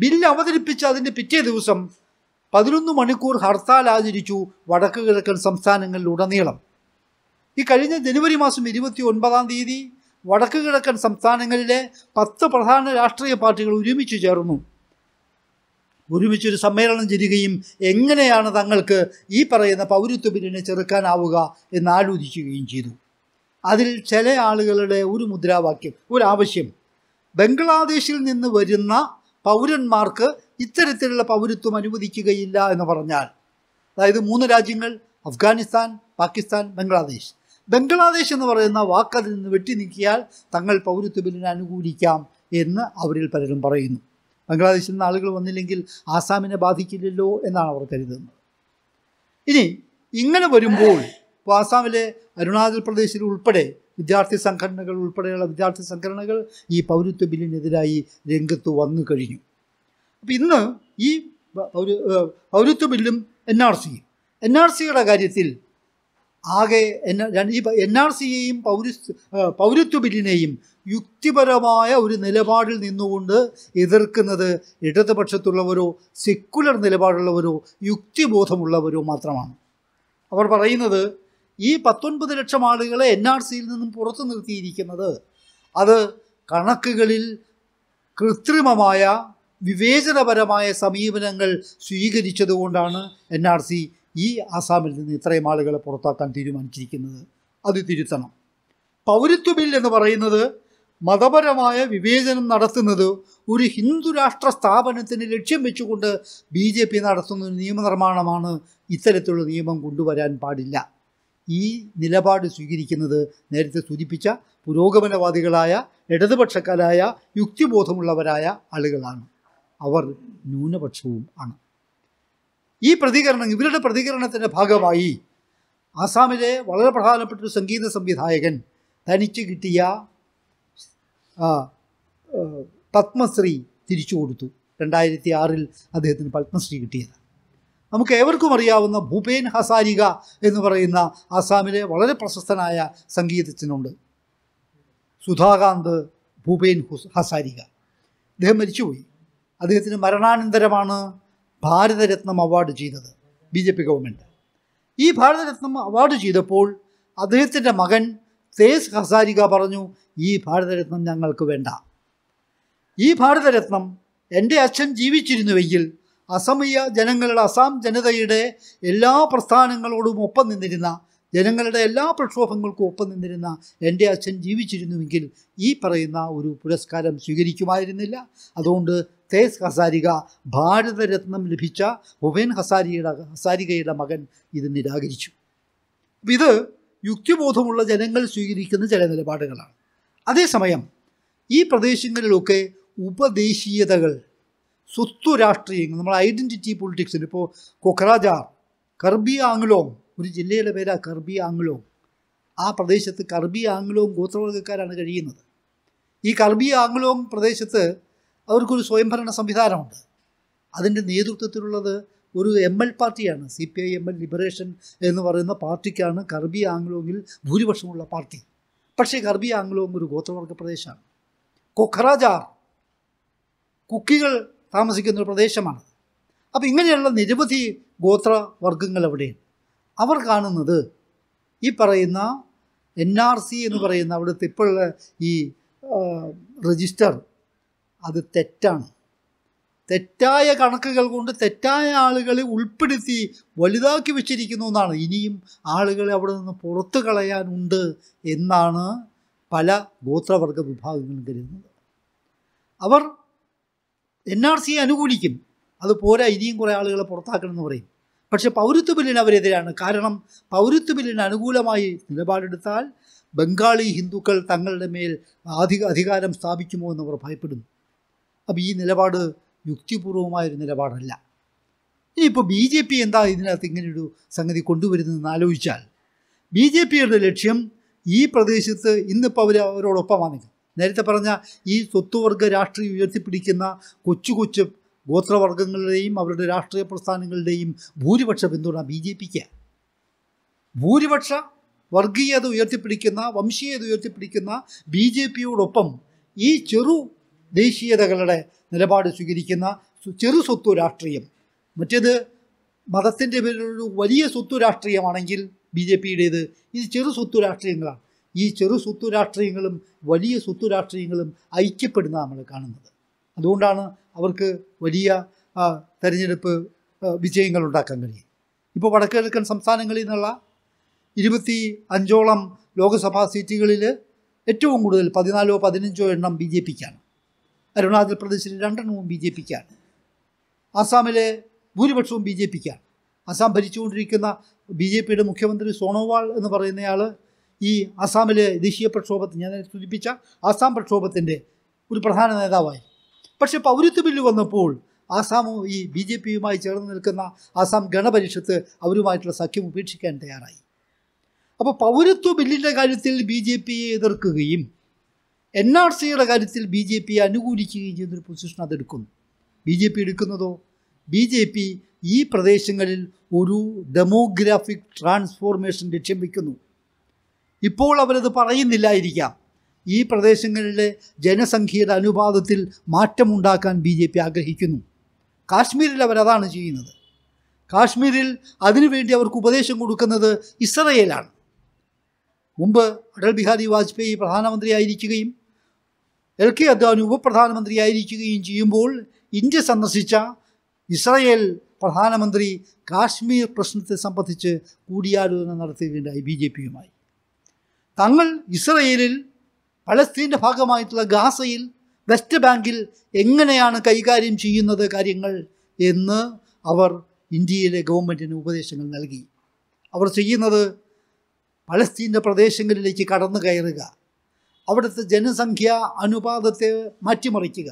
S2: ബിൽ അവതരിപ്പിച്ച അതിൻ്റെ പിറ്റേ ദിവസം പതിനൊന്ന് മണിക്കൂർ ഹർത്താൽ ആചരിച്ചു വടക്കു കിഴക്കൻ സംസ്ഥാനങ്ങളിലുടനീളം ഈ കഴിഞ്ഞ ജനുവരി മാസം ഇരുപത്തി ഒൻപതാം തീയതി വടക്കു കിഴക്കൻ സംസ്ഥാനങ്ങളിലെ പത്ത് പ്രധാന രാഷ്ട്രീയ പാർട്ടികൾ ഒരുമിച്ച് ചേർന്നു ഒരുമിച്ചൊരു സമ്മേളനം ചെയ്യുകയും എങ്ങനെയാണ് തങ്ങൾക്ക് ഈ പറയുന്ന ബില്ലിനെ ചെറുക്കാനാവുക എന്ന് ചെയ്തു അതിൽ ചില ആളുകളുടെ ഒരു മുദ്രാവാക്യം ഒരു ആവശ്യം ബംഗ്ലാദേശിൽ നിന്ന് വരുന്ന പൗരന്മാർക്ക് ഇത്തരത്തിലുള്ള പൗരത്വം അനുവദിക്കുകയില്ല എന്ന് പറഞ്ഞാൽ അതായത് മൂന്ന് രാജ്യങ്ങൾ അഫ്ഗാനിസ്ഥാൻ പാകിസ്ഥാൻ ബംഗ്ലാദേശ് ബംഗ്ലാദേശ് എന്ന് പറയുന്ന വാക്കതിൽ നിന്ന് വെട്ടി നീക്കിയാൽ തങ്ങൾ പൗരത്വ ബില്ലിനെ അനുകൂലിക്കാം എന്ന് അവരിൽ പലരും പറയുന്നു ബംഗ്ലാദേശിൽ നിന്ന് ആളുകൾ വന്നില്ലെങ്കിൽ ആസാമിനെ ബാധിക്കില്ലല്ലോ എന്നാണ് അവർ കരുതുന്നത് ഇനി ഇങ്ങനെ വരുമ്പോൾ ഇപ്പോൾ ആസാമിലെ അരുണാചൽ പ്രദേശിൽ ഉൾപ്പെടെ വിദ്യാർത്ഥി സംഘടനകൾ ഉൾപ്പെടെയുള്ള വിദ്യാർത്ഥി സംഘടനകൾ ഈ പൗരത്വ ബില്ലിനെതിരായി രംഗത്ത് വന്നു കഴിഞ്ഞു അപ്പം ഇന്ന് ഈ പൗരത്വ ബില്ലും എൻ ആർ സിയും എൻ ആർ സിയുടെ കാര്യത്തിൽ ആകെ എൻ ആർ സിയെയും പൗര പൗരത്വ ബില്ലിനെയും യുക്തിപരമായ ഒരു നിലപാടിൽ നിന്നുകൊണ്ട് എതിർക്കുന്നത് ഇടതുപക്ഷത്തുള്ളവരോ സെക്കുലർ നിലപാടുള്ളവരോ യുക്തിബോധമുള്ളവരോ മാത്രമാണ് അവർ പറയുന്നത് ഈ പത്തൊൻപത് ലക്ഷം ആളുകളെ എൻ ആർ സിയിൽ നിന്നും പുറത്തു നിർത്തിയിരിക്കുന്നത് അത് കണക്കുകളിൽ കൃത്രിമമായ വിവേചനപരമായ സമീപനങ്ങൾ സ്വീകരിച്ചതുകൊണ്ടാണ് എൻ ആർ സി ഈ ആസാമിൽ നിന്ന് ഇത്രയും ആളുകളെ പുറത്താക്കാൻ തീരുമാനിച്ചിരിക്കുന്നത് അത് തിരുത്തണം പൗരത്വ ബിൽ എന്ന് പറയുന്നത് മതപരമായ വിവേചനം നടത്തുന്നത് ഒരു ഹിന്ദു രാഷ്ട്ര സ്ഥാപനത്തിന് ലക്ഷ്യം വെച്ചുകൊണ്ട് ബി ജെ പി നടത്തുന്ന ഒരു നിയമനിർമ്മാണമാണ് ഇത്തരത്തിലുള്ള നിയമം കൊണ്ടുവരാൻ പാടില്ല ഈ നിലപാട് സ്വീകരിക്കുന്നത് നേരത്തെ സൂചിപ്പിച്ച പുരോഗമനവാദികളായ ഇടതുപക്ഷക്കാരായ യുക്തിബോധമുള്ളവരായ ആളുകളാണ് അവർ ന്യൂനപക്ഷവും ആണ് ഈ പ്രതികരണം ഇവരുടെ പ്രതികരണത്തിൻ്റെ ഭാഗമായി ആസാമിലെ വളരെ പ്രധാനപ്പെട്ട ഒരു സംഗീത സംവിധായകൻ തനിച്ച് കിട്ടിയ പത്മശ്രീ തിരിച്ചു കൊടുത്തു രണ്ടായിരത്തി ആറിൽ അദ്ദേഹത്തിന് പത്മശ്രീ കിട്ടിയത് നമുക്ക് ഏവർക്കും അറിയാവുന്ന ഭൂപേൻ ഹസാരിക എന്ന് പറയുന്ന ആസാമിലെ വളരെ പ്രശസ്തനായ സംഗീതജ്ഞനുണ്ട് സുധാകാന്ത് ഭൂപേൻ ഹസാരിക അദ്ദേഹം മരിച്ചുപോയി അദ്ദേഹത്തിന് മരണാനന്തരമാണ് ഭാരതരത്നം അവാർഡ് ചെയ്തത് ബി ജെ പി ഗവൺമെൻറ് ഈ ഭാരതരത്നം അവാർഡ് ചെയ്തപ്പോൾ അദ്ദേഹത്തിൻ്റെ മകൻ തേസ് ഹസാരിക പറഞ്ഞു ഈ ഭാരതരത്നം ഞങ്ങൾക്ക് വേണ്ട ഈ ഭാരതരത്നം എൻ്റെ അച്ഛൻ ജീവിച്ചിരുന്നുവെങ്കിൽ അസമീയ ജനങ്ങളുടെ അസാം ജനതയുടെ എല്ലാ പ്രസ്ഥാനങ്ങളോടും ഒപ്പം നിന്നിരുന്ന ജനങ്ങളുടെ എല്ലാ പ്രക്ഷോഭങ്ങൾക്കും ഒപ്പം നിന്നിരുന്ന എൻ്റെ അച്ഛൻ ജീവിച്ചിരുന്നുവെങ്കിൽ ഈ പറയുന്ന ഒരു പുരസ്കാരം സ്വീകരിക്കുമായിരുന്നില്ല അതുകൊണ്ട് തേസ് ഹസാരിക ഭാരതരത്നം ലഭിച്ച ഹുബൈൻ ഹസാരിയുടെ ഹസാരികയുടെ മകൻ ഇത് നിരാകരിച്ചു ഇത് യുക്തിബോധമുള്ള ജനങ്ങൾ സ്വീകരിക്കുന്ന ചില നിലപാടുകളാണ് അതേസമയം ഈ പ്രദേശങ്ങളിലൊക്കെ ഉപദേശീയതകൾ സ്വത്തു രാഷ്ട്രീയങ്ങൾ നമ്മൾ ഐഡൻറ്റിറ്റി പൊളിറ്റിക്സിൽ ഇപ്പോൾ കൊക്രാജാർ കർബി ആംഗ്ലോങ് ഒരു ജില്ലയുടെ പേരാ കർബി ആംഗ്ലോങ് ആ പ്രദേശത്ത് കർബി ആംഗ്ലോങ് ഗോത്രവർഗക്കാരാണ് കഴിയുന്നത് ഈ കർബി ആംഗ്ലോങ് പ്രദേശത്ത് അവർക്കൊരു സ്വയംഭരണ സംവിധാനമുണ്ട് അതിൻ്റെ നേതൃത്വത്തിലുള്ളത് ഒരു എം എൽ പാർട്ടിയാണ് C P I M L liberation എന്ന് പറയുന്ന പാർട്ടിക്കാണ് കർബി ആംഗ്ലോങ്ങിൽ ഭൂരിപക്ഷമുള്ള പാർട്ടി പക്ഷേ കർബി ആംഗ്ലോങ് ഒരു ഗോത്രവർഗ പ്രദേശമാണ് കൊഖ്രാജാർ കുക്കികൾ താമസിക്കുന്ന ഒരു പ്രദേശമാണ് അപ്പോൾ ഇങ്ങനെയുള്ള നിരവധി ഗോത്രവർഗങ്ങൾ അവിടെയുണ്ട് അവർ കാണുന്നത് ഈ പറയുന്ന എൻ ആർ സി എന്ന് പറയുന്ന അവിടുത്തെ ഇപ്പോഴുള്ള ഈ രജിസ്റ്റർ അത് തെറ്റാണ് തെറ്റായ കണക്കുകൾ കൊണ്ട് തെറ്റായ ആളുകളെ ഉൾപ്പെടുത്തി വലുതാക്കി വെച്ചിരിക്കുന്നു എന്നാണ് ഇനിയും ആളുകളെ അവിടെ നിന്ന് പുറത്തു കളയാനുണ്ട് എന്നാണ് പല ഗോത്രവർഗ വിഭാഗങ്ങളും കരുതുന്നത് അവർ എൻ ആർ സിയെ അനുകൂലിക്കും അത് പോരാ ഇനിയും കുറേ ആളുകളെ പുറത്താക്കണമെന്ന് പറയും പക്ഷേ പൗരത്വ ബില്ലിന് അവരെതിരാണ് കാരണം പൗരത്വ ബില്ലിന് അനുകൂലമായി നിലപാടെടുത്താൽ ബംഗാളി ഹിന്ദുക്കൾ തങ്ങളുടെ മേൽ അധികാരം സ്ഥാപിക്കുമോ എന്നവർ ഭയപ്പെടുന്നു അപ്പോൾ ഈ നിലപാട് യുക്തിപൂർവമായൊരു നിലപാടല്ല ഇനിയിപ്പോൾ ബി ജെ പി എന്താ ഇതിനകത്ത് ഇങ്ങനെയൊരു സംഗതി കൊണ്ടുവരുന്നതെന്ന് ആലോചിച്ചാൽ ബി ജെ പിയുടെ ലക്ഷ്യം ഈ പ്രദേശത്ത് ഇന്നിപ്പോൾ അവർ അവരോടൊപ്പമാണ് നേരത്തെ പറഞ്ഞ ഈ സ്വത്തുവർഗ രാഷ്ട്രീയം ഉയർത്തിപ്പിടിക്കുന്ന കൊച്ചു കൊച്ചു ഗോത്രവർഗങ്ങളുടെയും അവരുടെ രാഷ്ട്രീയ പ്രസ്ഥാനങ്ങളുടെയും ഭൂരിപക്ഷ പിന്തുണ ബി ജെ പിക്ക് ഭൂരിപക്ഷ വർഗീയത ഉയർത്തിപ്പിടിക്കുന്ന വംശീയത ഉയർത്തിപ്പിടിക്കുന്ന ബി ജെ പിയോടൊപ്പം ഈ ചെറു ദേശീയതകളുടെ നിലപാട് സ്വീകരിക്കുന്ന ചെറു സ്വത്തു രാഷ്ട്രീയം മറ്റേത് മതത്തിൻ്റെ പേരിലൊരു വലിയ സ്വത്തു രാഷ്ട്രീയമാണെങ്കിൽ ബി ജെ പിയുടേത് ഇത് ചെറു സ്വത്തു രാഷ്ട്രീയങ്ങളാണ് ഈ ചെറു സ്വത്തു രാഷ്ട്രീയങ്ങളും വലിയ സ്വത്തു രാഷ്ട്രീയങ്ങളും ഐക്യപ്പെടുന്ന നമ്മൾ കാണുന്നത് അതുകൊണ്ടാണ് അവർക്ക് വലിയ തെരഞ്ഞെടുപ്പ് വിജയങ്ങൾ ഉണ്ടാക്കാൻ കഴിയും ഇപ്പോൾ കിഴക്കൻ സംസ്ഥാനങ്ങളിൽ നിന്നുള്ള ഇരുപത്തി അഞ്ചോളം ലോക്സഭാ സീറ്റുകളിൽ ഏറ്റവും കൂടുതൽ പതിനാലോ പതിനഞ്ചോ എണ്ണം ബി ജെ പിക്കാണ് അരുണാചൽ പ്രദേശിൽ രണ്ടെണ്ണവും ബി ജെ പിക്കാണ് ആസാമിലെ ഭൂരിപക്ഷവും ബി ജെ പിക്കാണ് അസാം ഭരിച്ചുകൊണ്ടിരിക്കുന്ന ബി ജെ പിയുടെ മുഖ്യമന്ത്രി സോണോവാൾ എന്ന് പറയുന്നയാൾ ഈ ആസാമിലെ ദേശീയ പ്രക്ഷോഭത്തിന് ഞാൻ സൂചിപ്പിച്ച ആസാം പ്രക്ഷോഭത്തിൻ്റെ ഒരു പ്രധാന നേതാവായി പക്ഷേ പൗരത്വ ബില്ല് വന്നപ്പോൾ ആസാമും ഈ ബി ജെ പിയുമായി ചേർന്ന് നിൽക്കുന്ന ആസാം ഗണപരിഷത്ത് അവരുമായിട്ടുള്ള സഖ്യം ഉപേക്ഷിക്കാൻ തയ്യാറായി അപ്പോൾ പൗരത്വ ബില്ലിൻ്റെ കാര്യത്തിൽ ബി ജെ പിയെ എതിർക്കുകയും എൻ ആർ സിയുടെ കാര്യത്തിൽ ബി ജെ പി അനുകൂലിക്കുകയും ചെയ്യുന്നൊരു പൊസിഷൻ അതെടുക്കുന്നു ബി ജെ പി എടുക്കുന്നതോ ബി ജെ പി ഈ പ്രദേശങ്ങളിൽ ഒരു ഡെമോഗ്രാഫിക് ട്രാൻസ്ഫോർമേഷൻ ലക്ഷ്യം വയ്ക്കുന്നു ഇപ്പോൾ അവരത് പറയുന്നില്ലായിരിക്കാം ഈ പ്രദേശങ്ങളിലെ ജനസംഖ്യയുടെ അനുപാതത്തിൽ മാറ്റമുണ്ടാക്കാൻ ബി ജെ പി ആഗ്രഹിക്കുന്നു കാശ്മീരിൽ അവരതാണ് ചെയ്യുന്നത് കാശ്മീരിൽ അതിനുവേണ്ടി അവർക്ക് ഉപദേശം കൊടുക്കുന്നത് ഇസ്രയേലാണ് മുമ്പ് അടൽ ബിഹാരി വാജ്പേയി പ്രധാനമന്ത്രിയായിരിക്കുകയും എൽ കെ അദ്വാനി ഉപപ്രധാനമന്ത്രിയായിരിക്കുകയും ചെയ്യുമ്പോൾ ഇന്ത്യ സന്ദർശിച്ച ഇസ്രായേൽ പ്രധാനമന്ത്രി കാശ്മീർ പ്രശ്നത്തെ സംബന്ധിച്ച് കൂടിയാലോചന നടത്തുകയുണ്ടായി ബി ജെ പിയുമായി തങ്ങൾ ഇസ്രയേലിൽ പലസ്തീൻ്റെ ഭാഗമായിട്ടുള്ള ഗാസയിൽ വെസ്റ്റ് ബാങ്കിൽ എങ്ങനെയാണ് കൈകാര്യം ചെയ്യുന്നത് കാര്യങ്ങൾ എന്ന് അവർ ഇന്ത്യയിലെ ഗവൺമെൻറ്റിന് ഉപദേശങ്ങൾ നൽകി അവർ ചെയ്യുന്നത് പലസ്തീൻ്റെ പ്രദേശങ്ങളിലേക്ക് കടന്നു കയറുക അവിടുത്തെ ജനസംഖ്യ അനുപാതത്തെ മാറ്റിമറിക്കുക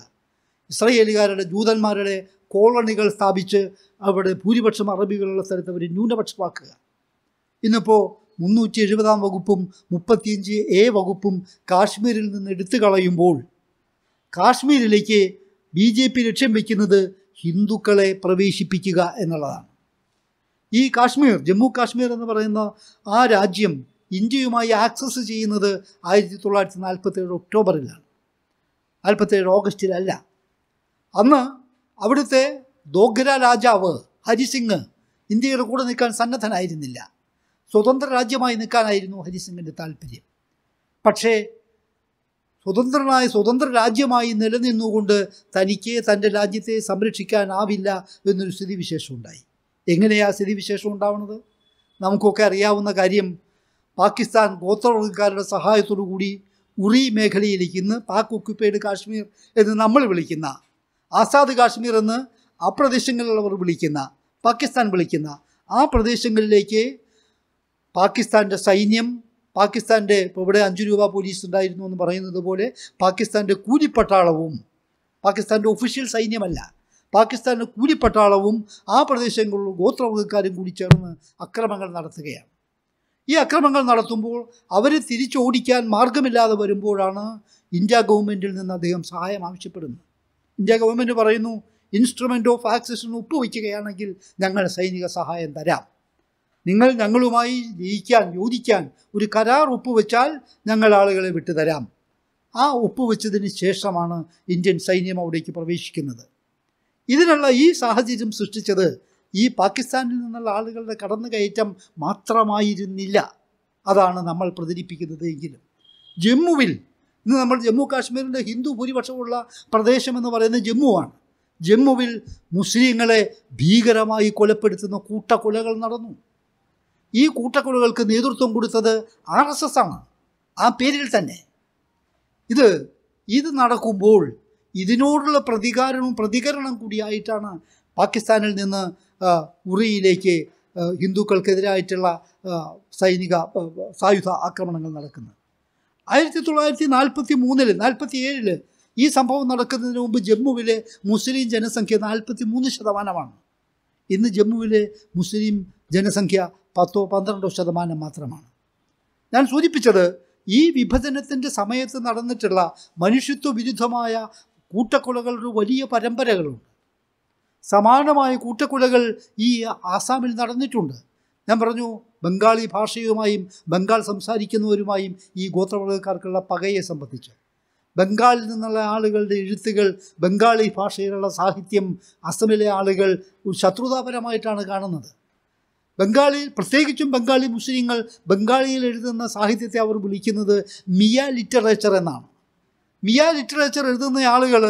S2: ഇസ്രയേലുകാരുടെ ജൂതന്മാരുടെ കോളണികൾ സ്ഥാപിച്ച് അവിടെ ഭൂരിപക്ഷം അറബികളുള്ള സ്ഥലത്ത് അവർ ന്യൂനപക്ഷമാക്കുക ഇന്നിപ്പോൾ മുന്നൂറ്റി എഴുപതാം വകുപ്പും മുപ്പത്തിയഞ്ച് എ വകുപ്പും കാശ്മീരിൽ നിന്ന് എടുത്തു കളയുമ്പോൾ കാശ്മീരിലേക്ക് ബി ജെ പി ലക്ഷ്യം വയ്ക്കുന്നത് ഹിന്ദുക്കളെ പ്രവേശിപ്പിക്കുക എന്നുള്ളതാണ് ഈ കാശ്മീർ ജമ്മു കാശ്മീർ എന്ന് പറയുന്ന ആ രാജ്യം ഇന്ത്യയുമായി ആക്സസ് ചെയ്യുന്നത് ആയിരത്തി തൊള്ളായിരത്തി നാൽപ്പത്തേഴ് ഒക്ടോബറിലാണ് നാൽപ്പത്തേഴ് ഓഗസ്റ്റിലല്ല അന്ന് അവിടുത്തെ ദോഗ്ര രാജാവ് ഹരിസിംഗ് ഇന്ത്യയുടെ കൂടെ നിൽക്കാൻ സന്നദ്ധനായിരുന്നില്ല സ്വതന്ത്ര രാജ്യമായി നിൽക്കാനായിരുന്നു ഹരിസിംഗിൻ്റെ താല്പര്യം പക്ഷേ സ്വതന്ത്രനായ സ്വതന്ത്ര രാജ്യമായി നിലനിന്നുകൊണ്ട് തനിക്ക് തൻ്റെ രാജ്യത്തെ സംരക്ഷിക്കാനാവില്ല എന്നൊരു സ്ഥിതിവിശേഷം ഉണ്ടായി എങ്ങനെയാണ് സ്ഥിതിവിശേഷം ഉണ്ടാവുന്നത് നമുക്കൊക്കെ അറിയാവുന്ന കാര്യം പാകിസ്ഥാൻ ഗോത്രവർഗക്കാരുടെ സഹായത്തോടു കൂടി ഉറി മേഖലയിലേക്ക് ഇന്ന് പാക് ഒക്യുപ്പൈഡ് കാശ്മീർ എന്ന് നമ്മൾ വിളിക്കുന്ന ആസാദ് കാശ്മീർ എന്ന് ആ പ്രദേശങ്ങളിലുള്ളവർ വിളിക്കുന്ന പാകിസ്ഥാൻ വിളിക്കുന്ന ആ പ്രദേശങ്ങളിലേക്ക് പാകിസ്ഥാൻ്റെ സൈന്യം പാകിസ്ഥാൻ്റെ ഇപ്പോൾ ഇവിടെ അഞ്ച് രൂപ പോലീസ് ഉണ്ടായിരുന്നു എന്ന് പറയുന്നത് പോലെ പാകിസ്ഥാൻ്റെ കൂലിപ്പട്ടാളവും പാകിസ്ഥാൻ്റെ ഒഫീഷ്യൽ സൈന്യമല്ല പാകിസ്ഥാൻ്റെ കൂലിപ്പട്ടാളവും ആ പ്രദേശങ്ങളിലുള്ള ഗോത്രവർഗക്കാരും കൂടി ചേർന്ന് അക്രമങ്ങൾ നടത്തുകയാണ് ഈ അക്രമങ്ങൾ നടത്തുമ്പോൾ അവർ തിരിച്ചോടിക്കാൻ മാർഗമില്ലാതെ വരുമ്പോഴാണ് ഇന്ത്യ ഗവൺമെൻറ്റിൽ നിന്ന് അദ്ദേഹം സഹായം ആവശ്യപ്പെടുന്നത് ഇന്ത്യ ഗവൺമെൻറ് പറയുന്നു ഇൻസ്ട്രുമെൻ്റ് ഓഫ് ആക്സസിന് ഒപ്പുവയ്ക്കുകയാണെങ്കിൽ ഞങ്ങൾ സൈനിക സഹായം തരാം നിങ്ങൾ ഞങ്ങളുമായി ജയിക്കാൻ യോജിക്കാൻ ഒരു കരാർ ഒപ്പുവെച്ചാൽ ഞങ്ങൾ ആളുകളെ വിട്ടുതരാം ആ ഒപ്പുവെച്ചതിന് ശേഷമാണ് ഇന്ത്യൻ സൈന്യം അവിടേക്ക് പ്രവേശിക്കുന്നത് ഇതിനുള്ള ഈ സാഹചര്യം സൃഷ്ടിച്ചത് ഈ പാകിസ്ഥാനിൽ നിന്നുള്ള ആളുകളുടെ കടന്നു കയറ്റം മാത്രമായിരുന്നില്ല അതാണ് നമ്മൾ പ്രചരിപ്പിക്കുന്നത് എങ്കിലും ജമ്മുവിൽ ഇന്ന് നമ്മൾ ജമ്മു കാശ്മീരിൻ്റെ ഹിന്ദു ഭൂരിപക്ഷമുള്ള പ്രദേശമെന്ന് പറയുന്നത് ജമ്മുവാണ് ജമ്മുവിൽ മുസ്ലിങ്ങളെ ഭീകരമായി കൊലപ്പെടുത്തുന്ന കൂട്ടക്കൊലകൾ നടന്നു ഈ കൂട്ടക്കൊലകൾക്ക് നേതൃത്വം കൊടുത്തത് ആർ എസ് എസ് ആണ് ആ പേരിൽ തന്നെ ഇത് ഇത് നടക്കുമ്പോൾ ഇതിനോടുള്ള പ്രതികാരവും പ്രതികരണം കൂടിയായിട്ടാണ് പാകിസ്ഥാനിൽ നിന്ന് ഉറിയിലേക്ക് ഹിന്ദുക്കൾക്കെതിരായിട്ടുള്ള സൈനിക സായുധ ആക്രമണങ്ങൾ നടക്കുന്നത് ആയിരത്തി തൊള്ളായിരത്തി നാൽപ്പത്തി മൂന്നിൽ നാൽപ്പത്തി ഏഴിൽ ഈ സംഭവം നടക്കുന്നതിന് മുമ്പ് ജമ്മുവിലെ മുസ്ലിം ജനസംഖ്യ നാൽപ്പത്തി മൂന്ന് ശതമാനമാണ് ഇന്ന് ജമ്മുവിലെ മുസ്ലിം ജനസംഖ്യ പത്തോ പന്ത്രണ്ടോ ശതമാനം മാത്രമാണ് ഞാൻ സൂചിപ്പിച്ചത് ഈ വിഭജനത്തിൻ്റെ സമയത്ത് നടന്നിട്ടുള്ള മനുഷ്യത്വ വിരുദ്ധമായ കൂട്ടക്കൊലകളുടെ വലിയ പരമ്പരകളുണ്ട് സമാനമായ കൂട്ടക്കൊലകൾ ഈ ആസാമിൽ നടന്നിട്ടുണ്ട് ഞാൻ പറഞ്ഞു ബംഗാളി ഭാഷയുമായും ബംഗാൾ സംസാരിക്കുന്നവരുമായും ഈ ഗോത്രവർഗ്ഗക്കാർക്കുള്ള പകയെ സംബന്ധിച്ച് ബംഗാളിൽ നിന്നുള്ള ആളുകളുടെ എഴുത്തുകൾ ബംഗാളി ഭാഷയിലുള്ള സാഹിത്യം അസമിലെ ആളുകൾ ശത്രുതാപരമായിട്ടാണ് കാണുന്നത് ബംഗാളിൽ പ്രത്യേകിച്ചും ബംഗാളി മുസ്ലിങ്ങൾ ബംഗാളിയിൽ എഴുതുന്ന സാഹിത്യത്തെ അവർ വിളിക്കുന്നത് മിയ ലിറ്ററേച്ചർ എന്നാണ് മിയ ലിറ്ററേച്ചർ എഴുതുന്ന ആളുകൾ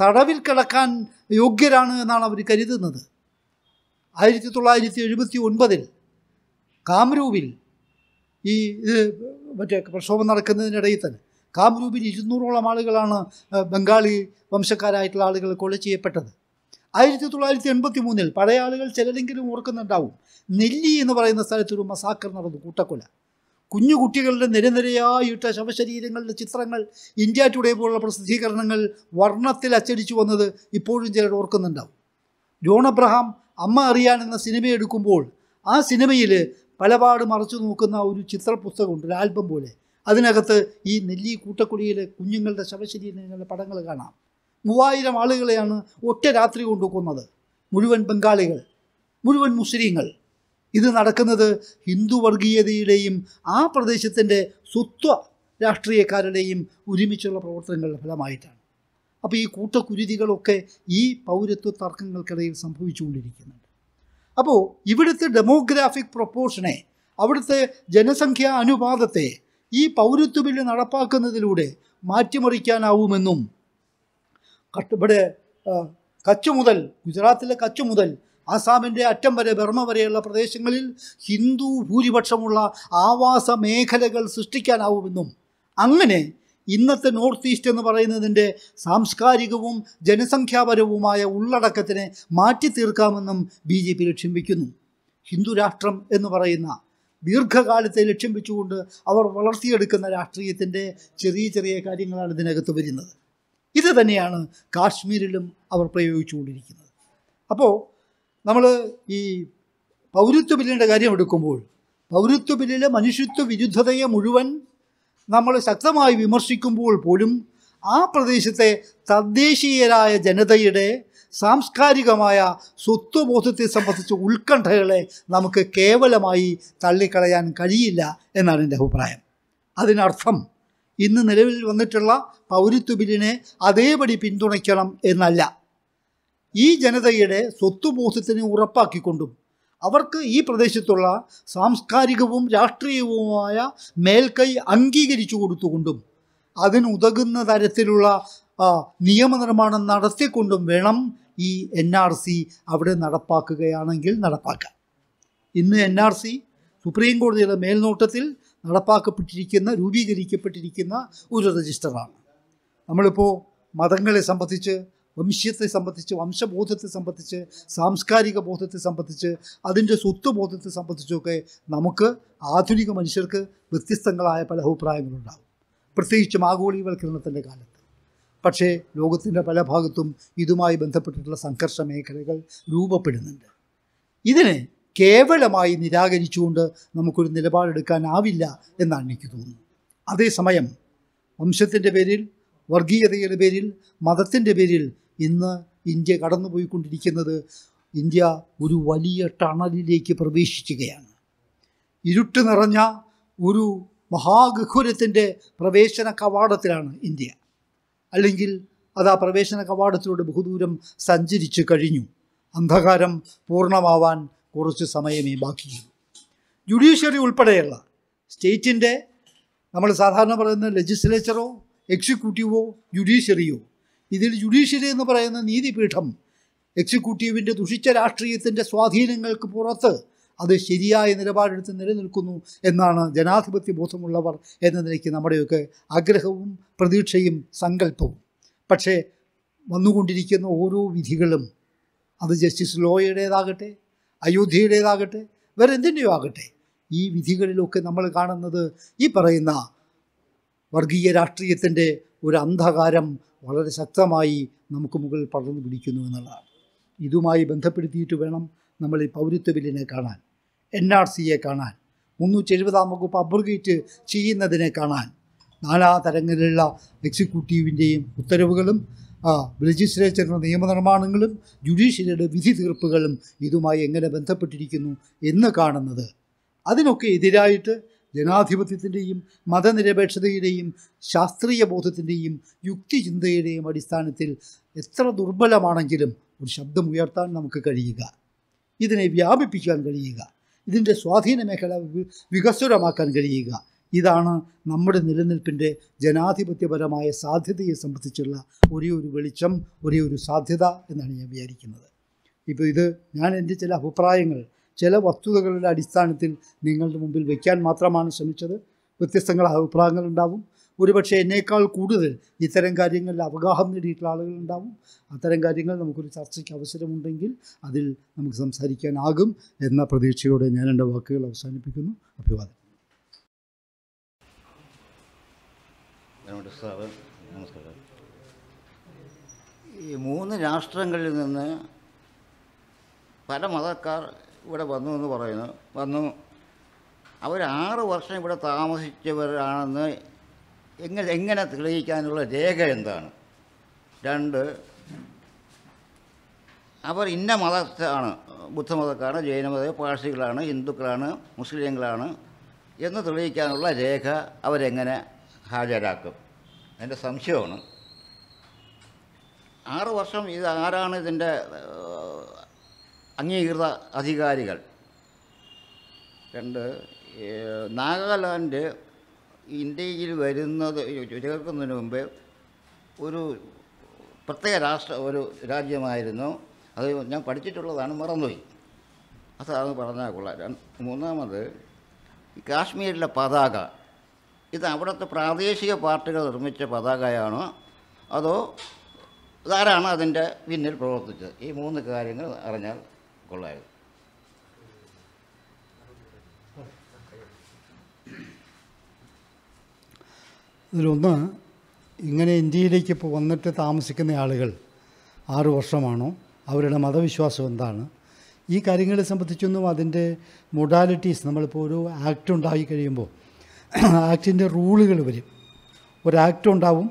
S2: തടവിൽ കിടക്കാൻ യോഗ്യരാണ് എന്നാണ് അവർ കരുതുന്നത് ആയിരത്തി തൊള്ളായിരത്തി എഴുപത്തി ഒൻപതിൽ കാമരൂപിൽ ഈ ഇത് മറ്റേ പ്രക്ഷോഭം നടക്കുന്നതിനിടയിൽ തന്നെ കാമരൂപിൽ ഇരുന്നൂറോളം ആളുകളാണ് ബംഗാളി വംശക്കാരായിട്ടുള്ള ആളുകൾ കൊല ചെയ്യപ്പെട്ടത് ആയിരത്തി തൊള്ളായിരത്തി എൺപത്തി മൂന്നിൽ പഴയ ആളുകൾ ചിലരെങ്കിലും ഓർക്കുന്നുണ്ടാവും നെല്ലി എന്ന് പറയുന്ന സ്ഥലത്തൊരു മസാക്കർ നടന്നു കൂട്ടക്കൊല കുഞ്ഞു കുട്ടികളുടെ നിരനിരയായിട്ട ശവശരീരങ്ങളുടെ ചിത്രങ്ങൾ ഇന്ത്യ ടുഡേ പോലുള്ള പ്രസിദ്ധീകരണങ്ങൾ വർണ്ണത്തിൽ അച്ചടിച്ചു വന്നത് ഇപ്പോഴും ചിലർ ഓർക്കുന്നുണ്ടാവും ജോൺ അബ്രഹാം അമ്മ അറിയാൻ എന്ന സിനിമ എടുക്കുമ്പോൾ ആ സിനിമയിൽ പലപാട് മറച്ചു നോക്കുന്ന ഒരു ചിത്രപുസ്തകമുണ്ട് ഒരു ആൽബം പോലെ അതിനകത്ത് ഈ നെല്ലി കൂട്ടക്കുടിയിലെ കുഞ്ഞുങ്ങളുടെ ശവശരീരങ്ങളുടെ പടങ്ങൾ കാണാം മൂവായിരം ആളുകളെയാണ് ഒറ്റ രാത്രി കൊണ്ട് കൊന്നത് മുഴുവൻ ബംഗാളികൾ മുഴുവൻ മുസ്ലിങ്ങൾ ഇത് നടക്കുന്നത് ഹിന്ദു വർഗീയതയുടെയും ആ പ്രദേശത്തിൻ്റെ സ്വത്വ രാഷ്ട്രീയക്കാരുടെയും ഒരുമിച്ചുള്ള പ്രവർത്തനങ്ങളുടെ ഫലമായിട്ടാണ് അപ്പോൾ ഈ കൂട്ടക്കുരുതികളൊക്കെ ഈ പൗരത്വ തർക്കങ്ങൾക്കിടയിൽ സംഭവിച്ചുകൊണ്ടിരിക്കുന്നുണ്ട് അപ്പോൾ ഇവിടുത്തെ ഡെമോഗ്രാഫിക് പ്രൊപ്പോർഷനെ അവിടുത്തെ ജനസംഖ്യാ അനുപാതത്തെ ഈ പൗരത്വ ബില്ല് നടപ്പാക്കുന്നതിലൂടെ മാറ്റിമറിക്കാനാവുമെന്നും ഇവിടെ കച്ച് മുതൽ ഗുജറാത്തിലെ കച്ച് മുതൽ ആസാമിൻ്റെ അറ്റം വരെ ബർമ്മ വരെയുള്ള പ്രദേശങ്ങളിൽ ഹിന്ദു ഭൂരിപക്ഷമുള്ള ആവാസ മേഖലകൾ സൃഷ്ടിക്കാനാവുമെന്നും അങ്ങനെ ഇന്നത്തെ നോർത്ത് ഈസ്റ്റ് എന്ന് പറയുന്നതിൻ്റെ സാംസ്കാരികവും ജനസംഖ്യാപരവുമായ ഉള്ളടക്കത്തിനെ മാറ്റി തീർക്കാമെന്നും ബി ജെ പി ലക്ഷ്യം വയ്ക്കുന്നു രാഷ്ട്രം എന്ന് പറയുന്ന ദീർഘകാലത്തെ ലക്ഷ്യം വെച്ചുകൊണ്ട് അവർ വളർത്തിയെടുക്കുന്ന രാഷ്ട്രീയത്തിൻ്റെ ചെറിയ ചെറിയ കാര്യങ്ങളാണ് ഇതിനകത്ത് വരുന്നത് ഇത് തന്നെയാണ് കാശ്മീരിലും അവർ പ്രയോഗിച്ചുകൊണ്ടിരിക്കുന്നത് അപ്പോൾ നമ്മൾ ഈ പൗരത്വ ബില്ലിൻ്റെ കാര്യം എടുക്കുമ്പോൾ പൗരത്വ ബില്ലിലെ മനുഷ്യത്വ വിരുദ്ധതയെ മുഴുവൻ നമ്മൾ ശക്തമായി വിമർശിക്കുമ്പോൾ പോലും ആ പ്രദേശത്തെ തദ്ദേശീയരായ ജനതയുടെ സാംസ്കാരികമായ സ്വത്വബോധത്തെ സംബന്ധിച്ച ഉത്കണ്ഠകളെ നമുക്ക് കേവലമായി തള്ളിക്കളയാൻ കഴിയില്ല എന്നാണ് എൻ്റെ അഭിപ്രായം അതിനർത്ഥം ഇന്ന് നിലവിൽ വന്നിട്ടുള്ള പൗരത്വ ബില്ലിനെ അതേപടി പിന്തുണയ്ക്കണം എന്നല്ല ഈ ജനതയുടെ സ്വത്തുബോധത്തിന് ഉറപ്പാക്കിക്കൊണ്ടും അവർക്ക് ഈ പ്രദേശത്തുള്ള സാംസ്കാരികവും രാഷ്ട്രീയവുമായ മേൽക്കൈ അംഗീകരിച്ചു കൊടുത്തുകൊണ്ടും അതിനുതകുന്ന തരത്തിലുള്ള നിയമനിർമ്മാണം നടത്തിക്കൊണ്ടും വേണം ഈ എൻ ആർ സി അവിടെ നടപ്പാക്കുകയാണെങ്കിൽ നടപ്പാക്കാം ഇന്ന് എൻ ആർ സി സുപ്രീം കോടതിയുടെ മേൽനോട്ടത്തിൽ നടപ്പാക്കപ്പെട്ടിരിക്കുന്ന രൂപീകരിക്കപ്പെട്ടിരിക്കുന്ന ഒരു രജിസ്റ്ററാണ് നമ്മളിപ്പോൾ മതങ്ങളെ സംബന്ധിച്ച് വംശീയത്തെ സംബന്ധിച്ച് വംശബോധത്തെ സംബന്ധിച്ച് സാംസ്കാരിക ബോധത്തെ സംബന്ധിച്ച് അതിൻ്റെ സ്വത്ത് ബോധത്തെ സംബന്ധിച്ചൊക്കെ നമുക്ക് ആധുനിക മനുഷ്യർക്ക് വ്യത്യസ്തങ്ങളായ പല അഭിപ്രായങ്ങളുണ്ടാകും പ്രത്യേകിച്ച് ആഗോളീവൽക്കരണത്തിൻ്റെ കാലത്ത് പക്ഷേ ലോകത്തിൻ്റെ പല ഭാഗത്തും ഇതുമായി ബന്ധപ്പെട്ടിട്ടുള്ള സംഘർഷ മേഖലകൾ രൂപപ്പെടുന്നുണ്ട് ഇതിനെ കേവലമായി നിരാകരിച്ചുകൊണ്ട് നമുക്കൊരു നിലപാടെടുക്കാനാവില്ല എന്നാണ് എനിക്ക് തോന്നുന്നത് അതേസമയം വംശത്തിൻ്റെ പേരിൽ വർഗീയതയുടെ പേരിൽ മതത്തിൻ്റെ പേരിൽ ഇന്ന് ഇന്ത്യ കടന്നുപോയിക്കൊണ്ടിരിക്കുന്നത് ഇന്ത്യ ഒരു വലിയ ടണലിലേക്ക് പ്രവേശിക്കുകയാണ് ഇരുട്ട് നിറഞ്ഞ ഒരു മഹാഗഹുരത്തിൻ്റെ പ്രവേശന കവാടത്തിലാണ് ഇന്ത്യ അല്ലെങ്കിൽ അത് ആ പ്രവേശന കവാടത്തിലൂടെ ബഹുദൂരം സഞ്ചരിച്ച് കഴിഞ്ഞു അന്ധകാരം പൂർണ്ണമാവാൻ കുറച്ച് സമയമേ ബാക്കിയുള്ളൂ ജുഡീഷ്യറി ഉൾപ്പെടെയുള്ള സ്റ്റേറ്റിൻ്റെ നമ്മൾ സാധാരണ പറയുന്ന ലെജിസ്ലേച്ചറോ എക്സിക്യൂട്ടീവോ ജുഡീഷ്യറിയോ ഇതിൽ ജുഡീഷ്യറി എന്ന് പറയുന്ന നീതിപീഠം എക്സിക്യൂട്ടീവിൻ്റെ ദുഷിച്ച രാഷ്ട്രീയത്തിൻ്റെ സ്വാധീനങ്ങൾക്ക് പുറത്ത് അത് ശരിയായ നിലപാടെടുത്ത് നിലനിൽക്കുന്നു എന്നാണ് ജനാധിപത്യ ബോധമുള്ളവർ എന്ന നിലയ്ക്ക് നമ്മുടെയൊക്കെ ആഗ്രഹവും പ്രതീക്ഷയും സങ്കല്പവും പക്ഷേ വന്നുകൊണ്ടിരിക്കുന്ന ഓരോ വിധികളും അത് ജസ്റ്റിസ് ലോയുടേതാകട്ടെ അയോധ്യയുടേതാകട്ടെ വേറെ എന്തിൻ്റെയോ ആകട്ടെ ഈ വിധികളിലൊക്കെ നമ്മൾ കാണുന്നത് ഈ പറയുന്ന വർഗീയ രാഷ്ട്രീയത്തിൻ്റെ ഒരു അന്ധകാരം വളരെ ശക്തമായി നമുക്ക് മുകളിൽ പടർന്നു പിടിക്കുന്നു എന്നുള്ളതാണ് ഇതുമായി ബന്ധപ്പെടുത്തിയിട്ട് വേണം നമ്മൾ ഈ പൗരത്വ ബില്ലിനെ കാണാൻ എൻ ആർ സിയെ കാണാൻ മുന്നൂറ്റി എഴുപതാം വകുപ്പ് അബ്രുഗേറ്റ് ചെയ്യുന്നതിനെ കാണാൻ നാലാ തരങ്ങളിലുള്ള എക്സിക്യൂട്ടീവിൻ്റെയും ഉത്തരവുകളും ലെജിസ്ലേച്ചറിൻ്റെ നിയമനിർമ്മാണങ്ങളും ജുഡീഷ്യറിയുടെ വിധി തീർപ്പുകളും ഇതുമായി എങ്ങനെ ബന്ധപ്പെട്ടിരിക്കുന്നു എന്ന് കാണുന്നത് അതിനൊക്കെ എതിരായിട്ട് ജനാധിപത്യത്തിൻ്റെയും മതനിരപേക്ഷതയുടെയും ശാസ്ത്രീയ ബോധത്തിൻ്റെയും യുക്തിചിന്തയുടെയും അടിസ്ഥാനത്തിൽ എത്ര ദുർബലമാണെങ്കിലും ഒരു ശബ്ദം ഉയർത്താൻ നമുക്ക് കഴിയുക ഇതിനെ വ്യാപിപ്പിക്കാൻ കഴിയുക ഇതിൻ്റെ സ്വാധീന മേഖല വികസ്വരമാക്കാൻ കഴിയുക ഇതാണ് നമ്മുടെ നിലനിൽപ്പിൻ്റെ ജനാധിപത്യപരമായ സാധ്യതയെ സംബന്ധിച്ചുള്ള ഒരേ ഒരു വെളിച്ചം ഒരേ ഒരു സാധ്യത എന്നാണ് ഞാൻ വിചാരിക്കുന്നത് ഇപ്പോൾ ഇത് ഞാൻ എൻ്റെ ചില അഭിപ്രായങ്ങൾ ചില വസ്തുതകളുടെ അടിസ്ഥാനത്തിൽ നിങ്ങളുടെ മുമ്പിൽ വയ്ക്കാൻ മാത്രമാണ് ശ്രമിച്ചത് അഭിപ്രായങ്ങൾ ഉണ്ടാവും ഒരുപക്ഷെ എന്നേക്കാൾ കൂടുതൽ ഇത്തരം കാര്യങ്ങളിൽ അവഗാഹം നേടിയിട്ടുള്ള ആളുകളുണ്ടാവും അത്തരം കാര്യങ്ങൾ നമുക്കൊരു ചർച്ചയ്ക്ക് അവസരമുണ്ടെങ്കിൽ അതിൽ നമുക്ക് സംസാരിക്കാനാകും എന്ന പ്രതീക്ഷയോടെ ഞാൻ എൻ്റെ വാക്കുകൾ അവസാനിപ്പിക്കുന്നു അഭിവാദം
S1: നമസ്കാരം ഈ മൂന്ന് രാഷ്ട്രങ്ങളിൽ നിന്ന് പല മതക്കാർ ഇവിടെ വന്നു എന്ന് പറയുന്നു വന്നു അവർ ആറ് വർഷം ഇവിടെ താമസിച്ചവരാണെന്ന് എങ്ങനെ എങ്ങനെ തെളിയിക്കാനുള്ള രേഖ എന്താണ് രണ്ട് അവർ ഇന്ന മതത്താണ് ബുദ്ധമതക്കാണ് ജൈനമത പാഴ്സികളാണ് ഹിന്ദുക്കളാണ് മുസ്ലിങ്ങളാണ് എന്ന് തെളിയിക്കാനുള്ള രേഖ അവരെങ്ങനെ ഹാജരാക്കും എൻ്റെ സംശയമാണ് ആറ് വർഷം ഇത് ആരാണ് ഇതിൻ്റെ അംഗീകൃത അധികാരികൾ രണ്ട് നാഗാലാൻഡ് ഇന്ത്യയിൽ വരുന്നത് ചേർക്കുന്നതിന് മുമ്പേ ഒരു പ്രത്യേക രാഷ്ട്ര ഒരു രാജ്യമായിരുന്നു അത് ഞാൻ പഠിച്ചിട്ടുള്ളതാണ് മറന്നുപോയി അതാണ് പറഞ്ഞാൽ കൊള്ളാം മൂന്നാമത് കാശ്മീരിലെ പതാക ഇത് അവിടുത്തെ പ്രാദേശിക പാർട്ടികൾ നിർമ്മിച്ച പതാകയാണോ അതോ ഇതാരാണ് അതിൻ്റെ പിന്നിൽ പ്രവർത്തിച്ചത് ഈ മൂന്ന് കാര്യങ്ങൾ അറിഞ്ഞാൽ കൊള്ളായിരുന്നു
S2: ഇതിലൊന്ന് ഇങ്ങനെ ഇന്ത്യയിലേക്ക് ഇപ്പോൾ വന്നിട്ട് താമസിക്കുന്ന ആളുകൾ ആറു വർഷമാണോ അവരുടെ മതവിശ്വാസം എന്താണ് ഈ കാര്യങ്ങളെ സംബന്ധിച്ചൊന്നും അതിൻ്റെ മൊഡാലിറ്റീസ് നമ്മളിപ്പോൾ ഒരു ആക്റ്റ് ഉണ്ടായി കഴിയുമ്പോൾ ആക്ടിൻ്റെ റൂളുകൾ വരും ഒരു ആക്റ്റ് ഉണ്ടാവും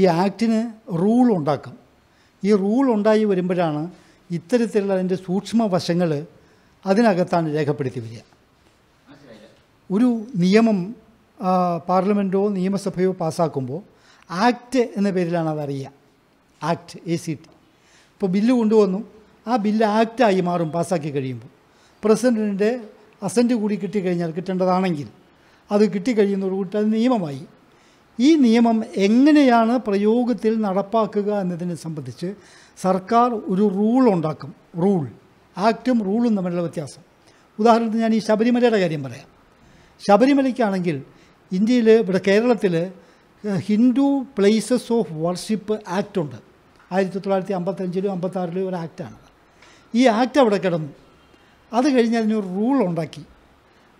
S2: ഈ ആക്റ്റിന് റൂൾ ഉണ്ടാക്കും ഈ റൂൾ ഉണ്ടായി വരുമ്പോഴാണ് ഇത്തരത്തിലുള്ള അതിൻ്റെ സൂക്ഷ്മ വശങ്ങൾ അതിനകത്താണ് രേഖപ്പെടുത്തി വരിക ഒരു നിയമം പാർലമെൻറ്റോ നിയമസഭയോ പാസ്സാക്കുമ്പോൾ ആക്ട് എന്ന പേരിലാണ് അതറിയുക ആക്ട് എ സി ടി ഇപ്പോൾ ബില്ല് കൊണ്ടുവന്നു ആ ബില്ല് ആക്റ്റായി മാറും പാസ്സാക്കി കഴിയുമ്പോൾ പ്രസിഡൻറ്റിൻ്റെ അസൻറ്റ് കൂടി കിട്ടിക്കഴിഞ്ഞാൽ കിട്ടേണ്ടതാണെങ്കിൽ അത് കിട്ടിക്കഴിയുന്നതോടുകൂടി അത് നിയമമായി ഈ നിയമം എങ്ങനെയാണ് പ്രയോഗത്തിൽ നടപ്പാക്കുക എന്നതിനെ സംബന്ധിച്ച് സർക്കാർ ഒരു റൂൾ ഉണ്ടാക്കും റൂൾ ആക്റ്റും റൂളും തമ്മിലുള്ള വ്യത്യാസം ഉദാഹരണത്തിന് ഞാൻ ഈ ശബരിമലയുടെ കാര്യം പറയാം ശബരിമലയ്ക്കാണെങ്കിൽ ഇന്ത്യയിൽ ഇവിടെ കേരളത്തിൽ Hindu places of worship act ഉണ്ട് ആയിരത്തി തൊള്ളായിരത്തി അമ്പത്തഞ്ചിലും അമ്പത്താറിലും ഒരു ആക്റ്റാണ് ഈ ആക്ട് അവിടെ കിടന്നു അത് കഴിഞ്ഞ് അതിനൊരു റൂൾ ഉണ്ടാക്കി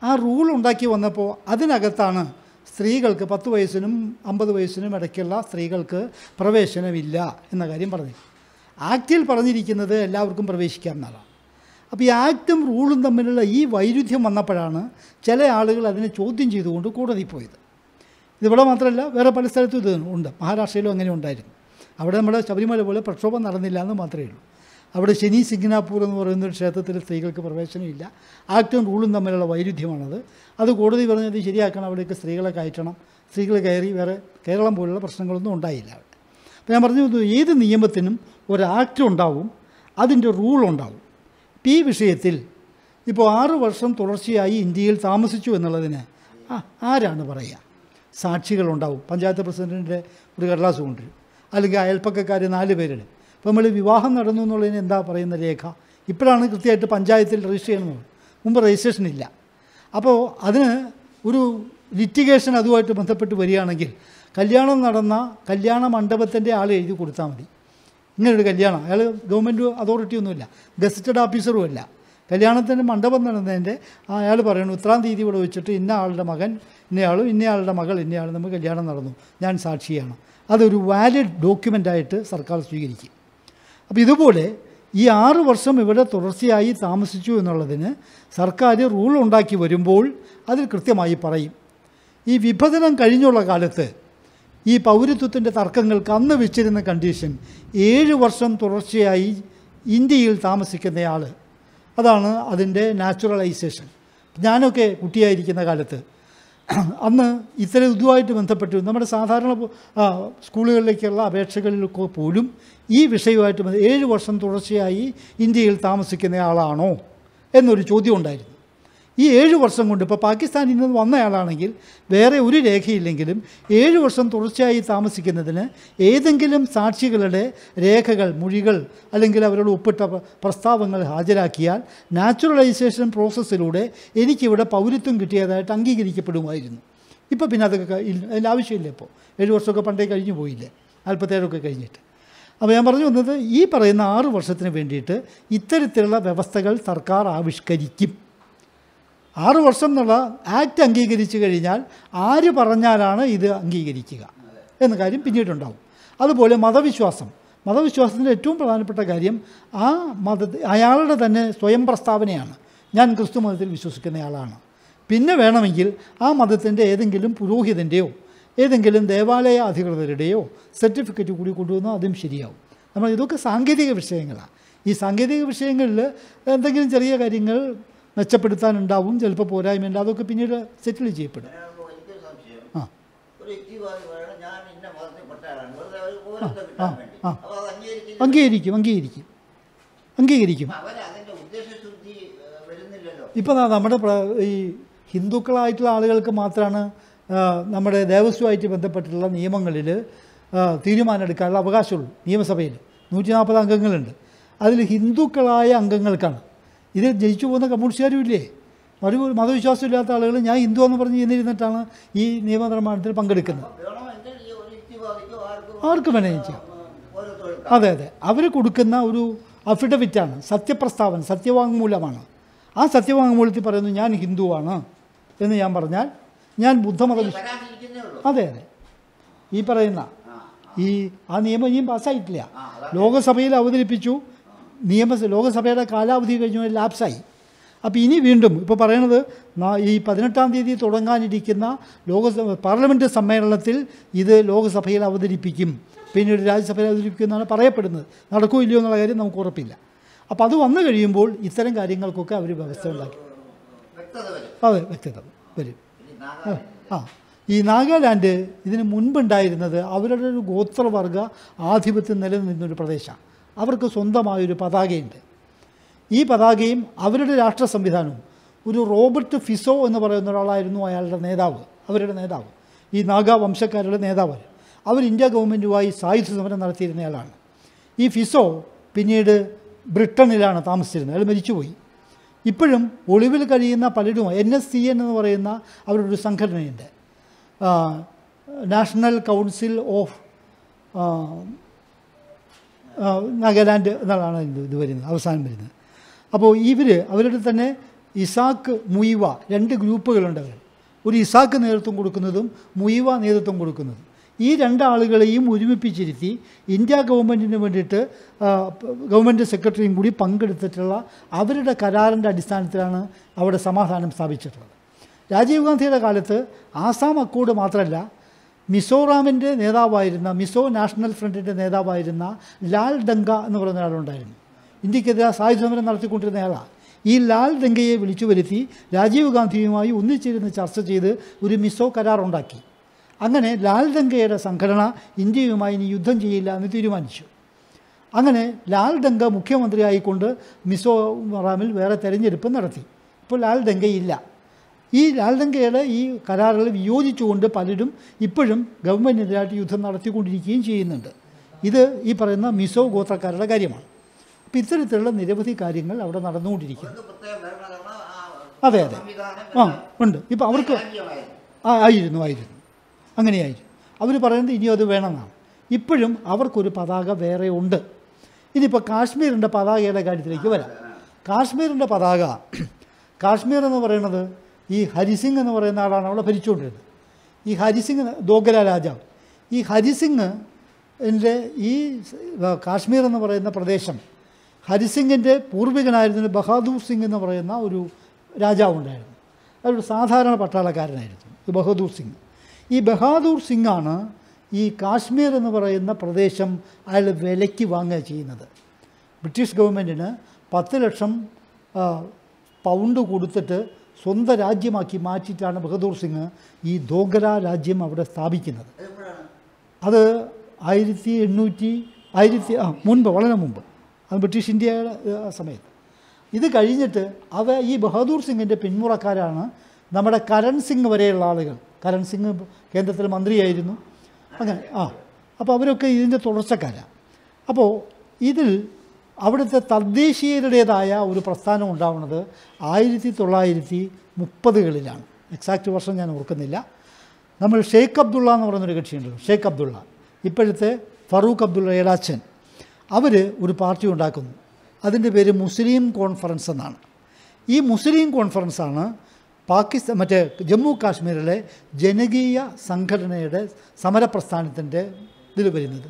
S2: ആ റൂൾ ഉണ്ടാക്കി വന്നപ്പോൾ അതിനകത്താണ് സ്ത്രീകൾക്ക് പത്ത് വയസ്സിനും അമ്പത് വയസ്സിനും ഇടയ്ക്കുള്ള സ്ത്രീകൾക്ക് പ്രവേശനമില്ല എന്ന കാര്യം പറഞ്ഞു ആക്റ്റിൽ പറഞ്ഞിരിക്കുന്നത് എല്ലാവർക്കും പ്രവേശിക്കാം എന്നാണ് അപ്പോൾ ഈ ആക്റ്റും റൂളും തമ്മിലുള്ള ഈ വൈരുദ്ധ്യം വന്നപ്പോഴാണ് ചില ആളുകൾ അതിനെ ചോദ്യം ചെയ്തുകൊണ്ട് കോടതി പോയത് ഇതിവിടെ മാത്രമല്ല വേറെ പല സ്ഥലത്തും ഇത് ഉണ്ട് മഹാരാഷ്ട്രയിലും അങ്ങനെ ഉണ്ടായിരുന്നു അവിടെ നമ്മുടെ ശബരിമല പോലെ പ്രക്ഷോഭം നടന്നില്ല എന്ന് മാത്രമേ ഉള്ളൂ അവിടെ ശനി സിഗ്നാപൂർ എന്ന് പറയുന്ന ഒരു ക്ഷേത്രത്തിൽ സ്ത്രീകൾക്ക് പ്രവേശനമില്ല ആക്ടും റൂളും തമ്മിലുള്ള വൈരുദ്ധ്യമാണത് അത് കോടതി പറഞ്ഞത് ശരിയാക്കണം അവിടേക്ക് സ്ത്രീകളെ കയറ്റണം സ്ത്രീകൾ കയറി വേറെ കേരളം പോലുള്ള പ്രശ്നങ്ങളൊന്നും ഉണ്ടായില്ല അവിടെ അപ്പോൾ ഞാൻ പറഞ്ഞു ഏത് നിയമത്തിനും ഒരു ആക്ട് ഉണ്ടാവും അതിൻ്റെ റൂളുണ്ടാവും ഈ വിഷയത്തിൽ ഇപ്പോൾ ആറ് വർഷം തുടർച്ചയായി ഇന്ത്യയിൽ താമസിച്ചു എന്നുള്ളതിന് ആരാണ് പറയുക സാക്ഷികളുണ്ടാവും പഞ്ചായത്ത് പ്രസിഡൻറ്റിൻ്റെ ഒരു കടലാസ് കൊണ്ടുവരും അല്ലെങ്കിൽ അയൽപ്പക്കക്കാർ നാല് പേരുടെ ഇപ്പോൾ നമ്മൾ വിവാഹം നടന്നു എന്നുള്ളതിന് എന്താ പറയുന്ന രേഖ ഇപ്പോഴാണ് കൃത്യമായിട്ട് പഞ്ചായത്തിൽ രജിസ്റ്റർ ചെയ്യണമെന്ന് മുമ്പ് രജിസ്ട്രേഷൻ ഇല്ല അപ്പോൾ അതിന് ഒരു ലിറ്റിഗേഷൻ അതുമായിട്ട് ബന്ധപ്പെട്ട് വരികയാണെങ്കിൽ കല്യാണം നടന്ന കല്യാണ മണ്ഡപത്തിൻ്റെ ആൾ എഴുതി കൊടുത്താൽ മതി ഇങ്ങനൊരു കല്യാണം അയാൾ ഗവൺമെൻറ് അതോറിറ്റിയൊന്നുമില്ല ഗസറ്റഡ് ഓഫീസറും കല്യാണത്തിന് കല്യാണത്തിൻ്റെ മണ്ഡപം നടന്നതിൻ്റെ അയാൾ പറയുന്നു ഇത്രാം തീയതി ഇവിടെ വെച്ചിട്ട് ഇന്ന ആളുടെ മകൻ ഇന്നയാളും ഇന്നയാളുടെ മകൾ ഇന്നയാളും നമുക്ക് കല്യാണം നടന്നു ഞാൻ സാക്ഷിയാണ് അതൊരു വാലിഡ് ഡോക്യുമെൻ്റായിട്ട് സർക്കാർ സ്വീകരിക്കും അപ്പോൾ ഇതുപോലെ ഈ ആറ് വർഷം ഇവിടെ തുടർച്ചയായി താമസിച്ചു എന്നുള്ളതിന് സർക്കാർ റൂൾ ഉണ്ടാക്കി വരുമ്പോൾ അതിൽ കൃത്യമായി പറയും ഈ വിഭജനം കഴിഞ്ഞുള്ള കാലത്ത് ഈ പൗരത്വത്തിൻ്റെ തർക്കങ്ങൾക്ക് അന്ന് വെച്ചിരുന്ന കണ്ടീഷൻ ഏഴ് വർഷം തുടർച്ചയായി ഇന്ത്യയിൽ താമസിക്കുന്നയാൾ അതാണ് അതിൻ്റെ നാച്ചുറലൈസേഷൻ ഞാനൊക്കെ കുട്ടിയായിരിക്കുന്ന കാലത്ത് അന്ന് ഇത്തരം ഇതുമായിട്ട് ബന്ധപ്പെട്ട് നമ്മുടെ സാധാരണ സ്കൂളുകളിലേക്കുള്ള അപേക്ഷകളിലൊക്കെ പോലും ഈ വിഷയവുമായിട്ട് ഏഴ് വർഷം തുടർച്ചയായി ഇന്ത്യയിൽ താമസിക്കുന്ന ആളാണോ എന്നൊരു ചോദ്യം ഉണ്ടായിരുന്നു ഈ ഏഴ് വർഷം കൊണ്ട് ഇപ്പോൾ പാകിസ്ഥാനിൽ നിന്ന് വന്നയാളാണെങ്കിൽ വേറെ ഒരു രേഖയില്ലെങ്കിലും ഏഴ് വർഷം തുടർച്ചയായി താമസിക്കുന്നതിന് ഏതെങ്കിലും സാക്ഷികളുടെ രേഖകൾ മൊഴികൾ അല്ലെങ്കിൽ അവരോട് ഒപ്പിട്ട പ്രസ്താവങ്ങൾ ഹാജരാക്കിയാൽ നാച്ചുറലൈസേഷൻ പ്രോസസ്സിലൂടെ എനിക്കിവിടെ പൗരത്വം കിട്ടിയതായിട്ട് അംഗീകരിക്കപ്പെടുമായിരുന്നു ഇപ്പോൾ പിന്നെ അതൊക്കെ അതിൻ്റെ ആവശ്യമില്ല ഇപ്പോൾ ഏഴ് വർഷമൊക്കെ പണ്ടേ കഴിഞ്ഞു പോയില്ലേ നാൽപ്പത്തേഴൊക്കെ കഴിഞ്ഞിട്ട് അപ്പോൾ ഞാൻ പറഞ്ഞു വന്നത് ഈ പറയുന്ന ആറ് വർഷത്തിന് വേണ്ടിയിട്ട് ഇത്തരത്തിലുള്ള വ്യവസ്ഥകൾ സർക്കാർ ആവിഷ്കരിക്കും ആറ് വർഷം എന്നുള്ള ആക്ട് അംഗീകരിച്ചു കഴിഞ്ഞാൽ ആര് പറഞ്ഞാലാണ് ഇത് അംഗീകരിക്കുക എന്ന കാര്യം പിന്നീടുണ്ടാവും അതുപോലെ മതവിശ്വാസം മതവിശ്വാസത്തിൻ്റെ ഏറ്റവും പ്രധാനപ്പെട്ട കാര്യം ആ മത അയാളുടെ തന്നെ സ്വയം പ്രസ്താവനയാണ് ഞാൻ ക്രിസ്തു മതത്തിൽ വിശ്വസിക്കുന്നയാളാണ് പിന്നെ വേണമെങ്കിൽ ആ മതത്തിൻ്റെ ഏതെങ്കിലും പുരോഹിതൻ്റെയോ ഏതെങ്കിലും ദേവാലയ അധികൃതരുടെയോ സർട്ടിഫിക്കറ്റ് കൂടി കൊണ്ടുവന്ന് അതും ശരിയാവും നമ്മൾ ഇതൊക്കെ സാങ്കേതിക വിഷയങ്ങളാണ് ഈ സാങ്കേതിക വിഷയങ്ങളിൽ എന്തെങ്കിലും ചെറിയ കാര്യങ്ങൾ മെച്ചപ്പെടുത്താനുണ്ടാവും ചിലപ്പോൾ ഉണ്ട് അതൊക്കെ പിന്നീട് സെറ്റിൽ ചെയ്യപ്പെടും അംഗീകരിക്കും അംഗീകരിക്കും അംഗീകരിക്കും ഇപ്പോൾ നമ്മുടെ ഈ ഹിന്ദുക്കളായിട്ടുള്ള ആളുകൾക്ക് മാത്രമാണ് നമ്മുടെ ദേവസ്വമായിട്ട് ബന്ധപ്പെട്ടിട്ടുള്ള നിയമങ്ങളിൽ തീരുമാനം എടുക്കാനുള്ള അവകാശമുള്ളൂ നിയമസഭയിൽ നൂറ്റി നാൽപ്പത് അംഗങ്ങളുണ്ട് അതിൽ ഹിന്ദുക്കളായ അംഗങ്ങൾക്കാണ് ഇത് ജയിച്ചു പോകുന്ന കമ്മ്യൂണിസ്റ്റുകാരും ഇല്ലേ മതവിശ്വാസം മതവിശ്വാസമില്ലാത്ത ആളുകൾ ഞാൻ ഹിന്ദു എന്ന് പറഞ്ഞ് ചെന്നിരുന്നിട്ടാണ് ഈ നിർമ്മാണത്തിൽ പങ്കെടുക്കുന്നത് ആർക്ക് വേണമെങ്കിൽ ചെയ്യാം അതെ അതെ അവർ കൊടുക്കുന്ന ഒരു അഫിഡവിറ്റാണ് സത്യപ്രസ്താവന സത്യവാങ്മൂലമാണ് ആ സത്യവാങ്മൂലത്തിൽ പറയുന്നു ഞാൻ ഹിന്ദുവാണ് എന്ന് ഞാൻ പറഞ്ഞാൽ ഞാൻ ബുദ്ധമത അതെ അതെ ഈ പറയുന്ന ഈ ആ നിയമം ഇനിയും പാസ്സായിട്ടില്ല ലോകസഭയിൽ അവതരിപ്പിച്ചു നിയമസ ലോകസഭയുടെ കാലാവധി കഴിഞ്ഞ ലാപ്സായി അപ്പോൾ ഇനി വീണ്ടും ഇപ്പോൾ പറയണത് ഈ പതിനെട്ടാം തീയതി തുടങ്ങാനിരിക്കുന്ന ലോകസഭ പാർലമെൻറ്റ് സമ്മേളനത്തിൽ ഇത് ലോകസഭയിൽ അവതരിപ്പിക്കും പിന്നീട് രാജ്യസഭയിൽ എന്നാണ് പറയപ്പെടുന്നത് നടക്കൂ ഇല്ലയോ എന്നുള്ള കാര്യം നമുക്ക് ഉറപ്പില്ല അപ്പോൾ അത് വന്നു കഴിയുമ്പോൾ ഇത്തരം കാര്യങ്ങൾക്കൊക്കെ അവർ വ്യവസ്ഥ ഉണ്ടാക്കി അതെ വ്യക്തത വരും ആ ഈ നാഗാലാൻഡ് ഇതിന് മുൻപുണ്ടായിരുന്നത് അവരുടെ ഒരു ഗോത്രവർഗ ആധിപത്യം നിലനിന്നിരുന്നൊരു പ്രദേശമാണ് അവർക്ക് സ്വന്തമായൊരു പതാകയുണ്ട് ഈ പതാകയും അവരുടെ രാഷ്ട്ര സംവിധാനവും ഒരു റോബർട്ട് ഫിസോ എന്ന് പറയുന്ന ഒരാളായിരുന്നു അയാളുടെ നേതാവ് അവരുടെ നേതാവ് ഈ നാഗ വംശക്കാരുടെ നേതാവ് അവർ ഇന്ത്യ ഗവൺമെൻറ്റുമായി സായുധ സമരം നടത്തിയിരുന്നയാളാണ് ഈ ഫിസോ പിന്നീട് ബ്രിട്ടനിലാണ് താമസിച്ചിരുന്നത് അയാൾ മരിച്ചുപോയി ഇപ്പോഴും ഒളിവിൽ കഴിയുന്ന പലരും എൻ എസ് സി എൻ എന്ന് പറയുന്ന അവരുടെ ഒരു സംഘടനയുണ്ട് നാഷണൽ കൗൺസിൽ ഓഫ് നാഗാലാൻഡ് എന്നാണ് ഇത് വരുന്നത് അവസാനം വരുന്നത് അപ്പോൾ ഇവർ അവരുടെ തന്നെ ഇസാക്ക് മുയിവ രണ്ട് ഗ്രൂപ്പുകളുണ്ട് അവർ ഒരു ഇസാക്ക് നേതൃത്വം കൊടുക്കുന്നതും മുയിവ നേതൃത്വം കൊടുക്കുന്നതും ഈ രണ്ടാളുകളെയും ഒരുമിപ്പിച്ചിരുത്തി ഇന്ത്യ ഗവൺമെൻറ്റിന് വേണ്ടിയിട്ട് ഗവൺമെൻറ് സെക്രട്ടറിയും കൂടി പങ്കെടുത്തിട്ടുള്ള അവരുടെ കരാറിൻ്റെ അടിസ്ഥാനത്തിലാണ് അവിടെ സമാധാനം സ്ഥാപിച്ചിട്ടുള്ളത് രാജീവ് ഗാന്ധിയുടെ കാലത്ത് ആസാം അക്കോഡ് മാത്രമല്ല മിസോറാമിൻ്റെ നേതാവായിരുന്ന മിസോ നാഷണൽ ഫ്രണ്ടിൻ്റെ നേതാവായിരുന്ന ലാൽ ദംഗ എന്ന് പറയുന്ന ആളുണ്ടായിരുന്നു ഇന്ത്യക്കെതിരെ സായുധ സമരം നടത്തിക്കൊണ്ടിരുന്ന ആളാണ് ഈ ലാൽ ദംഗയെ വിളിച്ചു വരുത്തി രാജീവ് ഗാന്ധിയുമായി ഒന്നിച്ചിരുന്ന് ചർച്ച ചെയ്ത് ഒരു മിസോ കരാർ ഉണ്ടാക്കി അങ്ങനെ ലാൽ ദംഗയുടെ സംഘടന ഇന്ത്യയുമായി ഇനി യുദ്ധം ചെയ്യില്ല എന്ന് തീരുമാനിച്ചു അങ്ങനെ ലാൽ ദംഗ മുഖ്യമന്ത്രിയായിക്കൊണ്ട് മിസോറാമിൽ വേറെ തെരഞ്ഞെടുപ്പ് നടത്തി ഇപ്പോൾ ലാൽ ദംഗയില്ല ഈ ലാലങ്കയുടെ ഈ കരാറുകൾ വിയോജിച്ചുകൊണ്ട് പലരും ഇപ്പോഴും ഗവൺമെൻറ്റിനെതിരായിട്ട് യുദ്ധം നടത്തിക്കൊണ്ടിരിക്കുകയും ചെയ്യുന്നുണ്ട് ഇത് ഈ പറയുന്ന മിസോ ഗോത്രക്കാരുടെ കാര്യമാണ് അപ്പം ഇത്തരത്തിലുള്ള നിരവധി കാര്യങ്ങൾ അവിടെ നടന്നുകൊണ്ടിരിക്കുന്നു അതെ അതെ ആ ഉണ്ട് ഇപ്പം അവർക്ക് ആ ആയിരുന്നു ആയിരുന്നു അങ്ങനെയായിരുന്നു അവർ പറയുന്നത് ഇനിയും അത് വേണമെന്നാണ് ഇപ്പോഴും അവർക്കൊരു പതാക വേറെ ഉണ്ട് ഇനിയിപ്പോൾ കാശ്മീരിൻ്റെ പതാകയുടെ കാര്യത്തിലേക്ക് വരാം കാശ്മീരിൻ്റെ പതാക കാശ്മീർ എന്ന് പറയുന്നത് ഈ ഹരിസിംഗ് എന്ന് പറയുന്ന ആളാണ് അവളെ ഭരിച്ചുകൊണ്ടിരുന്നത് ഈ ഹരിസിംഗ് ദോഗര രാജാവ് ഈ ഹരിസിംഗ് എൻ്റെ ഈ കാശ്മീർ എന്ന് പറയുന്ന പ്രദേശം ഹരിസിംഗിൻ്റെ പൂർവികനായിരുന്ന ബഹാദൂർ സിംഗ് എന്ന് പറയുന്ന ഒരു രാജാവുണ്ടായിരുന്നു അതൊരു സാധാരണ പട്ടാളക്കാരനായിരുന്നു ഈ ബഹദൂർ സിംഗ് ഈ ബഹാദൂർ സിംഗാണ് ഈ കാശ്മീർ എന്ന് പറയുന്ന പ്രദേശം അയാൾ വിലയ്ക്ക് വാങ്ങുക ചെയ്യുന്നത് ബ്രിട്ടീഷ് ഗവൺമെൻറ്റിന് പത്ത് ലക്ഷം പൗണ്ട് കൊടുത്തിട്ട് സ്വന്തം രാജ്യമാക്കി മാറ്റിയിട്ടാണ് ബഹദൂർ സിംഗ് ഈ ദോഗര രാജ്യം അവിടെ സ്ഥാപിക്കുന്നത് അത് ആയിരത്തി എണ്ണൂറ്റി ആയിരത്തി ആ മുൻപ് വളരെ മുമ്പ് അത് ബ്രിട്ടീഷ് ഇന്ത്യയുടെ സമയത്ത് ഇത് കഴിഞ്ഞിട്ട് അവ ഈ ബഹദൂർ സിംഗിൻ്റെ പിന്മുറക്കാരാണ് നമ്മുടെ കരൺ സിംഗ് വരെയുള്ള ആളുകൾ കരൺ സിംഗ് കേന്ദ്രത്തിലെ മന്ത്രിയായിരുന്നു അങ്ങനെ ആ അപ്പോൾ അവരൊക്കെ ഇതിൻ്റെ തുടർച്ചക്കാരാണ് അപ്പോൾ ഇതിൽ അവിടുത്തെ തദ്ദേശീയരുടേതായ ഒരു പ്രസ്ഥാനം ഉണ്ടാവുന്നത് ആയിരത്തി തൊള്ളായിരത്തി മുപ്പതുകളിലാണ് എക്സാക്റ്റ് വർഷം ഞാൻ ഓർക്കുന്നില്ല നമ്മൾ ഷെയ്ഖ് അബ്ദുള്ള എന്ന് പറയുന്നൊരു കക്ഷിയുണ്ട് ഷെയ്ഖ് അബ്ദുള്ള ഇപ്പോഴത്തെ ഫറൂഖ് അബ്ദുള്ള ഏടാച്ചൻ അവർ ഒരു പാർട്ടി ഉണ്ടാക്കുന്നു അതിൻ്റെ പേര് മുസ്ലിം കോൺഫറൻസ് എന്നാണ് ഈ മുസ്ലിം കോൺഫറൻസാണ് പാകിസ്ഥാൻ മറ്റേ ജമ്മു കാശ്മീരിലെ ജനകീയ സംഘടനയുടെ സമരപ്രസ്ഥാനത്തിൻ്റെ ഇതിൽ വരുന്നത്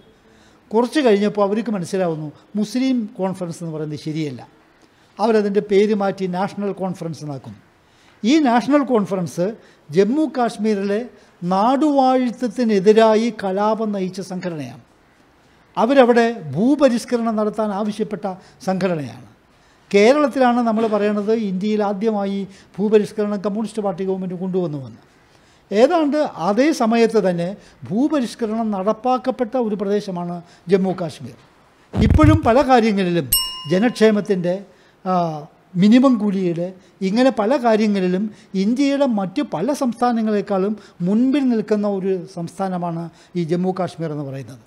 S2: കുറച്ച് കഴിഞ്ഞപ്പോൾ അവർക്ക് മനസ്സിലാവുന്നു മുസ്ലിം കോൺഫറൻസ് എന്ന് പറയുന്നത് ശരിയല്ല അവരതിൻ്റെ പേര് മാറ്റി നാഷണൽ കോൺഫറൻസ് എന്നാക്കും ഈ നാഷണൽ കോൺഫറൻസ് ജമ്മു കാശ്മീരിലെ നാടുവാഴുത്തത്തിനെതിരായി കലാപം നയിച്ച സംഘടനയാണ് അവരവിടെ ഭൂപരിഷ്കരണം നടത്താൻ ആവശ്യപ്പെട്ട സംഘടനയാണ് കേരളത്തിലാണ് നമ്മൾ പറയണത് ഇന്ത്യയിൽ ആദ്യമായി ഭൂപരിഷ്കരണം കമ്മ്യൂണിസ്റ്റ് പാർട്ടി ഗവൺമെൻറ് കൊണ്ടുവന്നുവെന്ന് ഏതാണ്ട് അതേ സമയത്ത് തന്നെ ഭൂപരിഷ്കരണം നടപ്പാക്കപ്പെട്ട ഒരു പ്രദേശമാണ് ജമ്മു കാശ്മീർ ഇപ്പോഴും പല കാര്യങ്ങളിലും ജനക്ഷേമത്തിൻ്റെ മിനിമം കൂലിയുടെ ഇങ്ങനെ പല കാര്യങ്ങളിലും ഇന്ത്യയുടെ മറ്റ് പല സംസ്ഥാനങ്ങളെക്കാളും മുൻപിൽ നിൽക്കുന്ന ഒരു സംസ്ഥാനമാണ് ഈ ജമ്മു കാശ്മീർ എന്ന് പറയുന്നത്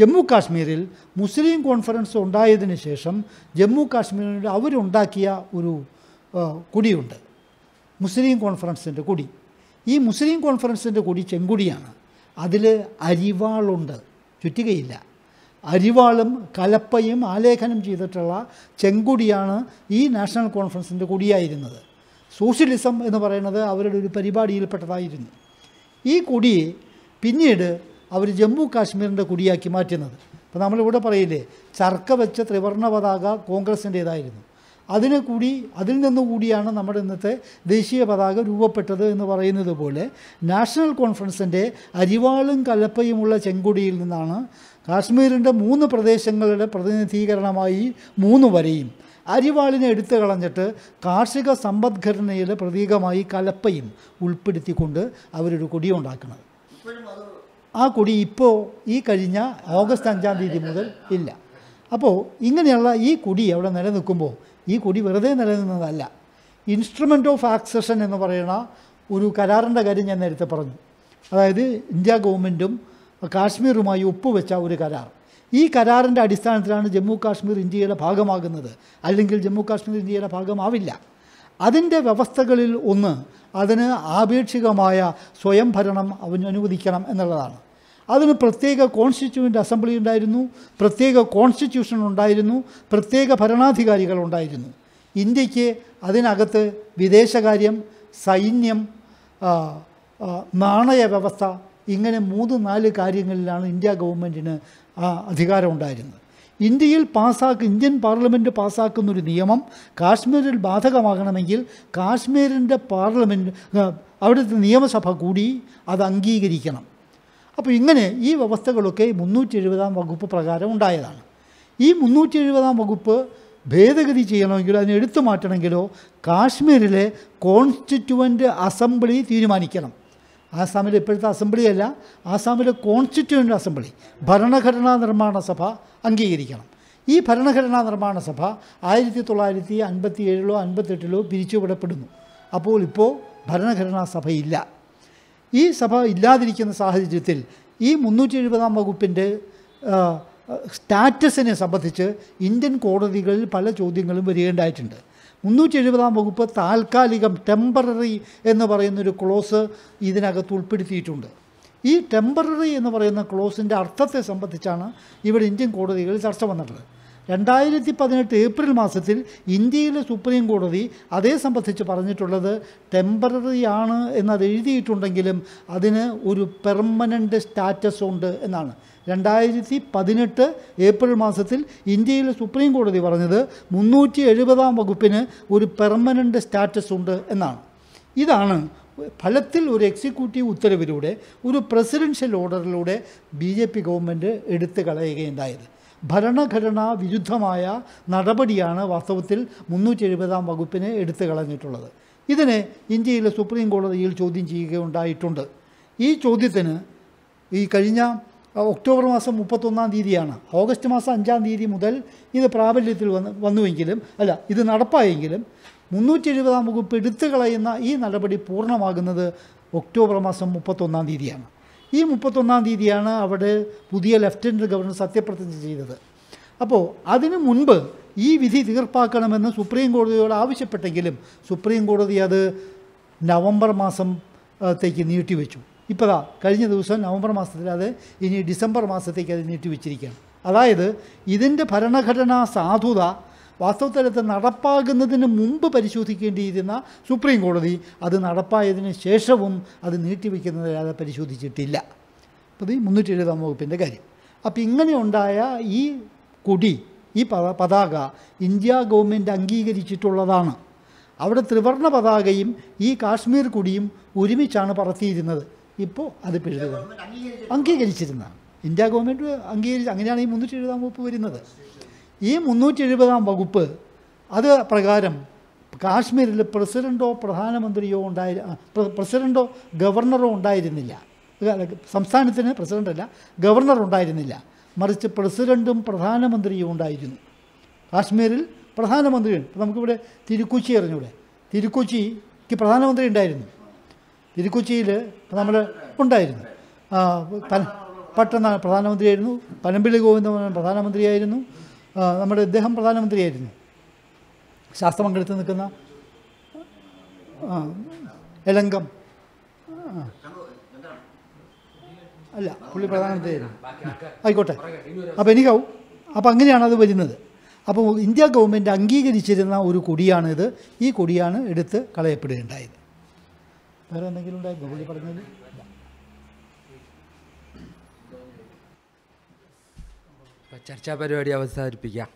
S2: ജമ്മു കാശ്മീരിൽ മുസ്ലിം കോൺഫറൻസ് ഉണ്ടായതിന് ശേഷം ജമ്മു കാശ്മീരിൻ്റെ അവരുണ്ടാക്കിയ ഒരു കുടിയുണ്ട് മുസ്ലിം കോൺഫറൻസിൻ്റെ കുടി ഈ മുസ്ലിം കോൺഫറൻസിൻ്റെ കൂടി ചെങ്കുടിയാണ് അതിൽ അരിവാളുണ്ട് ചുറ്റികയില്ല അരിവാളും കലപ്പയും ആലേഖനം ചെയ്തിട്ടുള്ള ചെങ്കുടിയാണ് ഈ നാഷണൽ കോൺഫറൻസിൻ്റെ കൊടിയായിരുന്നത് സോഷ്യലിസം എന്ന് പറയുന്നത് അവരുടെ ഒരു പരിപാടിയിൽപ്പെട്ടതായിരുന്നു ഈ കൊടി പിന്നീട് അവർ ജമ്മു കാശ്മീരിൻ്റെ കൊടിയാക്കി മാറ്റുന്നത് അപ്പോൾ നമ്മളിവിടെ പറയില്ലേ ചർക്ക വെച്ച ത്രിവർണ്ണ പതാക കോൺഗ്രസിൻ്റേതായിരുന്നു അതിനെ കൂടി അതിൽ നിന്നുകൂടിയാണ് നമ്മുടെ ഇന്നത്തെ ദേശീയ പതാക രൂപപ്പെട്ടത് എന്ന് പറയുന്നത് പോലെ നാഷണൽ കോൺഫറൻസിൻ്റെ അരിവാളും കലപ്പയുമുള്ള ചെങ്കൊടിയിൽ നിന്നാണ് കാശ്മീരിൻ്റെ മൂന്ന് പ്രദേശങ്ങളുടെ പ്രതിനിധീകരണമായി മൂന്ന് വരെയും അരിവാളിനെ എടുത്തു കളഞ്ഞിട്ട് കാർഷിക സമ്പദ്ഘടനയുടെ പ്രതീകമായി കലപ്പയും ഉൾപ്പെടുത്തിക്കൊണ്ട് അവരൊരു ഉണ്ടാക്കുന്നത് ആ കൊടി ഇപ്പോൾ ഈ കഴിഞ്ഞ ഓഗസ്റ്റ് അഞ്ചാം തീയതി മുതൽ ഇല്ല അപ്പോൾ ഇങ്ങനെയുള്ള ഈ കുടി അവിടെ നിലനിൽക്കുമ്പോൾ ഈ കൊടി വെറുതെ നിലനിന്നതല്ല ഇൻസ്ട്രുമെൻ്റ് ഓഫ് ആക്സഷൻ എന്ന് പറയുന്ന ഒരു കരാറിൻ്റെ കാര്യം ഞാൻ നേരത്തെ പറഞ്ഞു അതായത് ഇന്ത്യ ഗവൺമെൻറ്റും കാശ്മീറുമായി ഒപ്പുവെച്ച ഒരു കരാർ ഈ കരാറിൻ്റെ അടിസ്ഥാനത്തിലാണ് ജമ്മു കാശ്മീർ ഇന്ത്യയുടെ ഭാഗമാകുന്നത് അല്ലെങ്കിൽ ജമ്മു കാശ്മീർ ഇന്ത്യയുടെ ഭാഗമാവില്ല അതിൻ്റെ വ്യവസ്ഥകളിൽ ഒന്ന് അതിന് ആപേക്ഷികമായ സ്വയംഭരണം അവന് അനുവദിക്കണം എന്നുള്ളതാണ് അതിന് പ്രത്യേക കോൺസ്റ്റിറ്റ്യൂൻ്റ് അസംബ്ലി ഉണ്ടായിരുന്നു പ്രത്യേക കോൺസ്റ്റിറ്റ്യൂഷൻ ഉണ്ടായിരുന്നു പ്രത്യേക ഭരണാധികാരികൾ ഉണ്ടായിരുന്നു ഇന്ത്യക്ക് അതിനകത്ത് വിദേശകാര്യം സൈന്യം നാണയ വ്യവസ്ഥ ഇങ്ങനെ മൂന്ന് നാല് കാര്യങ്ങളിലാണ് ഇന്ത്യ ഗവൺമെൻറ്റിന് അധികാരമുണ്ടായിരുന്നത് ഇന്ത്യയിൽ പാസ്സാക്ക ഇന്ത്യൻ പാർലമെൻറ്റ് പാസ്സാക്കുന്നൊരു നിയമം കാശ്മീരിൽ ബാധകമാകണമെങ്കിൽ കാശ്മീരിൻ്റെ പാർലമെൻറ്റ് അവിടുത്തെ നിയമസഭ കൂടി അത് അംഗീകരിക്കണം അപ്പോൾ ഇങ്ങനെ ഈ വ്യവസ്ഥകളൊക്കെ മുന്നൂറ്റി എഴുപതാം വകുപ്പ് പ്രകാരം ഉണ്ടായതാണ് ഈ മുന്നൂറ്റി എഴുപതാം വകുപ്പ് ഭേദഗതി ചെയ്യണമെങ്കിലോ അതിനെ എടുത്തു മാറ്റണമെങ്കിലോ കാശ്മീരിലെ കോൺസ്റ്റിറ്റ്യുവൻ്റ് അസംബ്ലി തീരുമാനിക്കണം ആസാമിലെ ഇപ്പോഴത്തെ അസംബ്ലിയല്ല ആസാമിലെ കോൺസ്റ്റിറ്റ്യുവൻ്റ് അസംബ്ലി ഭരണഘടനാ നിർമ്മാണ സഭ അംഗീകരിക്കണം ഈ ഭരണഘടനാ നിർമ്മാണ സഭ ആയിരത്തി തൊള്ളായിരത്തി അൻപത്തി ഏഴിലോ അൻപത്തെട്ടിലോ പിരിച്ചുവിടപ്പെടുന്നു അപ്പോൾ ഇപ്പോൾ ഭരണഘടനാ സഭയില്ല ഈ സഭ ഇല്ലാതിരിക്കുന്ന സാഹചര്യത്തിൽ ഈ മുന്നൂറ്റി എഴുപതാം വകുപ്പിൻ്റെ സ്റ്റാറ്റസിനെ സംബന്ധിച്ച് ഇന്ത്യൻ കോടതികളിൽ പല ചോദ്യങ്ങളും വരികയുണ്ടായിട്ടുണ്ട് മുന്നൂറ്റി എഴുപതാം വകുപ്പ് താൽക്കാലികം ടെമ്പററി എന്ന് പറയുന്നൊരു ക്ലോസ് ഇതിനകത്ത് ഉൾപ്പെടുത്തിയിട്ടുണ്ട് ഈ ടെമ്പററി എന്ന് പറയുന്ന ക്ലോസിൻ്റെ അർത്ഥത്തെ സംബന്ധിച്ചാണ് ഇവിടെ ഇന്ത്യൻ കോടതികളിൽ ചർച്ച വന്നിട്ടുള്ളത് രണ്ടായിരത്തി പതിനെട്ട് ഏപ്രിൽ മാസത്തിൽ ഇന്ത്യയിലെ സുപ്രീം കോടതി അതേ സംബന്ധിച്ച് പറഞ്ഞിട്ടുള്ളത് ടെമ്പററി ആണ് എന്നത് എഴുതിയിട്ടുണ്ടെങ്കിലും അതിന് ഒരു പെർമനൻ്റ് സ്റ്റാറ്റസ് ഉണ്ട് എന്നാണ് രണ്ടായിരത്തി പതിനെട്ട് ഏപ്രിൽ മാസത്തിൽ ഇന്ത്യയിലെ സുപ്രീം കോടതി പറഞ്ഞത് മുന്നൂറ്റി എഴുപതാം വകുപ്പിന് ഒരു പെർമനൻ്റ് സ്റ്റാറ്റസ് ഉണ്ട് എന്നാണ് ഇതാണ് ഫലത്തിൽ ഒരു എക്സിക്യൂട്ടീവ് ഉത്തരവിലൂടെ ഒരു പ്രസിഡൻഷ്യൽ ഓർഡറിലൂടെ ബി ജെ പി ഗവൺമെൻറ് എടുത്തു കളയുകയുണ്ടായത് ഭരണഘടനാ വിരുദ്ധമായ നടപടിയാണ് വാസ്തവത്തിൽ മുന്നൂറ്റി എഴുപതാം വകുപ്പിനെ എടുത്തു കളഞ്ഞിട്ടുള്ളത് ഇതിനെ ഇന്ത്യയിലെ സുപ്രീം കോടതിയിൽ ചോദ്യം ചെയ്യുകയുണ്ടായിട്ടുണ്ട് ഈ ചോദ്യത്തിന് ഈ കഴിഞ്ഞ ഒക്ടോബർ മാസം മുപ്പത്തൊന്നാം തീയതിയാണ് ഓഗസ്റ്റ് മാസം അഞ്ചാം തീയതി മുതൽ ഇത് പ്രാബല്യത്തിൽ വന്ന് വന്നുവെങ്കിലും അല്ല ഇത് നടപ്പായെങ്കിലും മുന്നൂറ്റി എഴുപതാം വകുപ്പ് എടുത്തു കളയുന്ന ഈ നടപടി പൂർണ്ണമാകുന്നത് ഒക്ടോബർ മാസം മുപ്പത്തൊന്നാം തീയതിയാണ് ഈ മുപ്പത്തൊന്നാം തീയതിയാണ് അവിടെ പുതിയ ലെഫ്റ്റനൻറ്റ് ഗവർണർ സത്യപ്രതിജ്ഞ ചെയ്തത് അപ്പോൾ അതിനു മുൻപ് ഈ വിധി തീർപ്പാക്കണമെന്ന് സുപ്രീം കോടതിയോട് ആവശ്യപ്പെട്ടെങ്കിലും സുപ്രീം കോടതി അത് നവംബർ മാസത്തേക്ക് നീട്ടിവെച്ചു ഇപ്പോൾ ദാ കഴിഞ്ഞ ദിവസം നവംബർ മാസത്തിൽ അത് ഇനി ഡിസംബർ മാസത്തേക്ക് അത് നീട്ടിവെച്ചിരിക്കുകയാണ് അതായത് ഇതിൻ്റെ ഭരണഘടനാ സാധുത വാസ്തവത്തിൽ അത് നടപ്പാകുന്നതിന് മുമ്പ് പരിശോധിക്കേണ്ടിയിരുന്ന സുപ്രീം കോടതി അത് നടപ്പായതിനു ശേഷവും അത് നീട്ടിവെക്കുന്നതല്ലാതെ പരിശോധിച്ചിട്ടില്ല പ്രതി മുന്നൂറ്റി എഴുപതാം വകുപ്പിൻ്റെ കാര്യം അപ്പോൾ ഇങ്ങനെയുണ്ടായ ഈ കൊടി ഈ പതാക ഇന്ത്യ ഗവൺമെൻറ് അംഗീകരിച്ചിട്ടുള്ളതാണ് അവിടെ ത്രിവർണ പതാകയും ഈ കാശ്മീർ കൊടിയും ഒരുമിച്ചാണ് പറത്തിയിരുന്നത് ഇപ്പോൾ അത് പിഴുതുക അംഗീകരിച്ചിരുന്നതാണ് ഇന്ത്യ ഗവൺമെൻറ് അംഗീകരിച്ച് അങ്ങനെയാണ് ഈ മുന്നൂറ്റി എഴുപതാം വകുപ്പ് വരുന്നത് ഈ മുന്നൂറ്റി എഴുപതാം വകുപ്പ് അത് പ്രകാരം കാശ്മീരിൽ പ്രസിഡൻറ്റോ പ്രധാനമന്ത്രിയോ ഉണ്ടായി പ്രസിഡൻറ്റോ ഗവർണറോ ഉണ്ടായിരുന്നില്ല സംസ്ഥാനത്തിന് പ്രസിഡൻ്റല്ല ഗവർണർ ഉണ്ടായിരുന്നില്ല മറിച്ച് പ്രസിഡൻറ്റും പ്രധാനമന്ത്രിയും ഉണ്ടായിരുന്നു കാശ്മീരിൽ പ്രധാനമന്ത്രിയുണ്ട് നമുക്കിവിടെ തിരുക്കൊച്ചി അറിഞ്ഞൂടെ തിരുക്കൊച്ചിക്ക് പ്രധാനമന്ത്രി ഉണ്ടായിരുന്നു തിരുക്കൊച്ചിയിൽ നമ്മൾ ഉണ്ടായിരുന്നു പട്ടണ പ്രധാനമന്ത്രിയായിരുന്നു പനമ്പിള്ളി ഗോവിന്ദമോഹൻ പ്രധാനമന്ത്രിയായിരുന്നു നമ്മുടെ ഇദ്ദേഹം പ്രധാനമന്ത്രിയായിരുന്നു പങ്കെടുത്ത് നിൽക്കുന്ന എലങ്കം അല്ല പുള്ളി പ്രധാനമന്ത്രിയായിരുന്നു ആയിക്കോട്ടെ അപ്പോൾ എനിക്കാവും അപ്പോൾ അങ്ങനെയാണ് അത് വരുന്നത് അപ്പോൾ ഇന്ത്യ ഗവൺമെൻറ് അംഗീകരിച്ചിരുന്ന ഒരു കൊടിയാണിത് ഈ കൊടിയാണ് എടുത്ത് കളയപ്പെടുകയുണ്ടായത് വേറെ എന്തെങ്കിലും ഉണ്ടായിരുന്നു പുള്ളി പറഞ്ഞത് ചർച്ചാ പരിപാടി അവസാനിപ്പിക്കാം